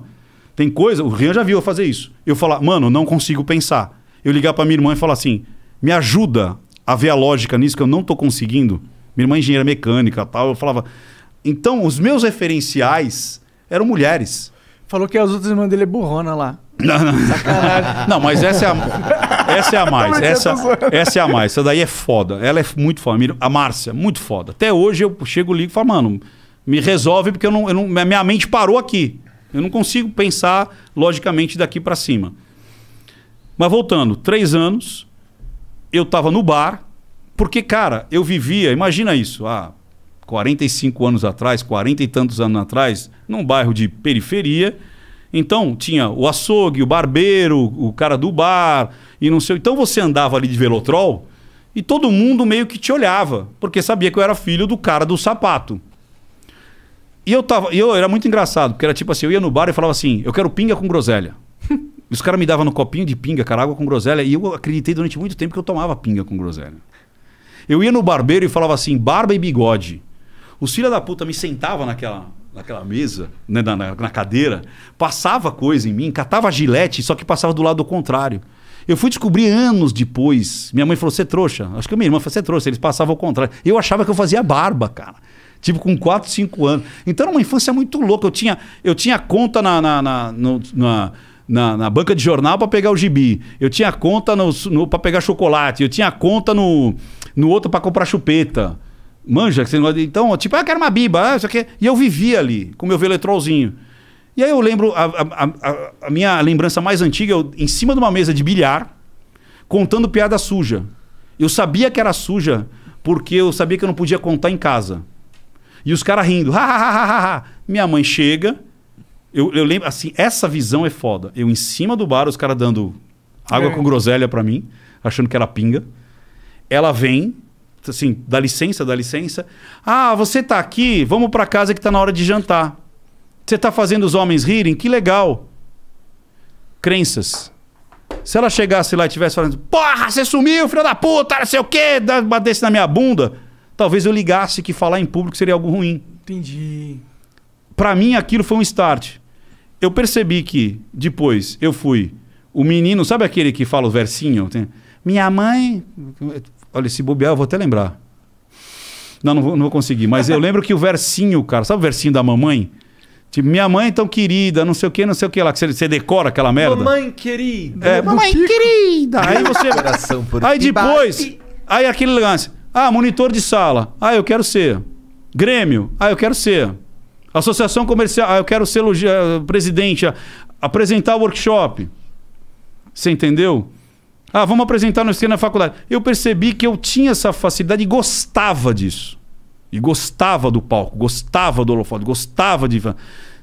Tem coisa, o Rian já viu eu fazer isso. Eu falar, mano, não consigo pensar. Eu ligar para minha irmã e falar assim, me ajuda a ver a lógica nisso que eu não tô conseguindo. Minha irmã é engenheira mecânica tal. Eu falava. Então, os meus referenciais eram mulheres. Falou que as outras irmãs dele é burrona lá. Não, não. Sacanagem. não, mas essa é a, essa é a mais. Essa, essa é a mais. Essa daí é foda. Ela é muito foda. A Márcia, muito foda. Até hoje eu chego, ligo e falo, mano, me resolve porque eu não, eu não, minha mente parou aqui. Eu não consigo pensar logicamente daqui para cima. Mas voltando, três anos, eu tava no bar, porque, cara, eu vivia, imagina isso, ah, 45 anos atrás, 40 e tantos anos atrás, num bairro de periferia. Então tinha o açougue, o barbeiro, o cara do bar e não sei. Então você andava ali de velotrol e todo mundo meio que te olhava, porque sabia que eu era filho do cara do sapato. E eu tava, eu era muito engraçado, porque era tipo assim, eu ia no bar e falava assim: "Eu quero pinga com groselha". e os caras me davam no copinho de pinga, cara, água com groselha, e eu acreditei durante muito tempo que eu tomava pinga com groselha. Eu ia no barbeiro e falava assim: "Barba e bigode". Os filhos da puta me sentava naquela, naquela mesa, né, na, na, na, cadeira, passava coisa em mim, catava gilete, só que passava do lado contrário. Eu fui descobrir anos depois. Minha mãe falou: você é trouxa. Acho que minha irmã falou: você é trouxa. Eles passavam ao contrário. Eu achava que eu fazia barba, cara. Tipo, com 4, 5 anos. Então era uma infância muito louca. Eu tinha, eu tinha conta na, na, na, no, na na, na, banca de jornal para pegar o gibi. Eu tinha conta no, no para pegar chocolate. Eu tinha conta no, no outro para comprar chupeta. Manja, que você Então, tipo, ah, eu quero uma biba, ah, isso aqui. E eu vivia ali, com meu veletrolzinho. E aí eu lembro, a, a, a, a minha lembrança mais antiga, eu, em cima de uma mesa de bilhar, contando piada suja. Eu sabia que era suja, porque eu sabia que eu não podia contar em casa. E os caras rindo, ha, ha, ha, ha, Minha mãe chega, eu, eu lembro, assim, essa visão é foda. Eu em cima do bar, os caras dando água é. com groselha para mim, achando que era pinga. Ela vem, assim, dá licença, dá licença. Ah, você tá aqui, vamos para casa que tá na hora de jantar. Você tá fazendo os homens rirem, que legal. Crenças. Se ela chegasse lá e estivesse falando, porra, você sumiu, filho da puta, não sei o quê, batesse na minha bunda, talvez eu ligasse que falar em público seria algo ruim. Entendi. Para mim, aquilo foi um start. Eu percebi que depois eu fui o menino, sabe aquele que fala o versinho? Minha mãe Olha, se bobear, eu vou até lembrar. Não, não vou, não vou conseguir. Mas eu lembro que o versinho, cara, sabe o versinho da mamãe? Tipo, minha mãe é tão querida, não sei o que, não sei o que lá. Que você, você decora aquela merda. Mamãe querida. É, mamãe Pico. querida. Aí você. aí depois. Aí aquele lance. Ah, monitor de sala. Ah, eu quero ser. Grêmio. Ah, eu quero ser. Associação comercial. Ah, eu quero ser eh, presidente. Apresentar workshop. Você entendeu? Ah, vamos apresentar no esquema na faculdade. Eu percebi que eu tinha essa facilidade e gostava disso. E gostava do palco, gostava do holofote, gostava de.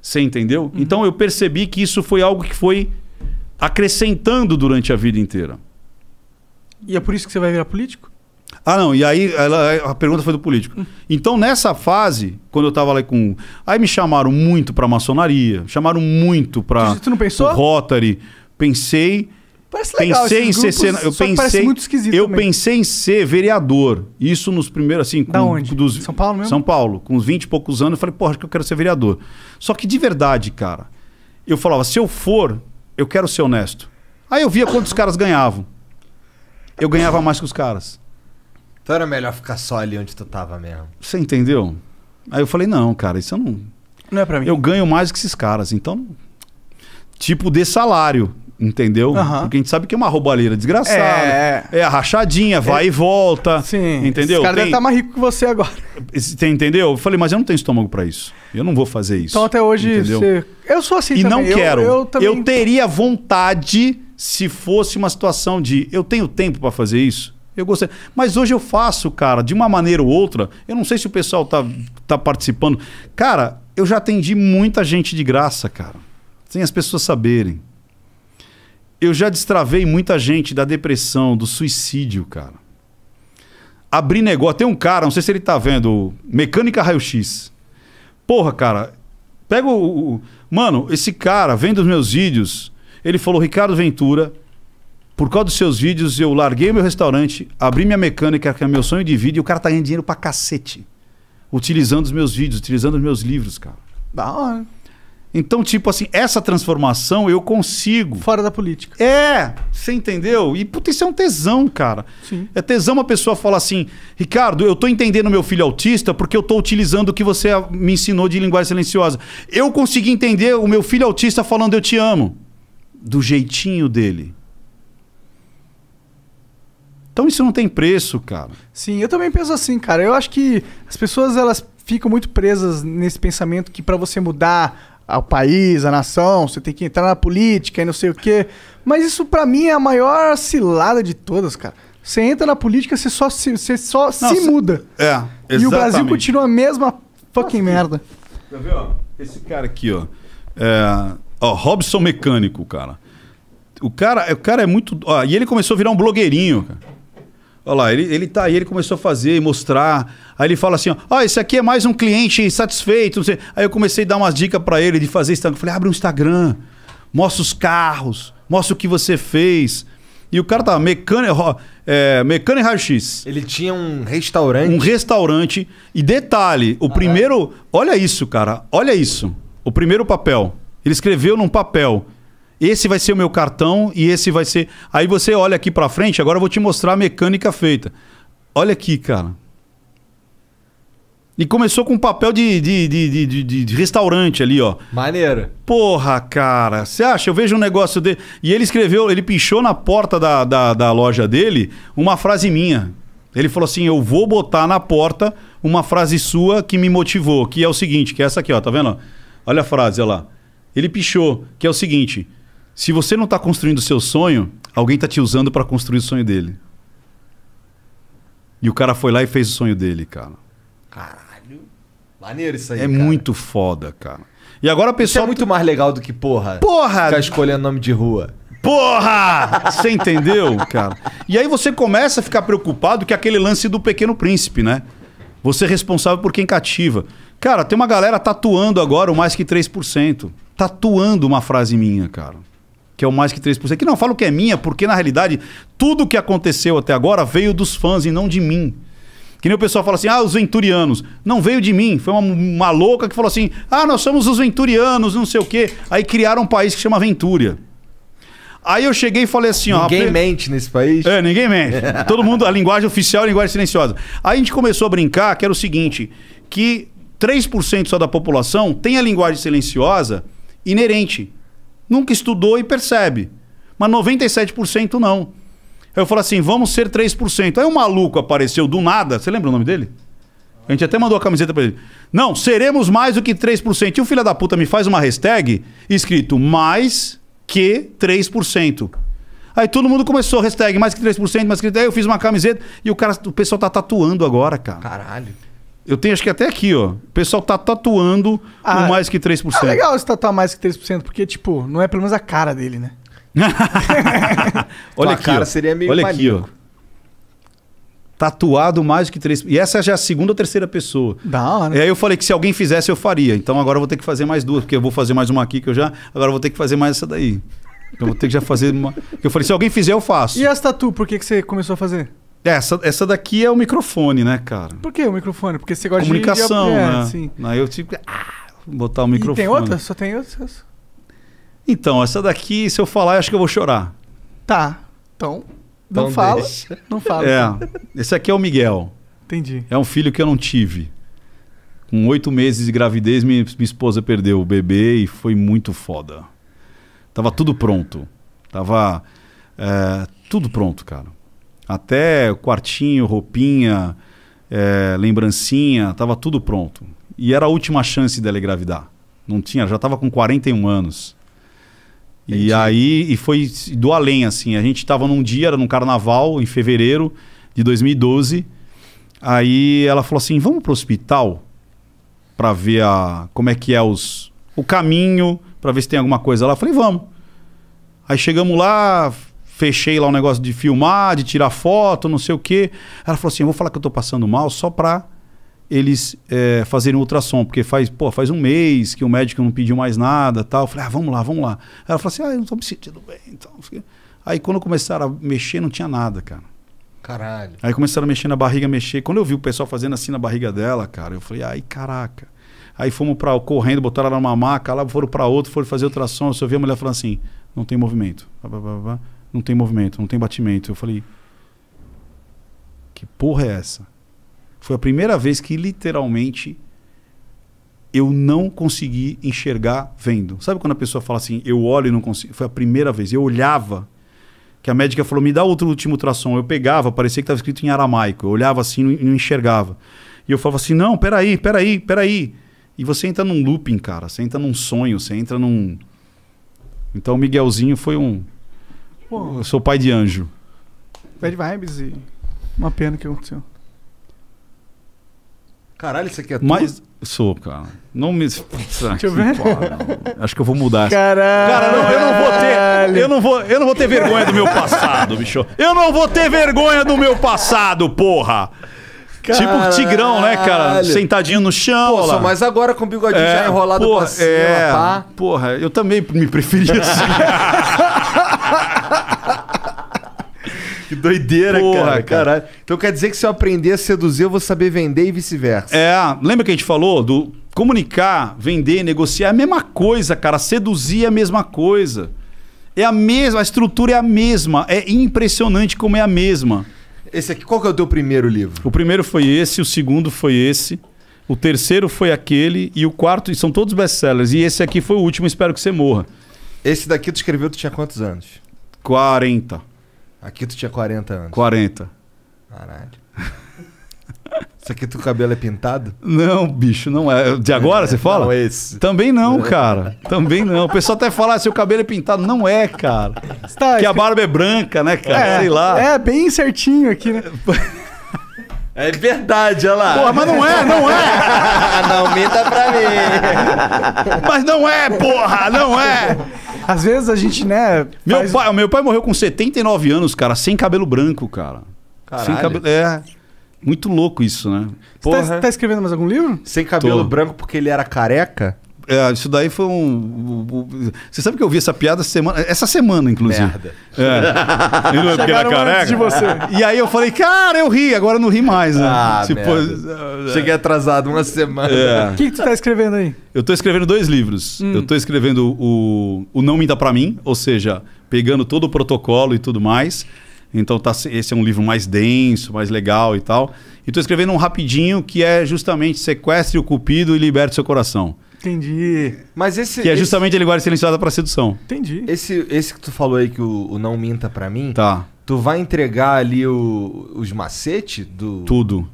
Você entendeu? Uhum. Então eu percebi que isso foi algo que foi acrescentando durante a vida inteira. E é por isso que você vai virar político? Ah, não. E aí ela, a pergunta foi do político. Uhum. Então, nessa fase, quando eu tava lá com. Aí me chamaram muito pra maçonaria, chamaram muito pra. Tu, tu não pensou? Rotary. Pensei. Parece legal pensei em grupos, ser eu pensei muito esquisito Eu também. pensei em ser vereador. Isso nos primeiros assim, com, onde? Dos, São Paulo mesmo? São Paulo, com uns 20 e poucos anos, eu falei, porra, acho que eu quero ser vereador. Só que de verdade, cara, eu falava, se eu for, eu quero ser honesto. Aí eu via quantos caras ganhavam. Eu ganhava mais que os caras. Então era melhor ficar só ali onde tu tava mesmo. Você entendeu? Aí eu falei, não, cara, isso eu não. Não é pra mim. Eu ganho mais que esses caras, então. Tipo de salário. Entendeu? Uhum. Porque a gente sabe que é uma roubalheira desgraçada. É, é a rachadinha, vai é. e volta. Sim. Entendeu? Esse cara tem... deve estar tá mais rico que você agora. Tem, entendeu? Eu falei, mas eu não tenho estômago para isso. Eu não vou fazer isso. Então até hoje entendeu? você. Eu sou assim e também. E não quero. Eu, eu, também... eu teria vontade se fosse uma situação de eu tenho tempo para fazer isso. Eu gostei. Mas hoje eu faço, cara, de uma maneira ou outra. Eu não sei se o pessoal tá, tá participando. Cara, eu já atendi muita gente de graça, cara. Sem as pessoas saberem. Eu já destravei muita gente da depressão, do suicídio, cara. Abrir negócio. Tem um cara, não sei se ele tá vendo, Mecânica Raio-X. Porra, cara, pega o, o. Mano, esse cara vendo os meus vídeos. Ele falou: Ricardo Ventura, por causa dos seus vídeos, eu larguei meu restaurante, abri minha mecânica, que é meu sonho de vida, e o cara tá ganhando dinheiro pra cacete. Utilizando os meus vídeos, utilizando os meus livros, cara. Da hora. Então, tipo assim, essa transformação eu consigo. Fora da política. É, você entendeu? E puta, isso é um tesão, cara. Sim. É tesão uma pessoa falar assim, Ricardo, eu tô entendendo meu filho autista porque eu tô utilizando o que você me ensinou de linguagem silenciosa. Eu consegui entender o meu filho autista falando eu te amo. Do jeitinho dele. Então isso não tem preço, cara. Sim, eu também penso assim, cara. Eu acho que as pessoas elas ficam muito presas nesse pensamento que para você mudar ao país, à nação, você tem que entrar na política e não sei o quê. Mas isso para mim é a maior cilada de todas, cara. Você entra na política, você só se, você só não, se muda. É, exatamente. E o Brasil continua a mesma fucking Nossa, merda. Tá vendo? Esse cara aqui, ó. É, ó, Robson Mecânico, cara. O cara, o cara é muito. Ó, e ele começou a virar um blogueirinho, cara. Olha lá, ele, ele tá aí, ele começou a fazer e mostrar. Aí ele fala assim: ó, ah, esse aqui é mais um cliente satisfeito. Não sei. Aí eu comecei a dar umas dicas para ele de fazer Instagram. Eu falei: abre um Instagram, mostra os carros, mostra o que você fez. E o cara tá mecânico, é, mecânico raio-x. Ele tinha um restaurante. Um restaurante. E detalhe: o ah, é? primeiro. É? Olha isso, cara, olha isso. O primeiro papel. Ele escreveu num papel. Esse vai ser o meu cartão e esse vai ser. Aí você olha aqui para frente, agora eu vou te mostrar a mecânica feita. Olha aqui, cara. E começou com um papel de, de, de, de, de restaurante ali, ó. Maneiro. Porra, cara. Você acha? Eu vejo um negócio dele. E ele escreveu, ele pichou na porta da, da, da loja dele uma frase minha. Ele falou assim: Eu vou botar na porta uma frase sua que me motivou, que é o seguinte, que é essa aqui, ó, tá vendo? Olha a frase, olha lá. Ele pichou, que é o seguinte: se você não está construindo o seu sonho, alguém está te usando para construir o sonho dele. E o cara foi lá e fez o sonho dele, cara. Caralho. Maneiro isso aí. É cara. muito foda, cara. E agora a pessoa. Isso é muito mais legal do que porra. Porra! Ficar escolhendo nome de rua. Porra! Você entendeu, cara? E aí você começa a ficar preocupado que é aquele lance do pequeno príncipe, né? Você é responsável por quem cativa. Cara, tem uma galera tatuando agora o mais que 3%. Tatuando uma frase minha, cara que é o mais que 3%, que não falo que é minha, porque na realidade tudo que aconteceu até agora veio dos fãs e não de mim. Que nem o pessoal fala assim, ah, os venturianos. Não veio de mim, foi uma, uma louca que falou assim, ah, nós somos os venturianos, não sei o quê. Aí criaram um país que chama Ventúria. Aí eu cheguei e falei assim, ninguém ó... Ninguém mente nesse país. É, ninguém mente. Todo mundo, a linguagem oficial é a linguagem silenciosa. Aí a gente começou a brincar, que era o seguinte, que 3% só da população tem a linguagem silenciosa inerente. Nunca estudou e percebe. Mas 97% não. Aí eu falo assim, vamos ser 3%. Aí um maluco apareceu do nada, você lembra o nome dele? A gente até mandou a camiseta para ele. Não, seremos mais do que 3%. E o filho da puta me faz uma hashtag escrito mais que 3%. Aí todo mundo começou, hashtag mais que 3%, mais que 3%. Aí eu fiz uma camiseta e o, cara, o pessoal tá tatuando agora, cara. Caralho. Eu tenho acho que até aqui, ó. O pessoal tá tatuando ah, no mais que 3%. É legal se tatuar mais que 3%, porque, tipo, não é pelo menos a cara dele, né? Olha a aqui. cara ó. seria meio Olha aqui, ó. Tatuado mais que três. E essa já é a segunda ou terceira pessoa. Da hora. E aí eu falei que se alguém fizesse, eu faria. Então agora eu vou ter que fazer mais duas, porque eu vou fazer mais uma aqui que eu já. Agora eu vou ter que fazer mais essa daí. Eu vou ter que já fazer uma. Eu falei, se alguém fizer, eu faço. E as tatu, por que, que você começou a fazer? É, essa, essa daqui é o microfone, né, cara? Por que o microfone? Porque você gosta Comunicação, de... Comunicação, é, né? Aí eu tipo... Ah, botar o microfone. E tem outra Só tem outras? Então, essa daqui, se eu falar, eu acho que eu vou chorar. Tá. Então, não então fala. Deixa. Não fala. É. Esse aqui é o Miguel. Entendi. É um filho que eu não tive. Com oito meses de gravidez, minha, minha esposa perdeu o bebê e foi muito foda. Tava tudo pronto. Tava... É, tudo pronto, cara. Até quartinho, roupinha, é, lembrancinha, estava tudo pronto. E era a última chance dela engravidar. Não tinha, já estava com 41 anos. Entendi. E aí, e foi do além, assim. A gente estava num dia, era num carnaval, em fevereiro de 2012. Aí ela falou assim: vamos pro hospital para ver a, como é que é os, o caminho, para ver se tem alguma coisa lá. Eu falei: vamos. Aí chegamos lá, fechei lá um negócio de filmar, de tirar foto, não sei o quê. Ela falou assim: eu vou falar que eu tô passando mal só pra eles é, fazerem ultrassom, porque faz, pô, faz um mês que o médico não pediu mais nada tal. Eu falei, ah, vamos lá, vamos lá. Ela falou assim, ah, eu não tô me sentindo bem. Então, aí quando começaram a mexer, não tinha nada, cara. Caralho. Aí começaram a mexer na barriga, mexer. Quando eu vi o pessoal fazendo assim na barriga dela, cara, eu falei, ai, caraca. Aí fomos pra, correndo, botaram ela numa maca, lá foram para outro, foram fazer ultrassom. Eu só vi a mulher falando assim, não tem movimento. Blá, blá, blá, blá não tem movimento, não tem batimento. Eu falei, que porra é essa? Foi a primeira vez que literalmente eu não consegui enxergar vendo. Sabe quando a pessoa fala assim, eu olho e não consigo? Foi a primeira vez. Eu olhava, que a médica falou, me dá outro último ultrassom. Eu pegava, parecia que estava escrito em aramaico. Eu olhava assim e não enxergava. E eu falava assim, não, peraí, peraí, peraí. E você entra num looping, cara. Você entra num sonho, você entra num... Então o Miguelzinho foi um... Pô. Eu sou pai de anjo. Bad vibes e. Uma pena que aconteceu. Caralho, isso aqui é tudo. Mas. Sou, cara. Não me. Deixa eu ver. Acho que eu vou mudar. Caralho. Cara, não, eu não vou ter. Eu não vou, eu não vou ter vergonha do meu passado, bicho. Eu não vou ter vergonha do meu passado, porra. Tipo Caralho. Tipo tigrão, né, cara? Sentadinho no chão. Pô, mas agora com o bigodinho é, já enrolado porra, pra cima, é, pá. Porra, eu também me preferia assim. Que doideira, Porra, cara, Caralho. Então quer dizer que se eu aprender a seduzir, eu vou saber vender e vice-versa. É, lembra que a gente falou do comunicar, vender, negociar? É a mesma coisa, cara. Seduzir é a mesma coisa. É a mesma, a estrutura é a mesma. É impressionante como é a mesma. Esse aqui, qual que é o teu primeiro livro? O primeiro foi esse, o segundo foi esse, o terceiro foi aquele e o quarto, e são todos best-sellers. E esse aqui foi o último, espero que você morra. Esse daqui tu escreveu, tu tinha quantos anos? 40. Aqui tu tinha 40 anos. 40. Caralho. Isso aqui teu cabelo é pintado? Não, bicho, não é. De agora você fala? Não, é esse. Também não, cara. Também não. O pessoal até fala, ah, seu cabelo é pintado. Não é, cara. Tá, que a barba é branca, né, cara? É, Sei lá. É, bem certinho aqui, né? É verdade, olha lá. Porra, mas não é, não é. não minta pra mim. Mas não é, porra, não é. Às vezes a gente, né... Meu, faz... pai, meu pai morreu com 79 anos, cara, sem cabelo branco, cara. Caralho. Sem cabelo... É... Muito louco isso, né? Você tá, tá, escrevendo mais algum livro? Sem cabelo Tô. branco porque ele era careca? É, isso daí foi um. Você sabe que eu vi essa piada semana, essa semana, inclusive. Merda. É. Eu é era é careca. De você. E aí eu falei, cara, eu ri, agora eu não ri mais. Né? Ah, tipo, merda. É. Cheguei atrasado uma semana. É. O que, que tu tá escrevendo aí? Eu tô escrevendo dois livros. Hum. Eu tô escrevendo o, o Não Minta Pra Mim, ou seja, pegando todo o protocolo e tudo mais. Então tá, esse é um livro mais denso, mais legal e tal. E tô escrevendo um rapidinho que é justamente Sequestre o Cupido e Liberte Seu Coração. Entendi. Mas esse. Que é esse... justamente ele guarda silenciosa para sedução. Entendi. Esse, esse que tu falou aí, que o, o não minta para mim. Tá. Tu vai entregar ali o, os macetes do. Tudo.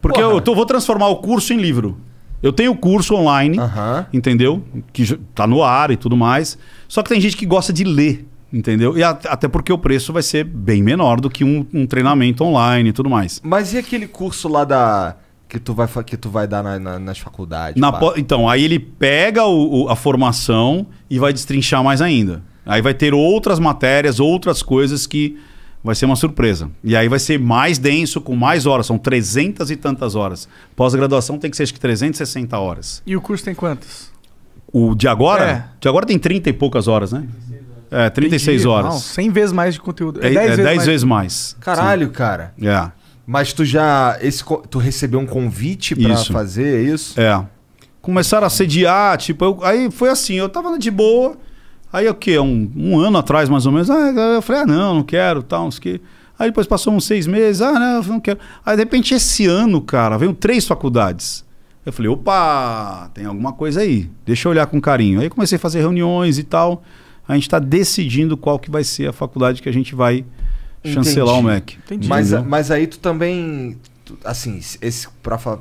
Porque Porra. eu tô, vou transformar o curso em livro. Eu tenho o curso online, entendeu? Que tá no ar e tudo mais. Só que tem gente que gosta de ler, entendeu? E a, até porque o preço vai ser bem menor do que um, um treinamento online e tudo mais. Mas e aquele curso lá da que tu vai, que tu vai dar na, na, nas faculdades. Na então, aí ele pega o, o, a formação e vai destrinchar mais ainda. Aí vai ter outras matérias, outras coisas que vai ser uma surpresa. E aí vai ser mais denso, com mais horas. São 300 e tantas horas. Pós-graduação tem que ser acho que 360 horas. E o curso tem quantas? O de agora? É. De agora tem 30 e poucas horas, né? 36 horas. É, 36 Entendi. horas. Não, 100 vezes mais de conteúdo. É, é 10, é, vezes, 10 mais. vezes mais. Caralho, Sim. cara. É. Mas tu já. Esse, tu recebeu um convite para fazer é isso? É. Começaram a sediar, tipo, eu, aí foi assim, eu tava de boa. Aí o quê? Um, um ano atrás, mais ou menos, ah, eu falei, ah, não, não quero, tal, não sei o quê. Aí depois passou uns seis meses, ah, não, não quero. Aí de repente, esse ano, cara, veio três faculdades. Eu falei, opa, tem alguma coisa aí, deixa eu olhar com carinho. Aí comecei a fazer reuniões e tal. A gente está decidindo qual que vai ser a faculdade que a gente vai chancelar o Mac. Entendi. Mas, mas aí tu também, assim, esse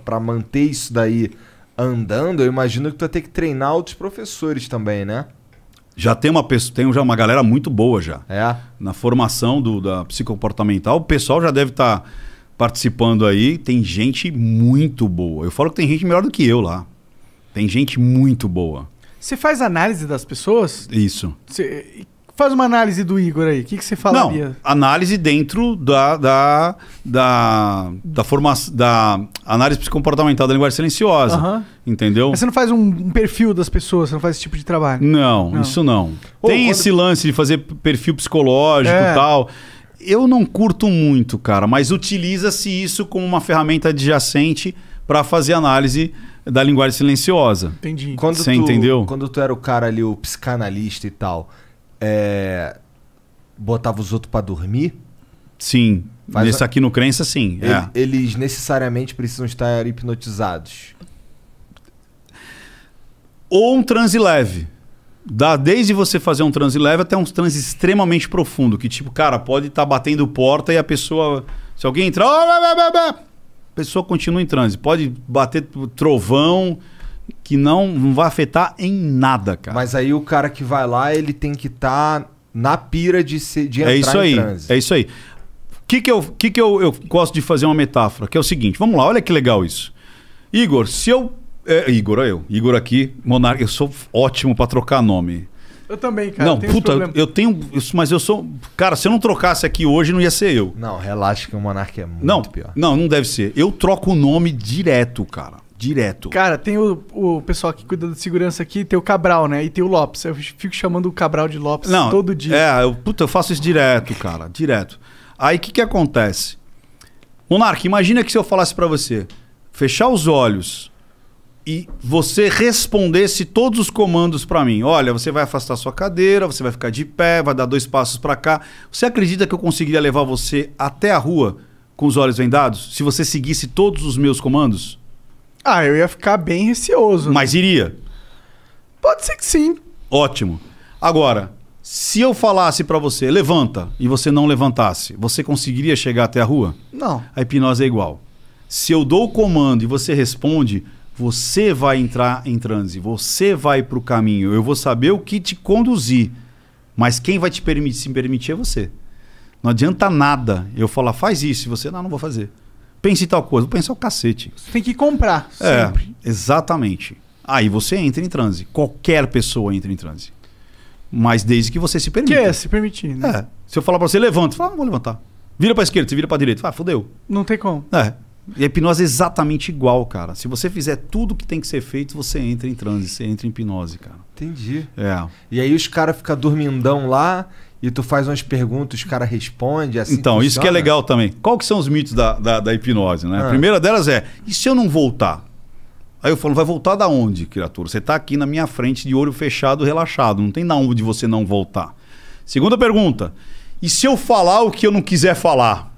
para manter isso daí andando, eu imagino que tu vai ter que treinar outros professores também, né? Já tem uma pessoa, tem já uma galera muito boa já. É. Na formação do, da psicoportamental, o pessoal já deve estar tá participando aí. Tem gente muito boa. Eu falo que tem gente melhor do que eu lá. Tem gente muito boa. Você faz análise das pessoas? Isso. Faz uma análise do Igor aí. O que, que você falaria? Não, análise dentro da da da, da formação da análise comportamental da linguagem silenciosa. Uhum. Entendeu? Mas você não faz um, um, perfil das pessoas, você não faz esse tipo de trabalho. Não, não. isso não. Ou Tem quando... esse lance de fazer perfil psicológico é. e tal. Eu não curto muito, cara, mas utiliza-se isso como uma ferramenta adjacente para fazer análise da linguagem silenciosa. Entendi. Quando Você tu, entendeu? Quando tu era o cara ali, o psicanalista e tal, é, botava os outros para dormir? Sim. Faz Nesse a... aqui no Crença, sim. Ele, é. Eles necessariamente precisam estar hipnotizados. Ou um transe leve. Dá desde você fazer um transe leve até um transe extremamente profundo. Que tipo, cara, pode estar tá batendo porta e a pessoa. Se alguém entrar. A pessoa continua em transe. Pode bater trovão que não, não vai afetar em nada, cara. Mas aí o cara que vai lá, ele tem que estar tá na pira de, se, de é entrar é isso aí, É isso aí. O que, que, eu, que, que eu, eu gosto de fazer uma metáfora? Que é o seguinte, vamos lá, olha que legal isso. Igor, se eu... É, Igor, é eu. Igor aqui, Monarca, eu sou ótimo para trocar nome. Eu também, cara. Não, puta, eu tenho. Mas eu sou. Cara, se eu não trocasse aqui hoje, não ia ser eu. Não, relaxa que o Monarque é muito não, pior. Não, não deve ser. Eu troco o nome direto, cara. Direto. Cara, tem o, o pessoal que cuida da segurança aqui, tem o Cabral, né? E tem o Lopes. Eu fico chamando o Cabral de Lopes Não, todo dia. É, eu, puta, eu faço isso direto, cara. Direto. Aí o que, que acontece? Monarca, imagina que se eu falasse para você fechar os olhos e você respondesse todos os comandos para mim. Olha, você vai afastar sua cadeira, você vai ficar de pé, vai dar dois passos para cá. Você acredita que eu conseguiria levar você até a rua com os olhos vendados se você seguisse todos os meus comandos? Ah, eu ia ficar bem receoso. Né? Mas iria. Pode ser que sim. Ótimo. Agora, se eu falasse para você, levanta, e você não levantasse, você conseguiria chegar até a rua? Não. A hipnose é igual. Se eu dou o comando e você responde, você vai entrar em transe, você vai para o caminho. Eu vou saber o que te conduzir, mas quem vai te permitir, se permitir é você. Não adianta nada eu falar, faz isso, e você, não, não vou fazer pense em tal coisa. Vou pensar é o cacete. Você tem que comprar é, sempre. Exatamente. Aí você entra em transe. Qualquer pessoa entra em transe. Mas desde que você se permita. Que é, se permitir, né? É. Se eu falar pra você, levanta, fala, ah, vou levantar. Vira pra esquerda, você vira pra direita. Fala, ah, fodeu. Não tem como. É. E a hipnose é exatamente igual, cara. Se você fizer tudo que tem que ser feito, você entra em transe, você entra em hipnose, cara. Entendi. É. E aí os caras ficam dormindão lá e tu faz umas perguntas, o cara responde. Assim então, isso que é legal também. Qual que são os mitos da, da, da hipnose? Né? Ah. A primeira delas é, e se eu não voltar? Aí eu falo, vai voltar da onde, criatura? Você está aqui na minha frente de olho fechado, relaxado. Não tem na onde você não voltar. Segunda pergunta, e se eu falar o que eu não quiser falar?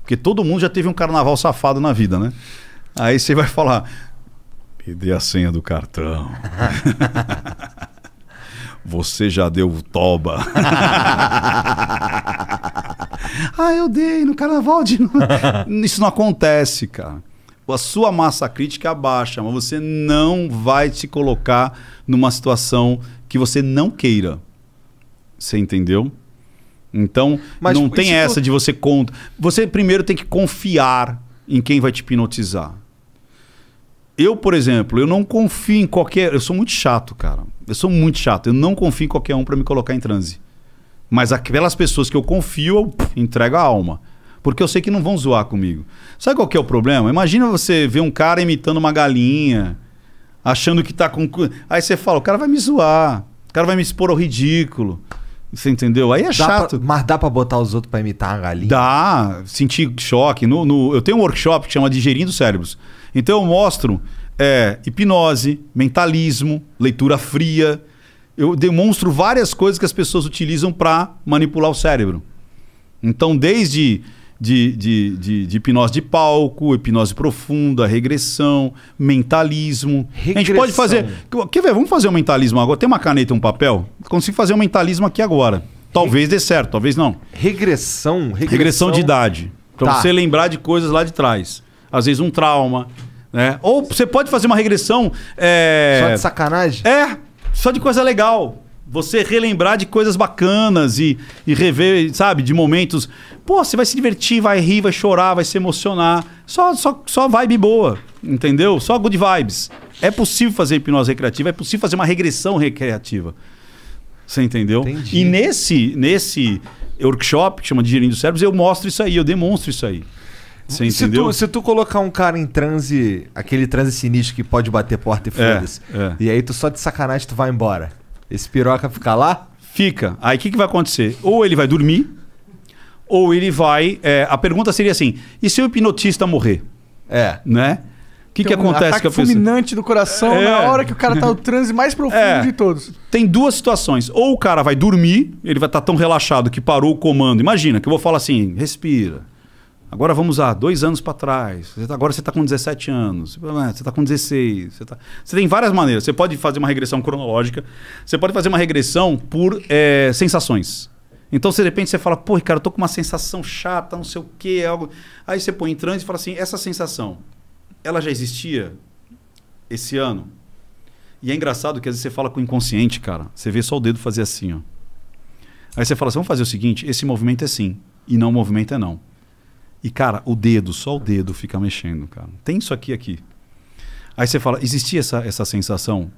Porque todo mundo já teve um carnaval safado na vida, né? Aí você vai falar, me dê a senha do cartão. Você já deu toba. ah, eu dei no carnaval de Isso não acontece, cara. A sua massa crítica abaixa, é mas você não vai se colocar numa situação que você não queira. Você entendeu? Então, mas não tem essa tu... de você conta. Você primeiro tem que confiar em quem vai te hipnotizar. Eu, por exemplo, eu não confio em qualquer. Eu sou muito chato, cara. Eu sou muito chato. Eu não confio em qualquer um para me colocar em transe. Mas aquelas pessoas que eu confio, eu entrego a alma. Porque eu sei que não vão zoar comigo. Sabe qual que é o problema? Imagina você ver um cara imitando uma galinha, achando que tá com. Aí você fala, o cara vai me zoar. O cara vai me expor ao ridículo. Você entendeu? Aí é dá chato. Pra, mas dá pra botar os outros pra imitar a galinha? Dá. Sentir choque. No, no, eu tenho um workshop que chama Digerindo Cérebros. Então eu mostro é, hipnose, mentalismo, leitura fria. Eu demonstro várias coisas que as pessoas utilizam para manipular o cérebro. Então, desde de, de, de, de, hipnose de palco, hipnose profunda, regressão, mentalismo. Regressão. A gente pode fazer. Quer ver? Vamos fazer um mentalismo agora. Tem uma caneta e um papel? Consigo fazer um mentalismo aqui agora. Talvez dê certo, talvez não. Regressão? Regressão, regressão de idade. Para tá. você lembrar de coisas lá de trás. Às vezes um trauma, né? Ou você pode fazer uma regressão. É... Só de sacanagem? É, só de coisa legal. Você relembrar de coisas bacanas e, e rever, sabe, de momentos. Pô, você vai se divertir, vai rir, vai chorar, vai se emocionar. Só, só, só vibe boa, entendeu? Só good vibes. É possível fazer hipnose recreativa, é possível fazer uma regressão recreativa. Você entendeu? Entendi. E nesse, nesse workshop, que chama de gerindo cérebros, eu mostro isso aí, eu demonstro isso aí. Você entendeu? Se tu, se tu colocar um cara em transe, aquele transe sinistro que pode bater porta e é, foda-se, é, e aí tu só de sacanagem tu vai embora, esse piroca fica lá? Fica. Aí o que, que vai acontecer? Ou ele vai dormir, ou ele vai. É, a pergunta seria assim: e se o hipnotista morrer? É. Né? O que, que um acontece com a pessoa? fulminante do coração é. na hora que o cara tá no transe mais é. profundo é. de todos. Tem duas situações. Ou o cara vai dormir, ele vai estar tá tão relaxado que parou o comando. Imagina que eu vou falar assim: respira Agora vamos lá, dois anos para trás. Você tá, agora você está com 17 anos, você está com 16. Você, tá... tá você, tem várias maneiras. Você pode fazer uma regressão cronológica, você pode fazer uma regressão por é, sensações. Então, de repente, você fala, pô, cara, eu tô com uma sensação chata, não sei o quê, é algo. Aí você põe em trânsito e fala assim: essa sensação, ela já existia esse ano? E é engraçado que às vezes você fala com o inconsciente, cara. Você vê só o dedo fazer assim, ó. Aí você fala assim: vamos fazer o seguinte: esse movimento é sim, e não o movimento é não. E, cara, o dedo, só o dedo fica mexendo, cara. Tem isso aqui, aqui. Aí você fala, existia essa, essa sensação?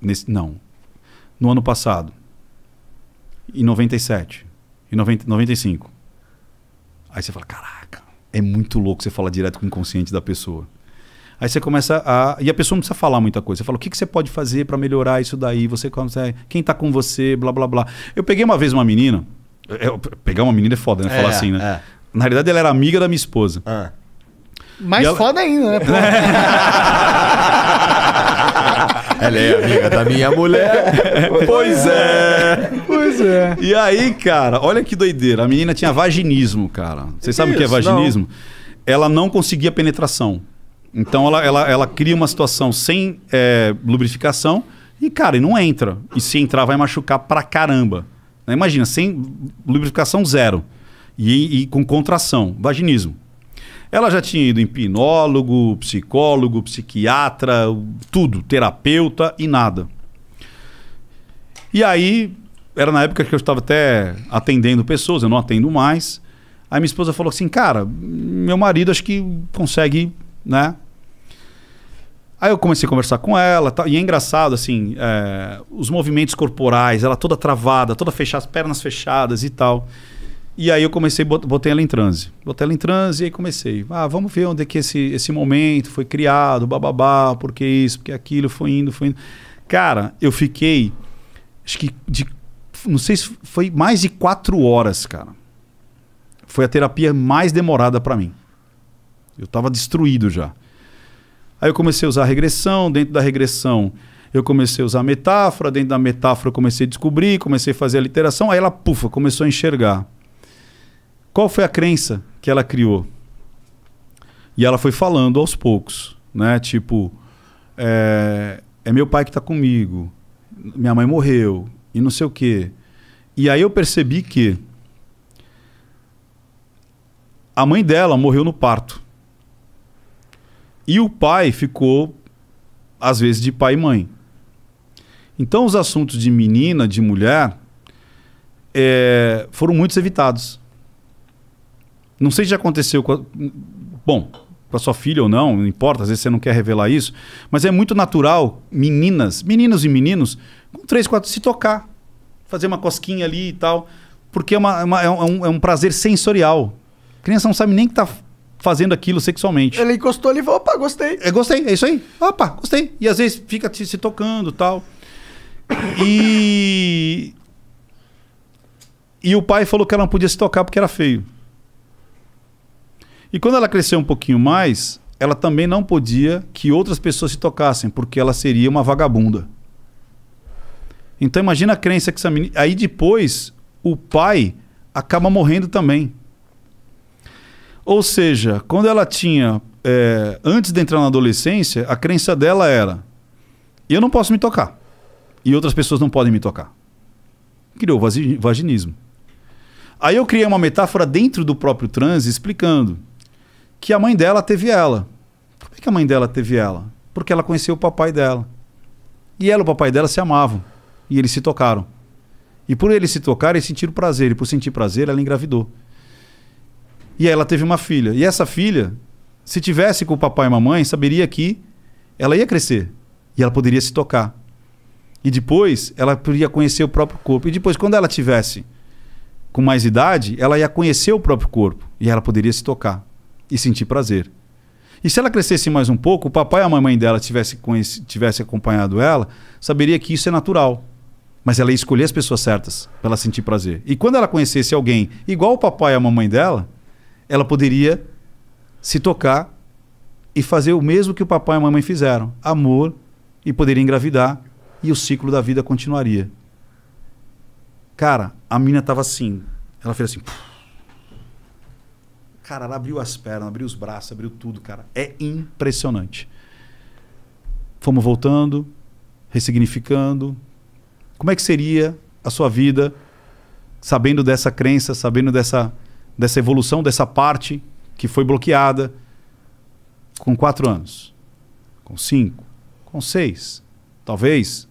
Nesse, não. No ano passado. Em 97. Em 90, 95. Aí você fala, caraca, é muito louco você falar direto com o inconsciente da pessoa. Aí você começa a. E a pessoa não precisa falar muita coisa. Você fala, o que, que você pode fazer para melhorar isso daí? Você consegue. Quem tá com você? Blá, blá, blá. Eu peguei uma vez uma menina. É, eu, pegar uma menina é foda, né? Falar é, assim, né? É. Na realidade, ela era amiga da minha esposa. Ah. Mais ela... foda ainda, né? ela é amiga da minha mulher. pois é. Pois é. E aí, cara, olha que doideira. A menina tinha vaginismo, cara. Vocês sabem o que é vaginismo? Não. Ela não conseguia penetração. Então ela, ela, ela cria uma situação sem é, lubrificação e, cara, e não entra. E se entrar, vai machucar pra caramba. Imagina, sem lubrificação zero e, e com contração, vaginismo. Ela já tinha ido em pinólogo, psicólogo, psiquiatra, tudo, terapeuta e nada. E aí, era na época que eu estava até atendendo pessoas, eu não atendo mais. Aí minha esposa falou assim: Cara, meu marido acho que consegue, né? Aí eu comecei a conversar com ela, e é engraçado, assim, é, os movimentos corporais, ela toda travada, toda fechada, as pernas fechadas e tal. E aí eu comecei, botei ela em transe. Botei ela em transe e aí comecei. Ah, vamos ver onde é que esse, esse momento foi criado, bababá, porque isso, porque aquilo, foi indo, foi indo. Cara, eu fiquei, acho que de, não sei se foi mais de quatro horas, cara. Foi a terapia mais demorada para mim. Eu tava destruído já. Aí eu comecei a usar a regressão, dentro da regressão eu comecei a usar metáfora, dentro da metáfora eu comecei a descobrir, comecei a fazer a literação, aí ela, pufa, começou a enxergar. Qual foi a crença que ela criou? E ela foi falando aos poucos, né? Tipo, é, é meu pai que está comigo, minha mãe morreu e não sei o quê. E aí eu percebi que a mãe dela morreu no parto. E o pai ficou, às vezes, de pai e mãe. Então, os assuntos de menina, de mulher, é, foram muitos evitados. Não sei se já aconteceu com a... Bom, com a sua filha ou não, não importa, às vezes você não quer revelar isso, mas é muito natural meninas, meninos e meninos, com 3, 4, se tocar, fazer uma cosquinha ali e tal, porque é, uma, é uma, é, é, um, é um, prazer sensorial. A criança não sabe nem que tá fazendo aquilo sexualmente. Ele encostou ali e falou, opa, gostei. É, gostei, é isso aí. Opa, gostei. E às vezes fica se tocando tal. E... E o pai falou que ela não podia se tocar porque era feio. E quando ela cresceu um pouquinho mais, ela também não podia que outras pessoas se tocassem, porque ela seria uma vagabunda. Então imagina a crença que essa menina. Aí depois o pai acaba morrendo também. Ou seja, quando ela tinha. É, antes de entrar na adolescência, a crença dela era: eu não posso me tocar. E outras pessoas não podem me tocar. Criou vaginismo. Aí eu criei uma metáfora dentro do próprio transe explicando que a mãe dela teve ela. Por que a mãe dela teve ela? Porque ela conheceu o papai dela. E ela e o papai dela se amavam. E eles se tocaram. E por eles se tocarem, eles sentiram prazer. E por sentir prazer, ela engravidou. E aí ela teve uma filha. E essa filha, se tivesse com o papai e mamãe, saberia que ela ia crescer. E ela poderia se tocar. E depois, ela poderia conhecer o próprio corpo. E depois, quando ela tivesse com mais idade, ela ia conhecer o próprio corpo. E ela poderia se tocar e sentir prazer. E se ela crescesse mais um pouco, o papai e a mamãe dela tivesse, tivesse acompanhado ela, saberia que isso é natural. Mas ela ia escolher as pessoas certas para ela sentir prazer. E quando ela conhecesse alguém igual o papai e a mamãe dela, ela poderia se tocar e fazer o mesmo que o papai e a mamãe fizeram: amor, e poderia engravidar, e o ciclo da vida continuaria. Cara, a mina estava assim. Ela fez assim. Cara, ela abriu as pernas, abriu os braços, abriu tudo, cara. É impressionante. Fomos voltando, ressignificando. Como é que seria a sua vida sabendo dessa crença, sabendo dessa, dessa evolução, dessa parte que foi bloqueada com quatro anos, com cinco, com seis? Talvez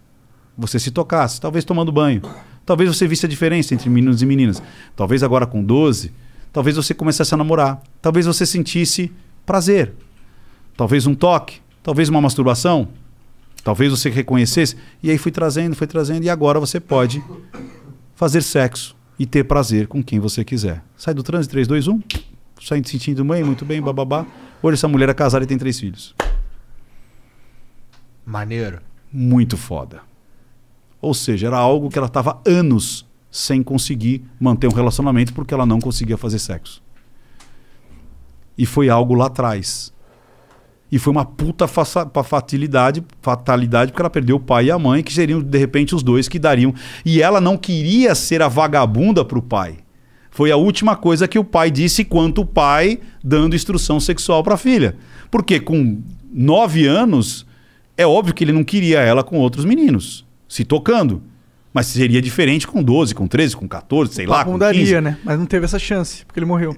você se tocasse, talvez tomando banho. Talvez você visse a diferença entre meninos e meninas. Talvez agora com 12 Talvez você começasse a namorar. Talvez você sentisse prazer. Talvez um toque. Talvez uma masturbação. Talvez você reconhecesse. E aí fui trazendo, fui trazendo. E agora você pode fazer sexo e ter prazer com quem você quiser. Sai do trânsito, 3, 2, 1. Sai sentindo bem, muito bem, bababá. Hoje essa mulher é casada e tem três filhos. Maneiro. Muito foda. Ou seja, era algo que ela estava anos sem conseguir manter um relacionamento porque ela não conseguia fazer sexo. E foi algo lá atrás. E foi uma puta fatalidade, fatalidade porque ela perdeu o pai e a mãe, que seriam de repente os dois que dariam. E ela não queria ser a vagabunda para o pai. Foi a última coisa que o pai disse quanto o pai dando instrução sexual para a filha. Porque com nove anos, é óbvio que ele não queria ela com outros meninos, se tocando. Mas seria diferente com 12, com 13, com 14, sei o lá. Com daria, 15. né? Mas não teve essa chance, porque ele morreu.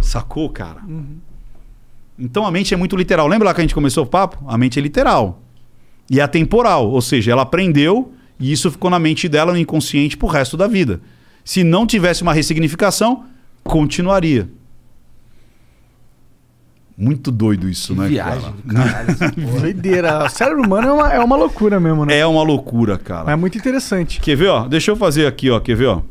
Sacou, cara? Uhum. Então a mente é muito literal. Lembra lá que a gente começou o papo? A mente é literal. E é atemporal, ou seja, ela aprendeu e isso ficou na mente dela, no inconsciente, pro resto da vida. Se não tivesse uma ressignificação, continuaria. Muito doido isso, que né? Viagem, cara? Doideira. O cérebro humano é uma, é uma loucura mesmo, né? É uma loucura, cara. é muito interessante. Quer ver, ó? Deixa eu fazer aqui, ó. Quer ver, ó?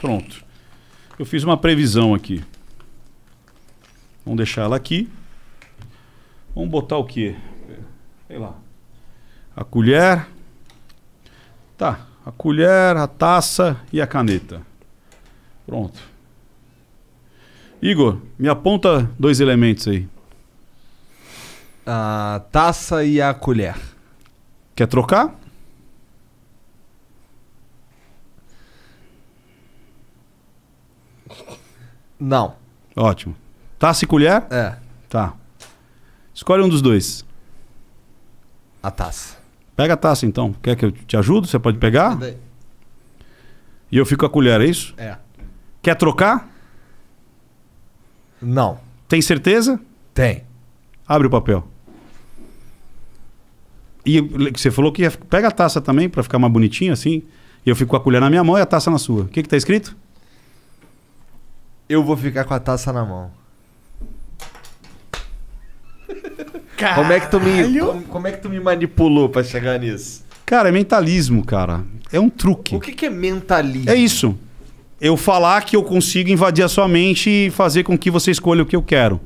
Pronto. Eu fiz uma previsão aqui. Vamos deixar ela aqui. Vamos botar o quê? sei lá, a colher, tá, a colher, a taça e a caneta. Pronto. Igor, me aponta dois elementos aí. A taça e a colher. Quer trocar? Não. Ótimo. Taça e colher? É. Tá. Escolhe um dos dois. A taça. Pega a taça então. Quer que eu te ajude? Você pode pegar? E eu fico com a colher, é isso? É. Quer trocar? Não. Tem certeza? Tem. Abre o papel. E você falou que ia, pega a taça também para ficar mais bonitinho assim. E eu fico com a colher na minha mão e a taça na sua. O que que tá escrito? Eu vou ficar com a taça na mão. Caralho. Como é que tu me como, como, é que tu me manipulou para chegar nisso? Cara, é mentalismo, cara. É um truque. O que, que é mentalismo? É isso. Eu falar que eu consigo invadir a sua mente e fazer com que você escolha o que eu quero.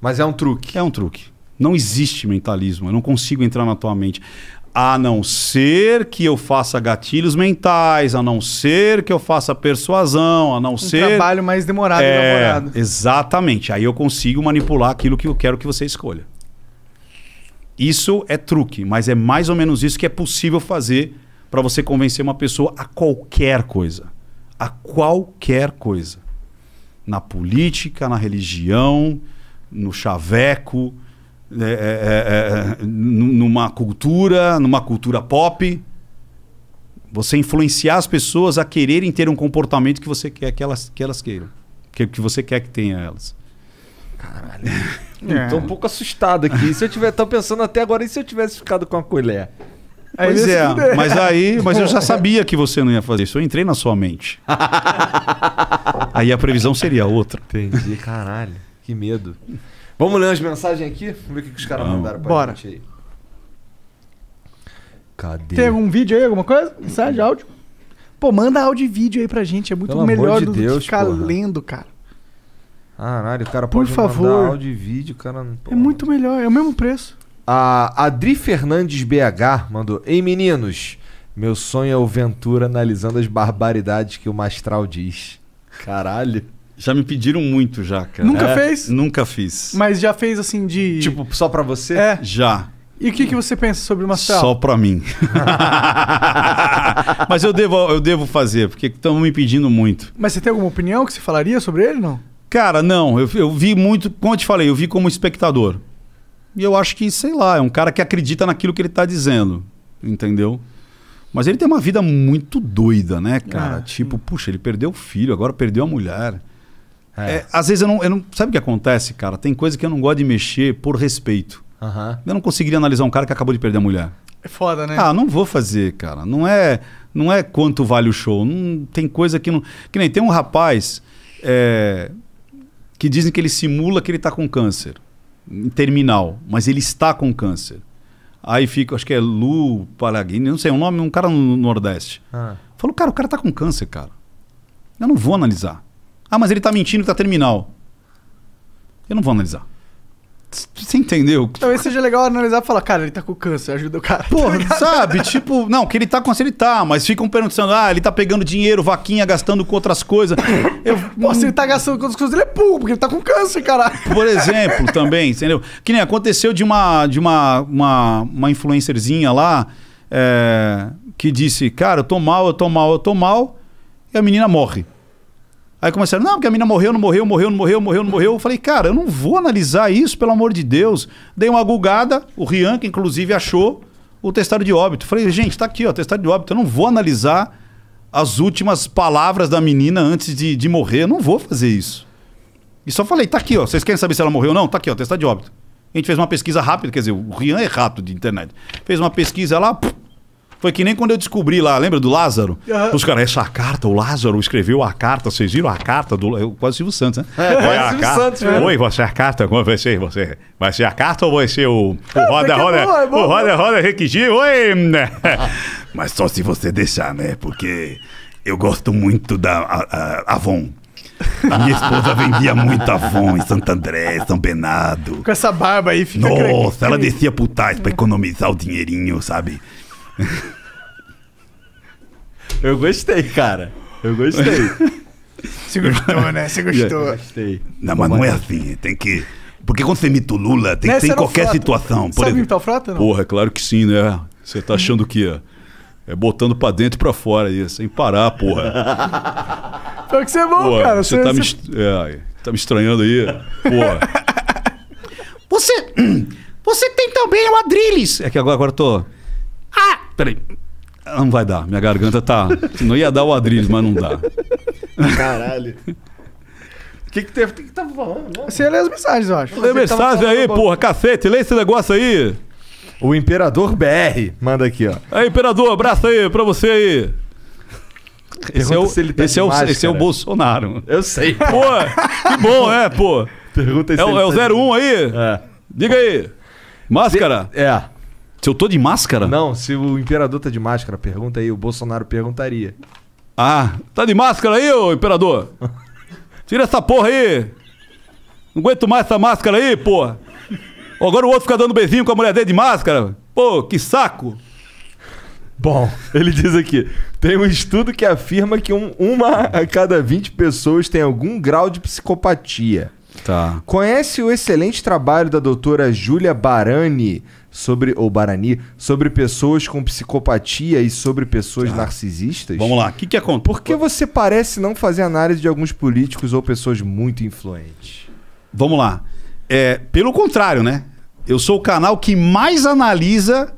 Mas é um truque. É um truque. Não existe mentalismo. Eu não consigo entrar na tua mente. A não ser que eu faça gatilhos mentais, a não ser que eu faça persuasão, a não um ser. trabalho mais demorado é, e Exatamente. Aí eu consigo manipular aquilo que eu quero que você escolha. Isso é truque, mas é mais ou menos isso que é possível fazer para você convencer uma pessoa a qualquer coisa. A qualquer coisa. Na política, na religião, no chaveco né, é, é, é, é numa cultura, numa cultura pop. Você influenciar as pessoas a quererem ter um comportamento que você quer que elas, que elas queiram. Que, que você quer que tenha elas. Caralho. Estou um pouco assustado aqui. Se eu tiver, tô pensando até agora, e se eu tivesse ficado com a colher? Aí pois é, é, mas aí, mas eu já sabia que você não ia fazer isso. Eu entrei na sua mente. aí a previsão seria outra. Entendi, caralho. Que medo. Vamos ler as mensagens aqui? Vamos ver o que os caras mandaram pra Bora. gente aí. Cadê? Tem algum vídeo aí, alguma coisa? Mensagem de áudio? Pô, manda áudio e vídeo aí pra gente. É muito Pelo melhor de do Deus, que ficar porra. lendo, cara. Caralho, o cara Por pode favor. mandar áudio e vídeo, cara. Pô. É muito melhor, é o mesmo preço. A Adri Fernandes BH mandou: Ei meninos, meu sonho é o Ventura analisando as barbaridades que o Mastral diz. Caralho. Já me pediram muito, já, cara. Nunca é? fez? Nunca fiz. Mas já fez assim de. Tipo, só pra você? É. Já. E o que, que você pensa sobre o Marcel Só pra mim. Mas eu devo, eu devo fazer, porque estão me pedindo muito. Mas você tem alguma opinião que você falaria sobre ele, não? Cara, não. Eu, eu vi muito, como eu te falei, eu vi como espectador. E eu acho que, sei lá, é um cara que acredita naquilo que ele tá dizendo. Entendeu? Mas ele tem uma vida muito doida, né, cara? É. tipo, puxa, ele perdeu o filho, agora perdeu a mulher. É. É, às vezes eu não, eu não. Sabe o que acontece, cara? Tem coisa que eu não gosto de mexer por respeito. Uhum. Eu não conseguiria analisar um cara que acabou de perder a mulher. É foda, né? Ah, não vou fazer, cara. Não é, não é quanto vale o show. Não tem coisa que não. Que nem tem um rapaz é, que dizem que ele simula que ele tá com câncer terminal, mas ele está com câncer. Aí fica, acho que é Lu Palagini, não sei, um nome, um cara no Nordeste. Ah. Falou, cara, o cara tá com câncer, cara. Eu não vou analisar. Ah, mas ele tá mentindo que tá terminal. Eu não vou analisar. Você entendeu? Talvez seja legal analisar e falar, cara, ele tá com câncer, ajuda o cara. Tá Porra, sabe? tipo, não, que ele tá com câncer, ele tá, mas ficam perguntando, ah, ele tá pegando dinheiro, vaquinha, gastando com outras coisas. Eu, Pô, se ele tá gastando com outras coisas, ele é burro, porque ele tá com câncer, cara. Por exemplo, também, entendeu? Que nem aconteceu de uma, de uma, uma, uma influencerzinha lá é, que disse, cara, eu tô mal, eu tô mal, eu tô mal, e a menina morre. Aí começaram, não, porque a menina morreu, não morreu, morreu, não morreu, morreu, não morreu. Eu falei, cara, eu não vou analisar isso, pelo amor de Deus. Dei uma gulgada, o Rian, que inclusive achou o testado de óbito. Falei, gente, tá aqui, ó, testado de óbito. Eu não vou analisar as últimas palavras da menina antes de, de morrer. Eu não vou fazer isso. E só falei, tá aqui, ó. Vocês querem saber se ela morreu ou não? Tá aqui, ó, testado de óbito. A gente fez uma pesquisa rápida, quer dizer, o Rian é rato de internet. Fez uma pesquisa lá, puf, foi que nem quando eu descobri lá, lembra do Lázaro? Uhum. Os caras, essa carta, o Lázaro escreveu a carta, vocês viram a carta do. Eu, quase Silvio Santos, né? É, é, é a carta. Santos, velho. Oi, você é a carta? Como vai ser? Você vai ser a carta ou vai ser o, o é, Roda Roda? É bom, é bom, o Roda Roda Requigir? Oi! Mas só se você deixar, né? Porque eu gosto muito da Avon. A minha esposa vendia muito Avon em Santo André, São Bernardo. Com essa barba aí, fica Nossa, craque. ela descia pro tais pra economizar o dinheirinho, sabe? Eu gostei, cara. Eu gostei. Você gostou, né? Você gostou. Eu gostei. Não, mas não é assim. Tem que. Porque quando você imita o Lula, tem que ser em qualquer frota. situação. Por Sabe imitar o Frota? Não? Porra, é claro que sim, né? Você tá achando que é, é botando pra dentro e pra fora aí, sem parar, porra. Só que você é bom, porra, cara. Você, você tá, você... Me, é est... é, tá me estranhando aí, porra. Você. Você tem também o Adrilles. É que agora, agora eu tô. Ah, peraí. Não vai dar, minha garganta tá. Não ia dar o adrilho, mas não dá. Caralho. O que que teve? O que que tava falando? Você ia é ler as mensagens, eu acho. Lê mensagem aí, porra, cacete, lê esse negócio aí. O Imperador BR manda aqui, ó. Aí, Imperador, abraço aí pra você aí. Esse é, o, tá esse, é o, esse é o Bolsonaro. Eu sei. Pô, que bom, é, pô. Pergunta É, se o- ele é tá o 01 aí? É. Diga aí. Máscara? É. Se eu tô de máscara? Não, se o imperador tá de máscara, pergunta aí, o Bolsonaro perguntaria. Ah, tá de máscara aí, ô imperador? Tira essa porra aí! Não aguento mais essa máscara aí, porra! Agora o outro fica dando beijinho com a mulher dele de máscara. Pô, que saco! Bom, ele diz aqui: tem um estudo que afirma que um, uma a cada 20 pessoas tem algum grau de psicopatia. Tá. Conhece o excelente trabalho da doutora Júlia Barani sobre ou Barani sobre pessoas com psicopatia e sobre pessoas ah. narcisistas? Vamos lá, o que que acontece? Por que você parece não fazer análise de alguns políticos ou pessoas muito influentes? Vamos lá. É, pelo contrário, né? Eu sou o canal que mais analisa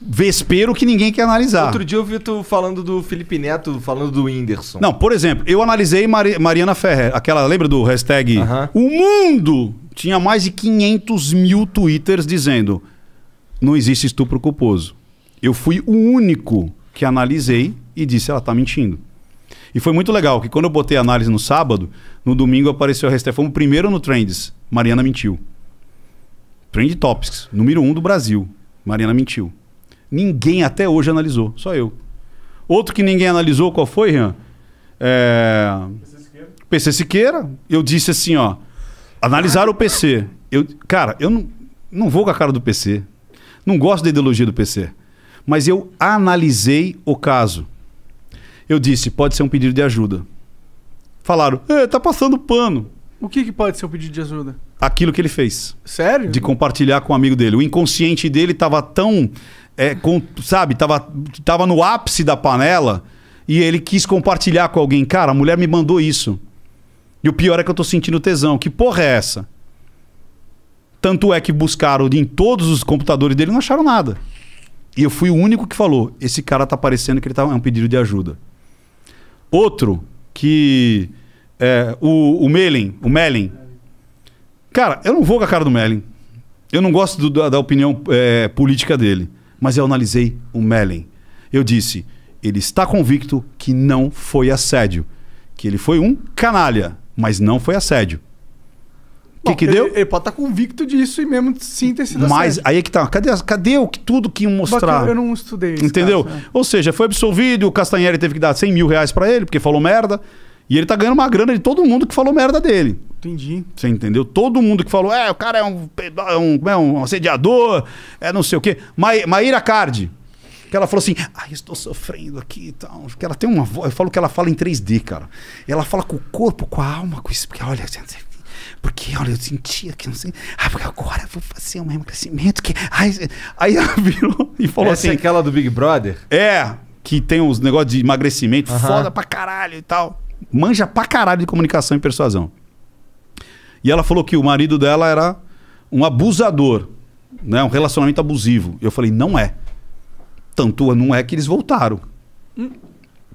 vespeiro que ninguém quer analisar. Outro dia eu vi tu falando do Felipe Neto, falando do Whindersson. Não, por exemplo, eu analisei Mari Mariana Ferrer, aquela, lembra do hashtag? Uh -huh. O mundo tinha mais de 500 mil twitters dizendo não existe estupro culposo. Eu fui o único que analisei e disse ela está mentindo. E foi muito legal que quando eu botei a análise no sábado, no domingo apareceu a Restefão Fomos primeiro no Trends. Mariana mentiu. Trend Topics, número um do Brasil. Mariana mentiu. Ninguém até hoje analisou, só eu. Outro que ninguém analisou, qual foi, Rian? É... PC Siqueira. PC Siqueira. Eu disse assim, ó. Analisaram o PC. Eu, cara, eu não, não vou com a cara do PC. Não gosto da ideologia do PC. Mas eu analisei o caso. Eu disse, pode ser um pedido de ajuda. Falaram, é, tá passando pano. O que, que pode ser um pedido de ajuda? Aquilo que ele fez. Sério? De compartilhar com um amigo dele. O inconsciente dele tava tão. É, com, sabe, tava, tava no ápice da panela e ele quis compartilhar com alguém. Cara, a mulher me mandou isso. E o pior é que eu tô sentindo tesão. Que porra é essa? Tanto é que buscaram em todos os computadores dele não acharam nada. E eu fui o único que falou: esse cara tá parecendo que ele tá, é um pedido de ajuda. Outro que. É, o, o Melin, o Melin. Cara, eu não vou com a cara do Melin. Eu não gosto do, da, da, opinião é, política dele. Mas eu analisei o Melin. Eu disse: ele está convicto que não foi assédio. Que ele foi um canalha, mas não foi assédio. O que, que deu? Ele, ele pode estar tá convicto disso e mesmo sim ter sido Mas certo. aí é que tá. Cadê, cadê o que tudo que iam mostrar? Eu não estudei isso. Entendeu? Caso, né? Ou seja, foi absolvido, o Castanheira teve que dar 100 mil reais para ele, porque falou merda. E ele tá ganhando uma grana de todo mundo que falou merda dele. Entendi. Você entendeu? Todo mundo que falou, é, o cara é um, é um, é um assediador, é não sei o quê. Ma Maíra Cardi. Que ela falou assim, ai, estou sofrendo aqui e tal. Que ela tem uma voz, eu falo que ela fala em 3D, cara. Ela fala com o corpo, com a alma, com isso. Porque olha, gente, porque, olha, eu sentia que não sei. Ah, porque agora eu vou fazer um emagrecimento. Que... Ai, aí ela virou e falou Essa é, assim. É aquela do Big Brother? É, que tem os negócios de emagrecimento, foda pra caralho e tal. Manja pra caralho de comunicação e persuasão. E ela falou que o marido dela era um abusador, né? um relacionamento abusivo. Eu falei, não é. Tanto não é que eles voltaram. Hum.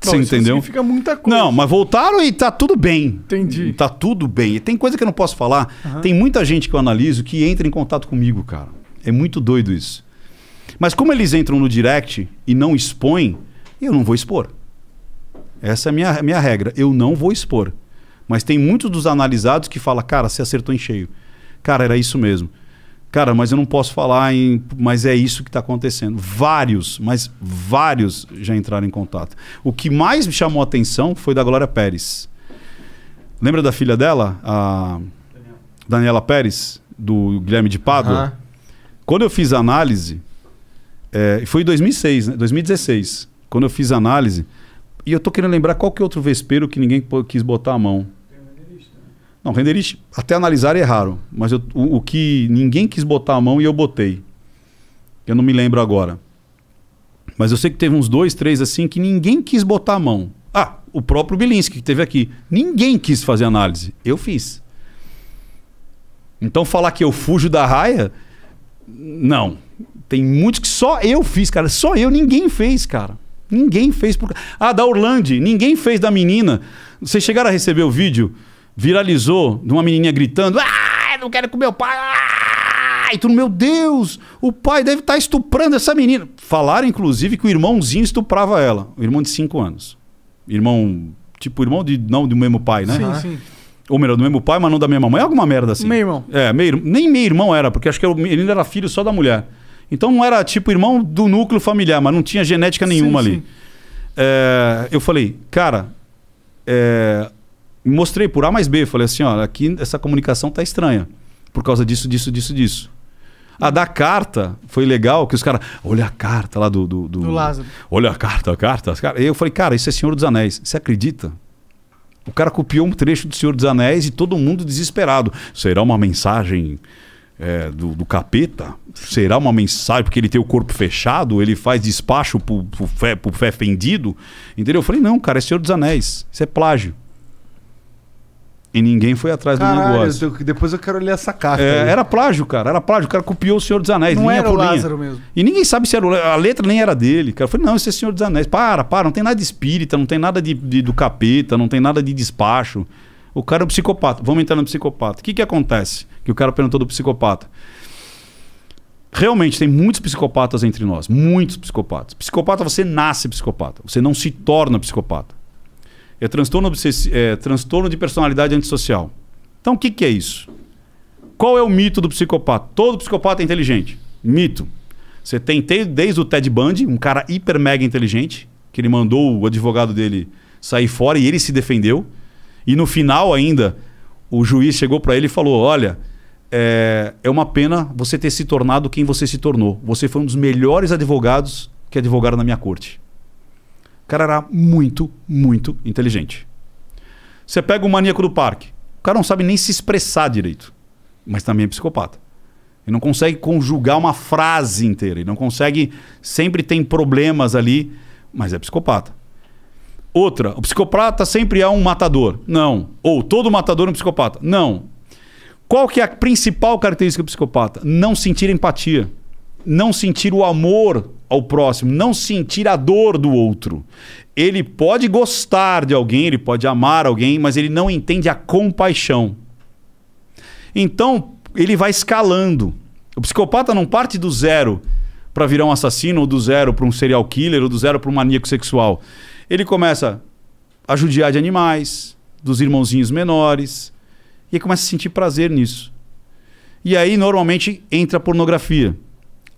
Não, Você entendeu? Fica muita coisa. Não, mas voltaram e tá tudo bem. Entendi. Tá tudo bem. E tem coisa que eu não posso falar. Uhum. Tem muita gente que eu analiso que entra em contato comigo, cara. É muito doido isso. Mas como eles entram no direct e não expõem, eu não vou expor. Essa é a minha, minha regra. Eu não vou expor. Mas tem muitos dos analisados que fala, cara, você acertou em cheio. Cara, era isso mesmo. Cara, mas eu não posso falar em. Mas é isso que está acontecendo. Vários, mas vários já entraram em contato. O que mais me chamou a atenção foi da Glória Pérez. Lembra da filha dela? A Daniela, Pérez, do Guilherme de Pádua? Uhum. Quando eu fiz a análise, é, foi em 2006, né? 2016, quando eu fiz a análise, e eu tô querendo lembrar qual que é outro vespeiro que ninguém quis botar a mão. Não, renderist, até analisar erraram, mas eu, o, o, que ninguém quis botar a mão e eu botei. Eu não me lembro agora. Mas eu sei que teve uns dois, três assim que ninguém quis botar a mão. Ah, o próprio Bilinski que teve aqui. Ninguém quis fazer análise. Eu fiz. Então falar que eu fujo da raia, não. Tem muitos que só eu fiz, cara. Só eu, ninguém fez, cara. Ninguém fez. Por... Ah, da Orlande, ninguém fez da menina. Vocês chegaram a receber o vídeo? viralizou de uma menininha gritando: Ah, não quero com meu pai! Ah! E tu, meu Deus, o pai deve estar tá estuprando essa menina. Falaram, inclusive, que o irmãozinho estuprava ela, o irmão de 5 anos. Irmão, tipo, irmão de não do mesmo pai, né? Sim, sim. Ou melhor, do mesmo pai, mas não da mesma mãe. Alguma merda assim. Meio irmão. É, meio, nem meio irmão era, porque acho que ele menino era filho só da mulher. Então não era tipo irmão do núcleo familiar, mas não tinha genética nenhuma sim, ali. Sim. É, eu falei, cara, é, mostrei por A mais B, falei assim, ó, aqui essa comunicação tá estranha. Por causa disso, disso, disso, disso. A da carta foi legal, que os caras. Olha a carta lá do, do, do. Do, Lázaro. Olha a carta, a carta. As Eu falei, cara, isso é Senhor dos Anéis. Você acredita? O cara copiou um trecho do Senhor dos Anéis e todo mundo desesperado. Será uma mensagem é, do, do, capeta? Será uma mensagem porque ele tem o corpo fechado? Ele faz despacho pro, pro, fé, pro fé fendido? Entendeu? Eu falei, não, cara, é Senhor dos Anéis. Isso é plágio. E ninguém foi atrás Caralho, do negócio. Eu, depois eu quero ler essa carta. É, era plágio, cara. Era plágio. O cara copiou o Senhor dos Anéis, não linha era por linha. Lázaro mesmo. E ninguém sabe se era o, a letra nem era dele. Cara, eu falei, não, esse é Senhor dos Anéis. Para, para, não tem nada de espírita, não tem nada de, de do capeta, não tem nada de despacho. O cara é um psicopata. Vamos entrar no psicopata. O que, que acontece? Que o cara perguntou do psicopata. Realmente, tem muitos psicopatas entre nós. Muitos psicopatas. Psicopata, você nasce psicopata. Você não se torna psicopata é transtorno, é transtorno de personalidade antissocial. Então, o que, que é isso? Qual é o mito do psicopata? Todo psicopata é inteligente. Mito. Você tem desde o Ted Bundy, um cara hiper mega inteligente, que ele mandou o advogado dele sair fora e ele se defendeu. E no final ainda, o juiz chegou para ele e falou: Olha, é, é uma pena você ter se tornado quem você se tornou. Você foi um dos melhores advogados que advogaram na minha corte. O cara era muito, muito inteligente. Você pega o maníaco do parque. O cara não sabe nem se expressar direito. Mas também é psicopata. Ele não consegue conjugar uma frase inteira. Ele não consegue. Sempre tem problemas ali, mas é psicopata. Outra, o psicopata sempre é um matador. Não. Ou todo matador é um psicopata. Não. Qual que é a principal característica do psicopata? Não sentir empatia. Não sentir o amor ao próximo, não sentir a dor do outro. Ele pode gostar de alguém, ele pode amar alguém, mas ele não entende a compaixão. Então, ele vai escalando. O psicopata não parte do zero para virar um assassino, ou do zero para um serial killer, ou do zero para um maníaco sexual. Ele começa a judiar de animais, dos irmãozinhos menores, e começa a sentir prazer nisso. E aí, normalmente, entra a pornografia.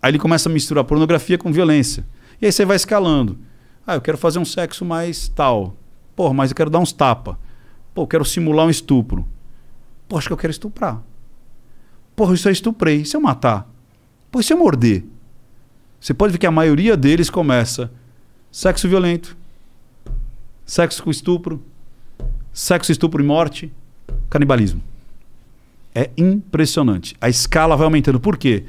Aí ele começa a misturar pornografia com violência. E aí você vai escalando. Ah, eu quero fazer um sexo mais tal. Pô, mas eu quero dar uns tapa. Pô, eu quero simular um estupro. Pô, acho que eu quero estuprar. Pô, isso eu estuprei. E se eu matar? Pô, e se eu morder? Você pode ver que a maioria deles começa sexo violento, sexo com estupro, sexo, estupro e morte, canibalismo. É impressionante. A escala vai aumentando. Por quê?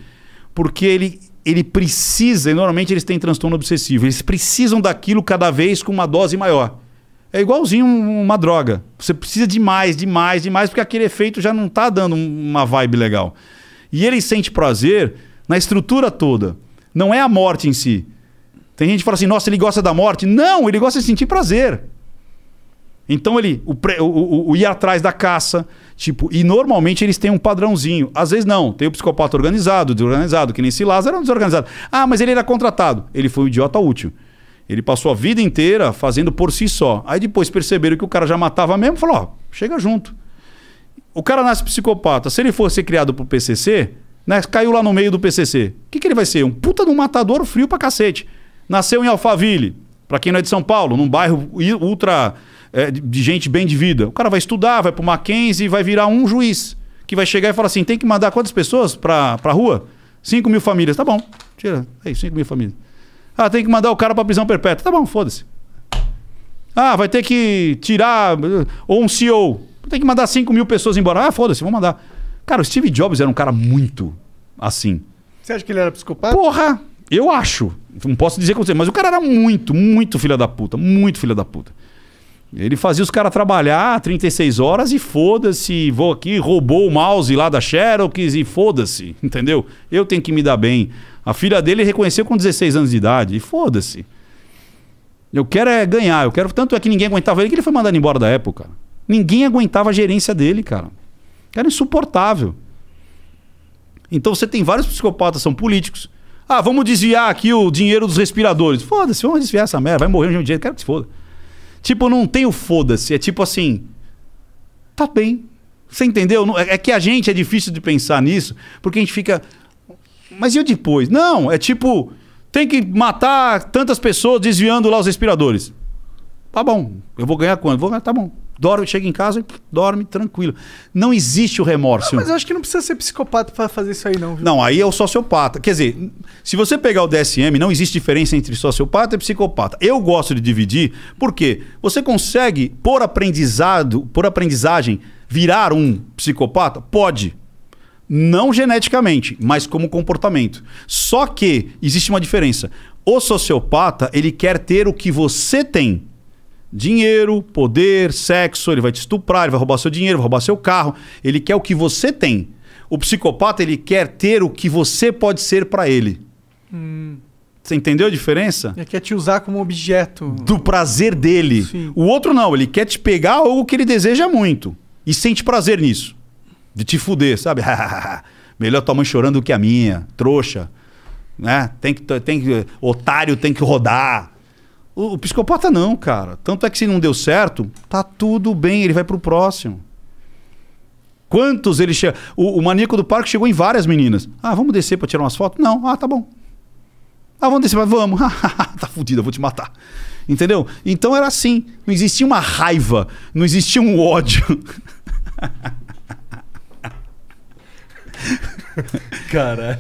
porque ele, ele precisa, e normalmente eles têm transtorno obsessivo, eles precisam daquilo cada vez com uma dose maior. É igualzinho uma droga. Você precisa de mais, de mais, de mais, porque aquele efeito já não está dando uma vibe legal. E ele sente prazer na estrutura toda. Não é a morte em si. Tem gente que fala assim, nossa, ele gosta da morte. Não, ele gosta de sentir prazer. Então ele o, o, o, o ir atrás da caça, Tipo, e normalmente eles têm um padrãozinho. Às vezes não, tem o psicopata organizado, desorganizado, que nem esse Lázaro era um desorganizado. Ah, mas ele era contratado. Ele foi um idiota útil. Ele passou a vida inteira fazendo por si só. Aí depois perceberam que o cara já matava mesmo, falou, ó, chega junto. O cara nasce psicopata. Se ele for ser criado pro PCC, né, caiu lá no meio do PCC. O que, que ele vai ser? Um puta de um matador frio pra cacete. Nasceu em Alphaville, pra quem não é de São Paulo, num bairro ultra é, de gente bem de vida. O cara vai estudar, vai para o Mackenzie vai virar um juiz que vai chegar e falar assim: tem que mandar quantas pessoas para a rua? 5 mil famílias. Tá bom, tira. Aí, 5 mil famílias. Ah, tem que mandar o cara para prisão perpétua. Tá bom, foda-se. Ah, vai ter que tirar. Uh, ou um CEO. Tem que mandar 5 mil pessoas embora. Ah, foda-se, vou mandar. Cara, o Steve Jobs era um cara muito assim. Você acha que ele era psicopata? Porra! Eu acho. Não posso dizer com você, mas o cara era muito, muito filha da puta. Muito filha da puta. Ele fazia os caras trabalhar 36 horas e foda-se, vou aqui, roubou o mouse lá da Xerox e foda-se, entendeu? Eu tenho que me dar bem. A filha dele reconheceu com 16 anos de idade e foda-se. Eu quero é ganhar, eu quero. Tanto é que ninguém aguentava ele que ele foi mandado embora da época. Ninguém aguentava a gerência dele, cara. Era insuportável. Então você tem vários psicopatas, são políticos. Ah, vamos desviar aqui o dinheiro dos respiradores. Foda-se, vamos desviar essa merda, vai morrer um dia, quero que se foda. Tipo, não tem o foda-se. É tipo assim. Tá bem. Você entendeu? É, é que a gente é difícil de pensar nisso, porque a gente fica. Mas e o depois? Não, é tipo. Tem que matar tantas pessoas desviando lá os respiradores. Tá bom. Eu vou ganhar quanto? Vou ganhar, tá bom. Dorme, chega em casa e dorme tranquilo. Não existe o remorso. mas eu acho que não precisa ser psicopata para fazer isso aí, não. Viu? Não, aí é o sociopata. Quer dizer, se você pegar o DSM, não existe diferença entre sociopata e psicopata. Eu gosto de dividir, porque você consegue, por aprendizado, por aprendizagem, virar um psicopata? Pode. Não geneticamente, mas como comportamento. Só que existe uma diferença. O sociopata, ele quer ter o que você tem dinheiro, poder, sexo, ele vai te estuprar, ele vai roubar seu dinheiro, vai roubar seu carro. Ele quer o que você tem. O psicopata, ele quer ter o que você pode ser para ele. Hum. Você entendeu a diferença? Ele quer te usar como objeto. Do prazer dele. Sim. O outro não, ele quer te pegar algo que ele deseja muito. E sente prazer nisso. De te fuder, sabe? Melhor tua mãe chorando do que a minha. Trouxa. Né? Tem que, tem que, otário tem que rodar. O, o, psicopata não, cara. Tanto é que se não deu certo, tá tudo bem, ele vai pro próximo. Quantos ele chega. O, o maníaco do parque chegou em várias meninas. Ah, vamos descer para tirar umas fotos? Não. Ah, tá bom. Ah, vamos descer, mas vamos. tá fudido, eu vou te matar. Entendeu? Então era assim. Não existia uma raiva, não existia um ódio. Caralho.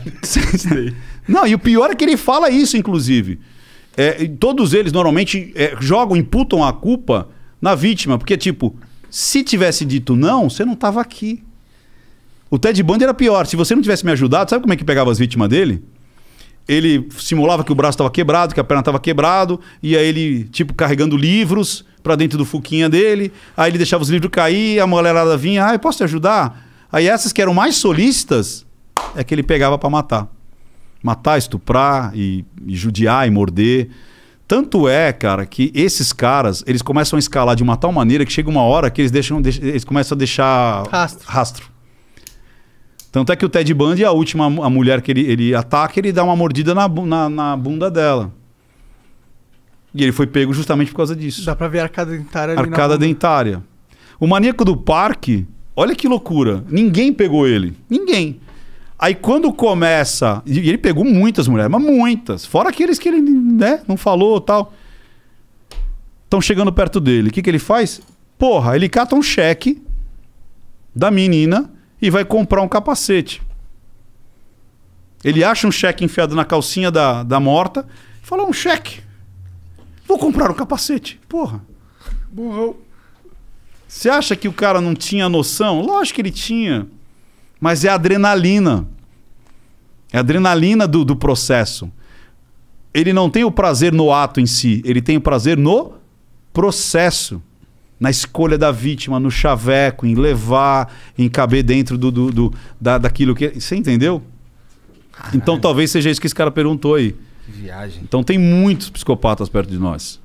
não, e o pior é que ele fala isso, inclusive. É, todos eles normalmente é, jogam, imputam a culpa na vítima, porque tipo, se tivesse dito não, você não estava aqui. O Ted Bundy era pior. Se você não tivesse me ajudado, sabe como é que pegava as vítimas dele? Ele simulava que o braço estava quebrado, que a perna estava quebrado, e aí ele, tipo, carregando livros para dentro do fuquinha dele, aí ele deixava os livros cair, a mulherada vinha, ah, eu posso te ajudar? Aí essas que eram mais solícitas, é que ele pegava para matar. Matar, estuprar e, e judiar e morder. Tanto é, cara, que esses caras, eles começam a escalar de uma tal maneira que chega uma hora que eles deixam, eles começam a deixar rastro. rastro. Tanto é que o Ted Bundy, é a última a mulher que ele, ele ataca, ele dá uma mordida na, na, na bunda dela. E ele foi pego justamente por causa disso. Dá pra ver a arcada dentária ali Arcada dentária. O maníaco do parque, olha que loucura. Ninguém pegou ele. Ninguém. Aí quando começa. E ele pegou muitas mulheres, mas muitas. Fora aqueles que ele né, não falou tal. Estão chegando perto dele. O que, que ele faz? Porra, ele cata um cheque da menina e vai comprar um capacete. Ele acha um cheque enfiado na calcinha da, da morta. Fala, um cheque. Vou comprar um capacete. Porra. Burrão. Você acha que o cara não tinha noção? Lógico que ele tinha. Mas é adrenalina. É adrenalina do, do processo. Ele não tem o prazer no ato em si, ele tem o prazer no processo. Na escolha da vítima, no chaveco, em levar, em caber dentro do, do, do da, daquilo que. Você entendeu? Então, Caralho. Então talvez seja isso que esse cara perguntou aí. Que viagem. Então tem muitos psicopatas perto de nós.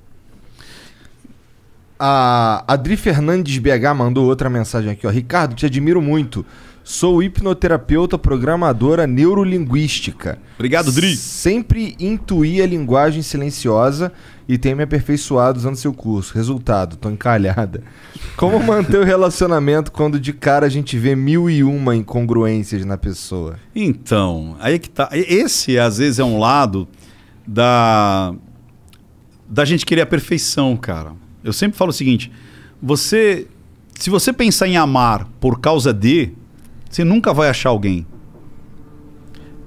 A Adri Fernandes BH mandou outra mensagem aqui, ó. Ricardo, te admiro muito. Sou hipnoterapeuta programadora neurolinguística. Obrigado, Dri. Sempre intuí a linguagem silenciosa e tenho me aperfeiçoado usando seu curso. Resultado, tô encalhada. Como manter o relacionamento quando de cara a gente vê mil e uma incongruências na pessoa? Então, aí é que tá. Esse, às vezes, é um lado da, da gente querer a perfeição, cara. Eu sempre falo o seguinte: você, se você pensar em amar por causa de, você nunca vai achar alguém.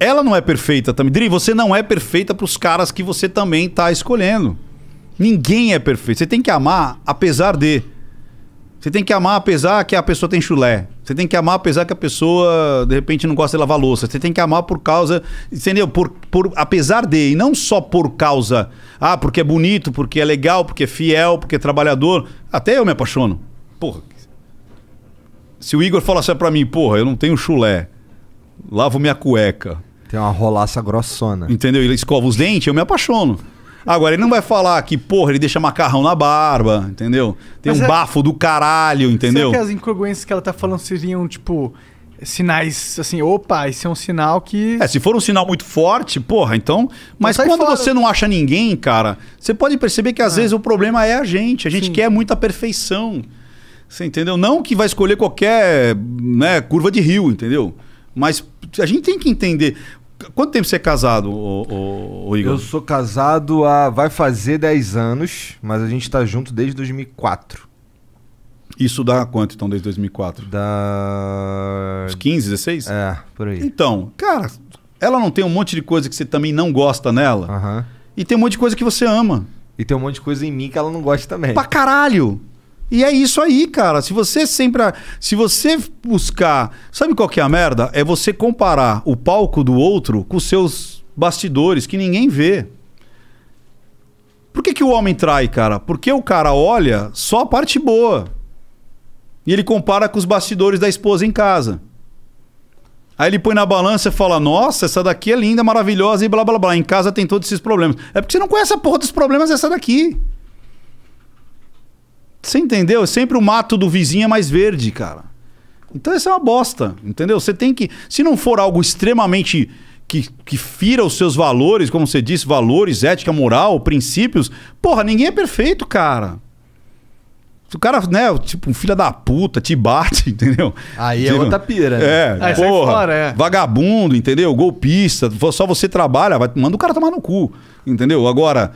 Ela não é perfeita também. você não é perfeita para os caras que você também está escolhendo. Ninguém é perfeito. Você tem que amar apesar de. Você tem que amar apesar que a pessoa tem chulé. Você tem que amar apesar que a pessoa, de repente, não gosta de lavar louça. Você tem que amar por causa, entendeu? Por, por, apesar de, e não só por causa, ah, porque é bonito, porque é legal, porque é fiel, porque é trabalhador. Até eu me apaixono. Porra. Se o Igor falasse pra mim, porra, eu não tenho chulé, lavo minha cueca. Tem uma rolaça grossona. Entendeu? Ele escova os dentes, eu me apaixono. Agora, ele não vai falar que, porra, ele deixa macarrão na barba, entendeu? Tem Mas um é... bafo do caralho, entendeu? Será que as incongruências que ela tá falando seriam, tipo, sinais assim, opa, esse é um sinal que. É, se for um sinal muito forte, porra, então. então mas quando fora. você não acha ninguém, cara, você pode perceber que às ah. vezes o problema é a gente. A gente Sim. quer muita perfeição. Você entendeu? Não que vai escolher qualquer né, curva de rio, entendeu? Mas a gente tem que entender. Quanto tempo você é casado, o, Igor? Eu sou casado há. vai fazer 10 anos, mas a gente está junto desde 2004. Isso dá quanto, então, desde 2004? Dá. Uns 15, 16? É, por aí. Então, cara, ela não tem um monte de coisa que você também não gosta nela? Aham. Uhum. E tem um monte de coisa que você ama. E tem um monte de coisa em mim que ela não gosta também. Pra caralho! E é isso aí, cara. Se você sempre. Se você buscar. Sabe qual que é a merda? É você comparar o palco do outro com os seus bastidores, que ninguém vê. Por que, que o homem trai, cara? Porque o cara olha só a parte boa. E ele compara com os bastidores da esposa em casa. Aí ele põe na balança e fala: Nossa, essa daqui é linda, maravilhosa e blá blá blá. Em casa tem todos esses problemas. É porque você não conhece a porra dos problemas dessa daqui. Você entendeu? É Sempre o mato do vizinho é mais verde, cara. Então isso é uma bosta, entendeu? Você tem que. Se não for algo extremamente que, que fira os seus valores, como você disse, valores, ética, moral, princípios. Porra, ninguém é perfeito, cara. Se o cara, né, tipo, um filho da puta, te bate, entendeu? Aí tipo, é outra pira. Né? É, ah, é, porra, fora, é. vagabundo, entendeu? Golpista, só você trabalha, vai, manda o cara tomar no cu, entendeu? Agora,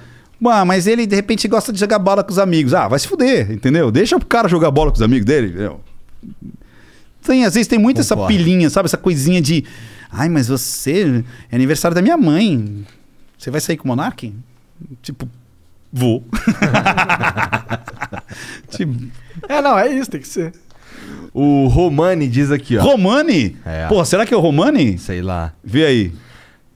ah, mas ele de repente gosta de jogar bola com os amigos. Ah, vai se fuder, entendeu? Deixa o cara jogar bola com os amigos dele. Entendeu? Tem, às vezes tem muito Concordo. essa pilinha, sabe? Essa coisinha de. Ai, mas você. É aniversário da minha mãe. Você vai sair com o Monark? Tipo, vou. tipo... É, não, é isso, tem que ser. O Romani diz aqui, ó. Romani? É. Pô, será que é o Romani? Sei lá. Vê aí.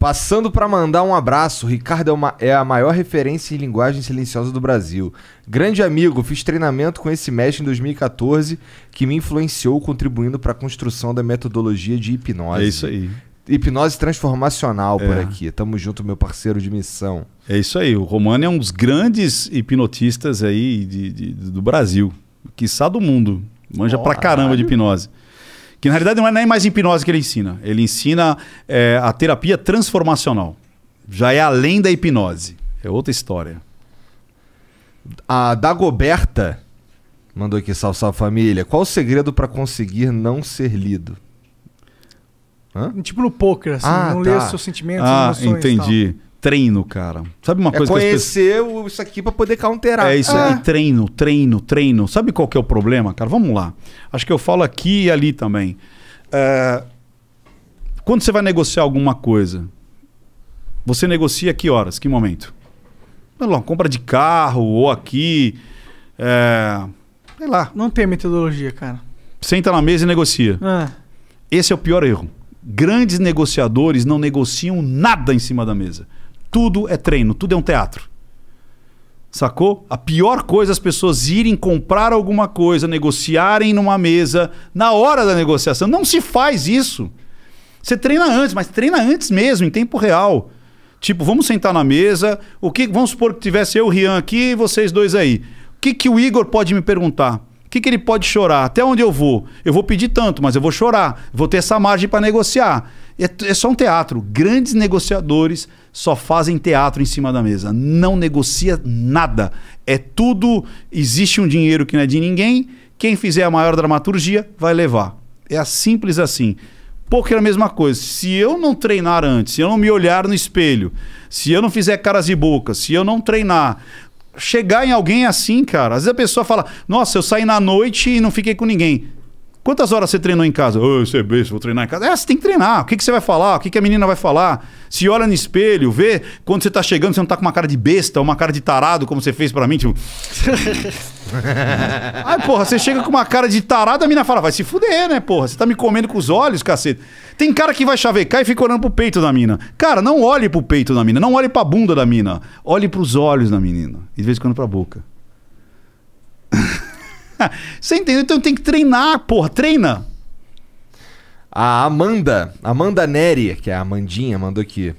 Passando para mandar um abraço, Ricardo é, uma, é, a maior referência em linguagem silenciosa do Brasil. Grande amigo, fiz treinamento com esse mestre em 2014 que me influenciou contribuindo para a construção da metodologia de hipnose. É isso aí. Hipnose transformacional é. por aqui. Tamo junto, meu parceiro de missão. É isso aí. O Romano é um dos grandes hipnotistas aí de, de, do Brasil, quiçá do mundo. Manja oh, pra caramba de hipnose. Que na realidade não é nem mais hipnose que ele ensina. Ele ensina é, a terapia transformacional. Já é além da hipnose. É outra história. A Dagoberta mandou aqui, salve, salve família. Qual o segredo para conseguir não ser lido? Hã? Tipo no poker, assim, ah, não tá. ler os seus sentimentos, ah, entendi treino, cara. Sabe uma é coisa conhecer que conhecer pessoas... isso aqui para poder counterar. É isso, é. e treino, treino, treino. Sabe qual que é o problema, cara? Vamos lá. Acho que eu falo aqui e ali também. É... Quando você vai negociar alguma coisa, você negocia que horas, que momento? Sei lá, compra de carro ou aqui, é... sei lá. Não tem metodologia, cara. Senta na mesa e negocia. É. Esse é o pior erro grandes negociadores não negociam nada em cima da mesa. Tudo é treino, tudo é um teatro. Sacou? A pior coisa é as pessoas irem comprar alguma coisa, negociarem numa mesa na hora da negociação. Não se faz isso. Você treina antes, mas treina antes mesmo, em tempo real. Tipo, vamos sentar na mesa. O que vamos supor que tivesse eu, Rian aqui e vocês dois aí. O que, que o Igor pode me perguntar? O que, que ele pode chorar? Até onde eu vou? Eu vou pedir tanto, mas eu vou chorar. Vou ter essa margem para negociar. É, é só um teatro. Grandes negociadores só fazem teatro em cima da mesa. Não negocia nada. É tudo. Existe um dinheiro que não é de ninguém. Quem fizer a maior dramaturgia vai levar. É simples assim. Poker é a mesma coisa. Se eu não treinar antes, se eu não me olhar no espelho, se eu não fizer caras e bocas, se eu não treinar, chegar em alguém assim, cara. Às vezes a pessoa fala: Nossa, eu saí na noite e não fiquei com ninguém. Quantas horas você treinou em casa? Oh, eu sei besta, vou treinar em casa. É, você tem que treinar. O que, que você vai falar? O que, que a menina vai falar? Se olha no espelho, vê quando você tá chegando, você não tá com uma cara de besta, uma cara de tarado, como você fez para mim, tipo. Ai, porra, você chega com uma cara de tarado, a menina fala, vai se fuder, né, porra? Você tá me comendo com os olhos, cacete. Tem cara que vai chavecar e fica olhando pro peito da mina. Cara, não olhe pro peito da mina, não olhe pra bunda da mina. Olhe pros olhos da menina. E de vez em quando pra boca. Você entendeu? Então tem que treinar, porra, treina. A Amanda, Amanda Neri, que é a Amandinha, mandou aqui.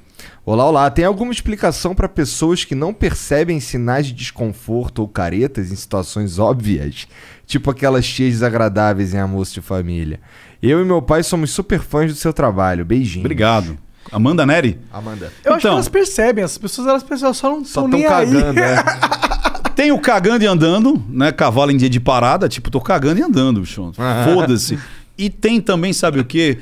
Olá, olá. Tem alguma explicação para pessoas que não percebem sinais de desconforto ou caretas em situações óbvias? Tipo aquelas cheias desagradáveis em almoço de família. Eu e meu pai somos super fãs do seu trabalho. Beijinho. Obrigado. Amanda Neri? Amanda. Eu então, acho que então. elas percebem, as pessoas elas percebem, só não só estão cagando, aí. É. Tem o cagando e andando, né? Cavalo em dia de parada, tipo, tô cagando e andando, bicho. Foda-se. E tem também, sabe o quê?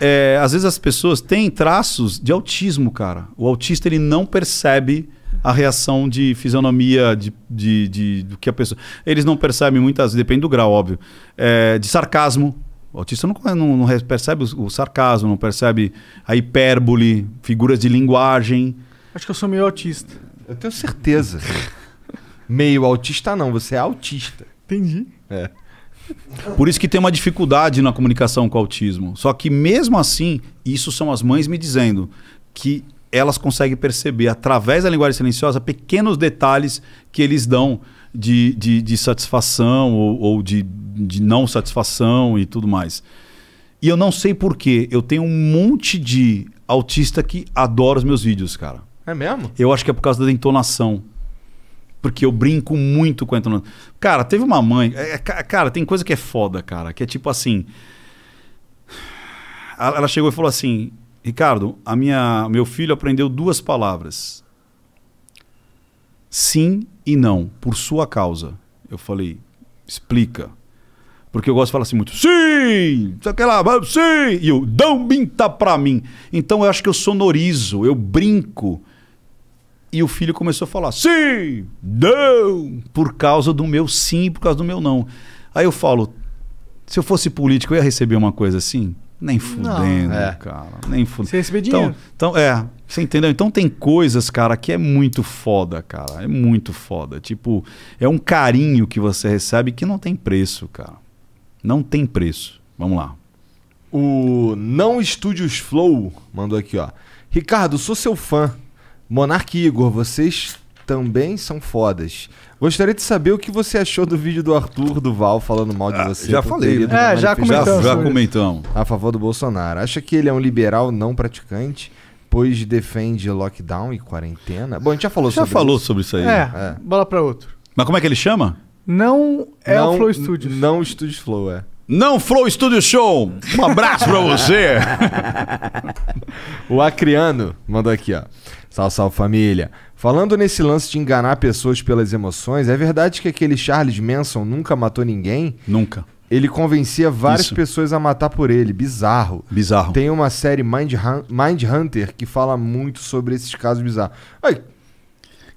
É, às vezes as pessoas têm traços de autismo, cara. O autista ele não percebe a reação de fisionomia de, de, de, do que a pessoa. Eles não percebem muitas, depende do grau, óbvio. É, de sarcasmo, o autista não, não, não percebe o, o, sarcasmo, não percebe a hipérbole, figuras de linguagem. Acho que eu sou meio autista. Eu tenho certeza. meio autista não, você é autista. Entendi. É. Por isso que tem uma dificuldade na comunicação com o autismo. Só que mesmo assim, isso são as mães me dizendo que elas conseguem perceber através da linguagem silenciosa pequenos detalhes que eles dão de, de, de satisfação ou, ou de, de não satisfação e tudo mais. E eu não sei porquê. Eu tenho um monte de autista que adora os meus vídeos, cara. É mesmo? Eu acho que é por causa da entonação. Porque eu brinco muito com a entonação. Cara, teve uma mãe. É, é cara, tem coisa que é foda, cara. Que é tipo assim. Ela chegou e falou assim: Ricardo, a minha, meu filho aprendeu duas palavras. Sim e não por sua causa. Eu falei, explica. Porque eu gosto de falar assim muito, sim, sei que lá, sim, e o dão binta pra mim. Então eu acho que eu sonorizo, eu brinco. E o filho começou a falar, sim, não, por causa do meu sim, por causa do meu não. Aí eu falo, se eu fosse político, eu ia receber uma coisa assim? Nem fudendo, é. cara. Nem fudendo. Você receber então, dinheiro. Então, então, é, você entendeu? Então tem coisas, cara, que é muito foda, cara. É muito foda. Tipo, é um carinho que você recebe que não tem preço, cara. Não tem preço. Vamos lá. O Não Estúdios Flow mandou aqui, ó. Ricardo, sou seu fã. Monarque Igor, vocês também são fodas. Gostaria de saber o que você achou do vídeo do Arthur Duval falando mal de ah, você. Já falei. Né? É, já comentamos. Já, já comentamos. A favor do Bolsonaro. Acha que ele é um liberal não praticante? Pois defende lockdown e quarentena. Bom, a gente já falou já sobre falou isso. sobre isso aí. É, é. bola para outro. Mas como é que ele chama? Não é não, o Flow Studios. Não Studios Flow, é. Não Flow Studio Show. Um abraço para você. o Acriano mandou aqui, ó. Salve, salve família. Falando nesse lance de enganar pessoas pelas emoções, é verdade que aquele Charles Manson nunca matou ninguém? Nunca. Ele convencia várias Isso. pessoas a matar por ele. Bizarro. Bizarro. Tem uma série Mind, Hun Mind Hunter que fala muito sobre esses casos bizarros. Ai,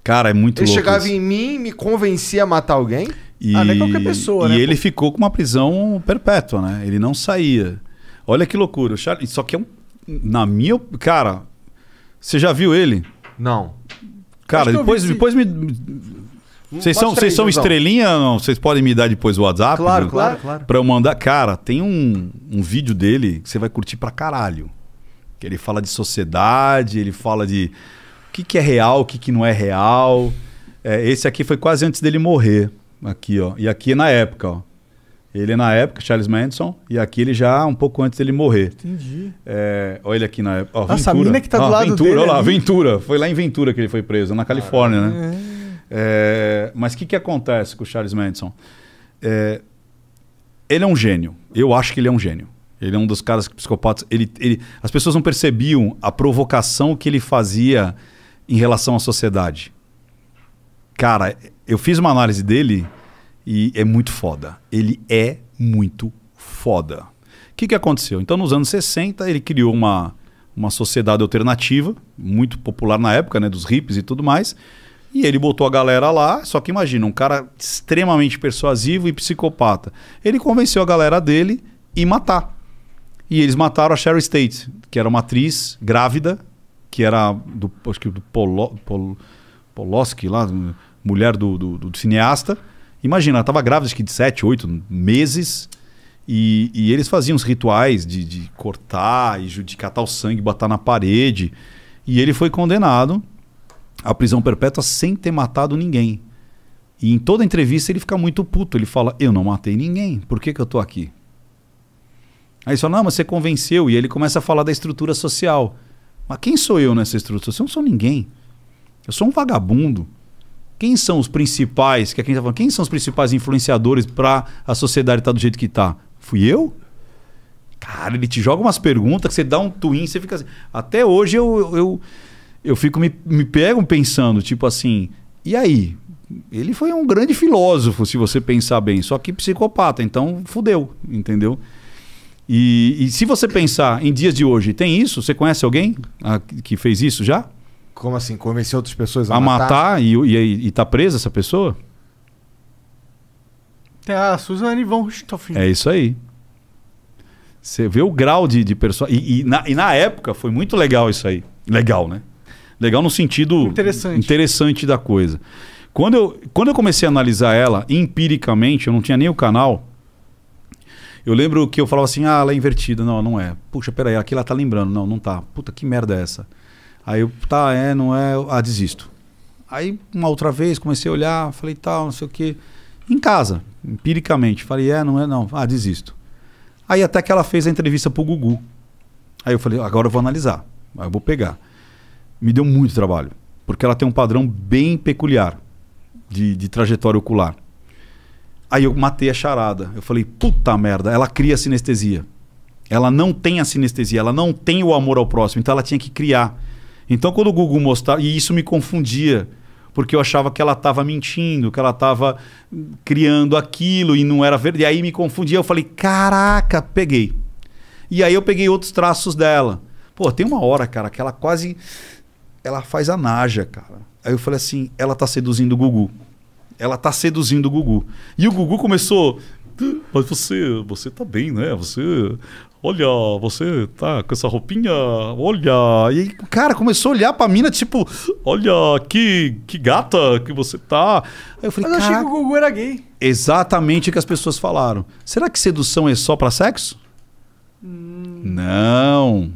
Cara, é muito ele louco. Ele chegava isso. em mim, me convencia a matar alguém. E, ah, é qualquer pessoa, e né? E ele pô? ficou com uma prisão perpétua, né? Ele não saía. Olha que loucura. O Charles, só que é um. Na minha. Cara, você já viu ele? Não. Cara, depois, depois me. Hum, vocês são, vocês são estrelinha? Não? Vocês podem me dar depois o WhatsApp? Claro, né? claro, claro. Pra eu mandar. Cara, tem um, um vídeo dele que você vai curtir pra caralho. Que ele fala de sociedade, ele fala de o que, que é real, o que, que não é real. É, esse aqui foi quase antes dele morrer. Aqui, ó. E aqui é na época, ó. Ele na época, Charles Manson, e aqui ele já um pouco antes dele morrer. Entendi. É, olha ele aqui na época. Ó, Nossa, Ventura. a mina que tá do ah, lado Ventura, dele. Olha lá, Ventura. Foi lá em Ventura que ele foi preso, na Califórnia, Caramba. né? É, é mas o que, que acontece com o Charles Manson? É, ele é um gênio. Eu acho que ele é um gênio. Ele é um dos caras psicopatas. Ele, ele, as pessoas não percebiam a provocação que ele fazia em relação à sociedade. Cara, eu fiz uma análise dele e é muito foda. Ele é muito foda. O que, que aconteceu? Então, nos anos 60, ele criou uma, uma sociedade alternativa, muito popular na época, né? Dos hippies e tudo mais. E ele botou a galera lá, só que imagina, um cara extremamente persuasivo e psicopata. Ele convenceu a galera dele e matar. E eles mataram a Sherry State, que era uma atriz grávida, que era do, acho que do Polo, Pol, Poloski lá, mulher do, do, do cineasta. Imagina, ela estava grávida acho que de 7, 8 meses. E, e eles faziam os rituais de, de, cortar e de catar o sangue, botar na parede. E ele foi condenado à prisão perpétua sem ter matado ninguém. E em toda entrevista ele fica muito puto. Ele fala: Eu não matei ninguém, por que, que eu estou aqui? Aí ele fala: Não, mas você convenceu. E ele começa a falar da estrutura social. Mas quem sou eu nessa estrutura social? Eu não sou ninguém. Eu sou um vagabundo quem são os principais, que é quem tá falando, quem são os principais influenciadores para a sociedade estar tá do jeito que está? Fui eu? Cara, ele te joga umas perguntas que você dá um twin, você fica assim. Até hoje eu, eu, eu fico, me, me pego pensando, tipo assim, e aí? Ele foi um grande filósofo, se você pensar bem, só que psicopata, então fudeu, entendeu? E, e se você pensar em dias de hoje, tem isso? Você conhece alguém ah, que fez isso já? Como assim? Convencer outras pessoas a, a matar? matar e, e, e tá presa essa pessoa? É a Suzane von Richthofen. É isso aí. Você vê o grau de, de pessoa. E, e, na, e na época foi muito legal isso aí. Legal, né? Legal no sentido interessante, interessante da coisa. Quando eu, quando eu comecei a analisar ela empiricamente, eu não tinha nem o canal. Eu lembro que eu falava assim, ah, ela é invertida. Não, não é. Puxa, peraí, aqui ela tá lembrando. Não, não tá. Puta, que merda é essa? Aí eu, tá, é, não é, ah, desisto. Aí uma outra vez comecei a olhar, falei tal, não sei o quê. Em casa, empiricamente. Falei, é, não é, não. Ah, desisto. Aí até que ela fez a entrevista pro Gugu. Aí eu falei, agora eu vou analisar. Aí eu vou pegar. Me deu muito trabalho. Porque ela tem um padrão bem peculiar de, de trajetória ocular. Aí eu matei a charada. Eu falei, puta merda, ela cria sinestesia. Ela não tem a sinestesia, ela não tem o amor ao próximo. Então ela tinha que criar. Então, quando o Google mostrava. E isso me confundia, porque eu achava que ela estava mentindo, que ela estava criando aquilo e não era verdade. E aí me confundia. Eu falei, caraca, peguei. E aí eu peguei outros traços dela. Pô, tem uma hora, cara, que ela quase. Ela faz a naja, cara. Aí eu falei assim: ela tá seduzindo o Gugu. Ela tá seduzindo o Gugu. E o Gugu começou. Mas você, você tá bem, né? Você, Olha, você tá com essa roupinha? Olha. E aí, cara, começou a olhar pra mina, tipo, olha, que, que gata que você tá. Aí eu falei, Mas eu achei que o Gugu era gay. Exatamente o que as pessoas falaram. Será que sedução é só pra sexo? Hum. Não.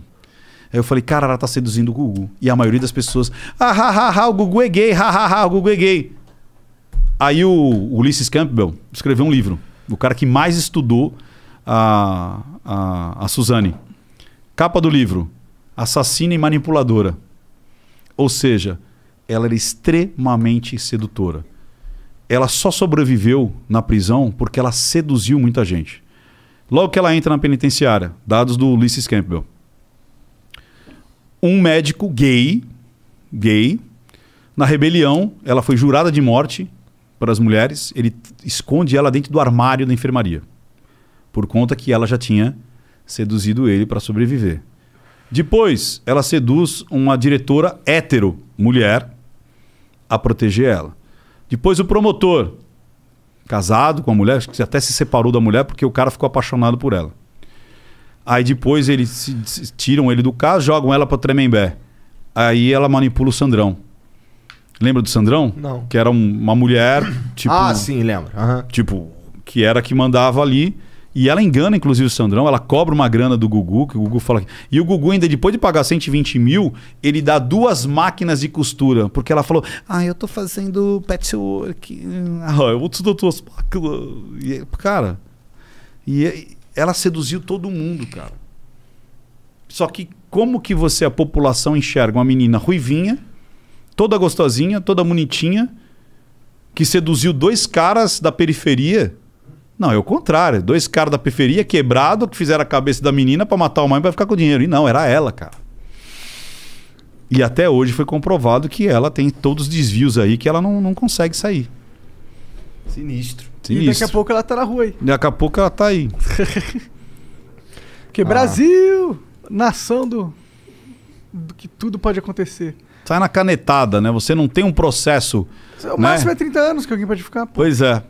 Aí eu falei, cara, ela tá seduzindo o Gugu. E a maioria das pessoas, ah, ha, ha, ha, o Gugu é gay, ha, ha, ha, o Gugu é gay. Aí o Ulisses Campbell escreveu um livro. O cara que mais estudou a a, a Suzane. Capa do livro: Assassina e Manipuladora. Ou seja, ela era extremamente sedutora. Ela só sobreviveu na prisão porque ela seduziu muita gente. Logo que ela entra na penitenciária, dados do Ulysses Campbell. Um médico gay, gay, na rebelião, ela foi jurada de morte para as mulheres, ele esconde ela dentro do armário da enfermaria por conta que ela já tinha seduzido ele para sobreviver. Depois, ela seduz uma diretora hétero, mulher, a proteger ela. Depois, o promotor, casado com a mulher, acho que até se separou da mulher porque o cara ficou apaixonado por ela. Aí depois eles se, se, tiram ele do caso, jogam ela para Tremembé. Aí ela manipula o Sandrão. Lembra do Sandrão? Não. Que era um, uma mulher, tipo. Ah, sim, lembro. Uhum. Tipo, que era que mandava ali. E ela engana, inclusive, o Sandrão. Ela cobra uma grana do Gugu, que o Gugu fala. E o Gugu, ainda depois de pagar 120 mil, ele dá duas máquinas de costura. Porque ela falou: Ah, eu tô fazendo patchwork. Hum, ah, eu vou te dar duas máquinas. cara. E ela seduziu todo mundo, cara. Só que como que você, a população, enxerga uma menina ruivinha, toda gostosinha, toda bonitinha, que seduziu dois caras da periferia não, é o contrário. Dois caras da periferia quebrado que fizeram a cabeça da menina para matar o mãe para ficar com o dinheiro. E não, era ela, cara. E até hoje foi comprovado que ela tem todos os desvios aí que ela não, não consegue sair. Sinistro. Sinistro. E daqui a pouco ela tá na rua aí. Daqui a pouco ela tá aí. Porque ah. Brasil, nação do, do que tudo pode acontecer. Sai na canetada, né? Você não tem um processo. O né? máximo é 30 anos que alguém pode ficar. Pô. Pois é.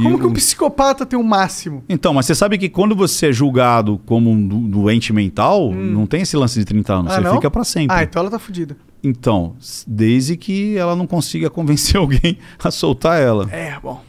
Como que um psicopata tem o um máximo? Então, mas você sabe que quando você é julgado como um doente mental, hum. não tem esse lance de 30 anos. Ah, você não? fica para sempre. Ah, então ela tá fodida. Então, desde que ela não consiga convencer alguém a soltar ela. É, bom.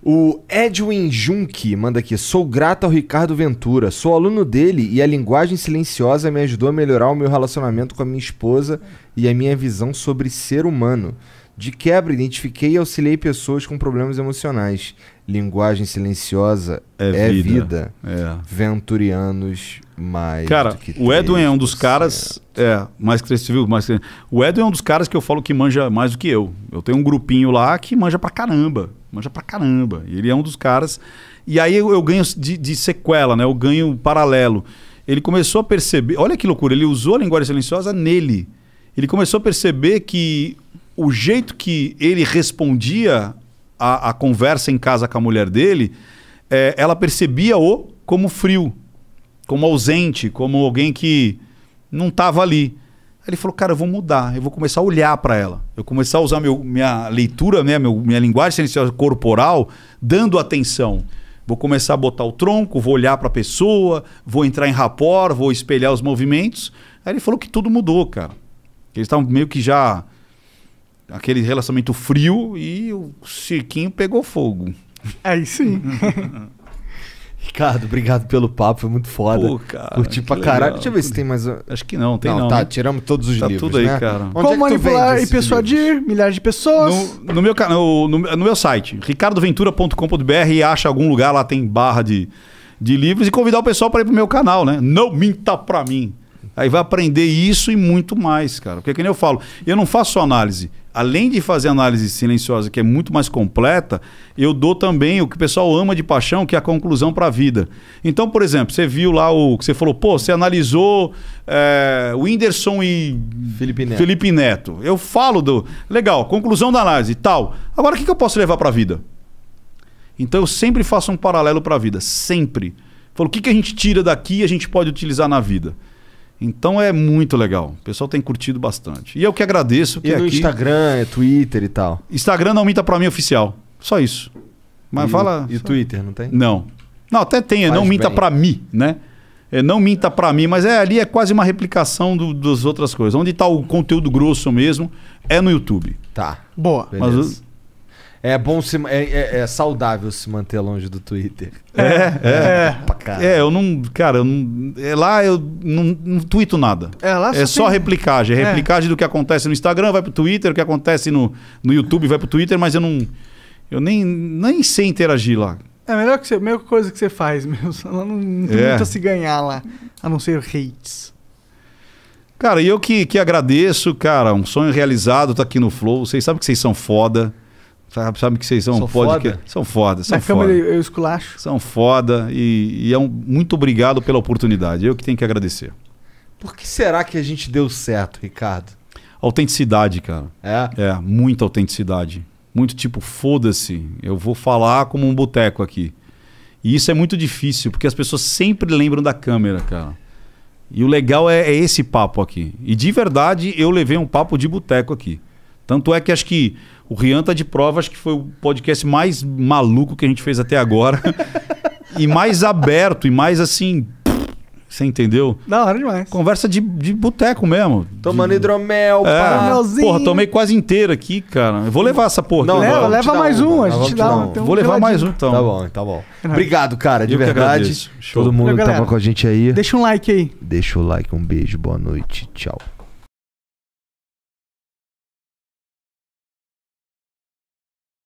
O Edwin Junque manda aqui: Sou grato ao Ricardo Ventura. Sou aluno dele e a linguagem silenciosa me ajudou a melhorar o meu relacionamento com a minha esposa e a minha visão sobre ser humano. De quebra, identifiquei e auxiliei pessoas com problemas emocionais. Linguagem silenciosa é, é vida. vida. É. Venturianos mais. Cara, o Edwin é um dos caras. É, é mais que você viu, mais O Edwin é um dos caras que eu falo que manja mais do que eu. Eu tenho um grupinho lá que manja pra caramba. Manja pra caramba. Ele é um dos caras. E aí eu, eu ganho de, de sequela, né? Eu ganho paralelo. Ele começou a perceber. Olha que loucura, ele usou a linguagem silenciosa nele. Ele começou a perceber que o jeito que ele respondia a, a, conversa em casa com a mulher dele, é, ela percebia-o como frio, como ausente, como alguém que não estava ali. Aí ele falou, cara, eu vou mudar, eu vou começar a olhar para ela. Eu começar a usar meu, minha leitura, minha, né, meu, minha linguagem silenciosa corporal, dando atenção. Vou começar a botar o tronco, vou olhar para a pessoa, vou entrar em rapor vou espelhar os movimentos. Aí ele falou que tudo mudou, cara. Eles estavam meio que já aquele relacionamento frio e o cirquinho pegou fogo. Aí é, sim. Ricardo, obrigado pelo papo, foi muito foda. Pô, cara, Curti pra legal. caralho. Deixa eu ver se tem mais. Acho que não, tem não. não tá, né? tiramos todos os tá livros. tudo aí, né? cara. Onde é Como é manipular e persuadir milhares de pessoas. No, no meu, canal, no, no meu site, ricardoventura.com.br acha algum lugar lá, tem barra de, de livros. E convidar o pessoal para ir pro meu canal, né? Não minta pra mim. Aí vai aprender isso e muito mais, cara. Porque, que nem eu falo, eu não faço análise. Além de fazer análise silenciosa, que é muito mais completa, eu dou também o que o pessoal ama de paixão, que é a conclusão para a vida. Então, por exemplo, você viu lá o que você falou, pô, você analisou é, eh, o Whindersson e Felipe Neto. Felipe Neto. Eu falo do. Legal, conclusão da análise tal. Agora, o que, que eu posso levar para a vida? Então, eu sempre faço um paralelo para a vida, sempre. Falo, o que, que a gente tira daqui e a gente pode utilizar na vida? Então é muito legal. O pessoal tem curtido bastante. E eu que agradeço. Que e no aqui... Instagram, é Twitter e tal. Instagram não minta para mim oficial. Só isso. Mas e, fala. E o Twitter, não tem? Não. Não, até tem, é, Faz não bem. minta para mim, né? É, não minta para mim, mas é ali é quase uma replicação do, das outras coisas. Onde está o conteúdo grosso mesmo é no YouTube. Tá. Boa. Beleza. Mas, é bom se. É, é, é, saudável se manter longe do Twitter. É, é. É, é. é eu não. Cara, eu não, é, lá eu não, não nada. É, lá é só tem... replicagem. É, é replicagem do que acontece no Instagram, vai pro Twitter, o que acontece no, no YouTube, vai pro Twitter, mas eu não. Eu nem, nem sei interagir lá. É a melhor, que você, a melhor coisa que você faz, meu. Não, não tem muito a se ganhar lá, a não ser hates. Cara, e eu que, que agradeço, cara. Um sonho realizado tá aqui no Flow. Vocês sabem que vocês são foda. Sabe, sabe que vocês são, são foda. Que, são foda, são Na foda. Câmera eu esculacho. São foda e, e é um, muito obrigado pela oportunidade. Eu que tenho que agradecer. Por que será que a gente deu certo, Ricardo? Autenticidade, cara. É? É, muita autenticidade. Muito tipo, foda-se, eu vou falar como um boteco aqui. E isso é muito difícil, porque as pessoas sempre lembram da câmera, cara. E o legal é, é esse papo aqui. E de verdade, eu levei um papo de boteco aqui. Tanto é que acho que o Rian tá de prova, acho que foi o podcast mais maluco que a gente fez até agora. e mais aberto, e mais assim. Você entendeu? Da hora demais. Conversa de, de boteco mesmo. Tomando de... hidromel, é. pá. Porra, tomei quase inteiro aqui, cara. Eu vou levar essa porra Não, aqui, leva, leva mais um, a gente dá um. Vou levar mais um, então. Tá bom, tá bom. É Obrigado, cara, de Eu verdade. Todo mundo que tava com a gente aí. Deixa um like aí. Deixa o like, um beijo, boa noite, tchau.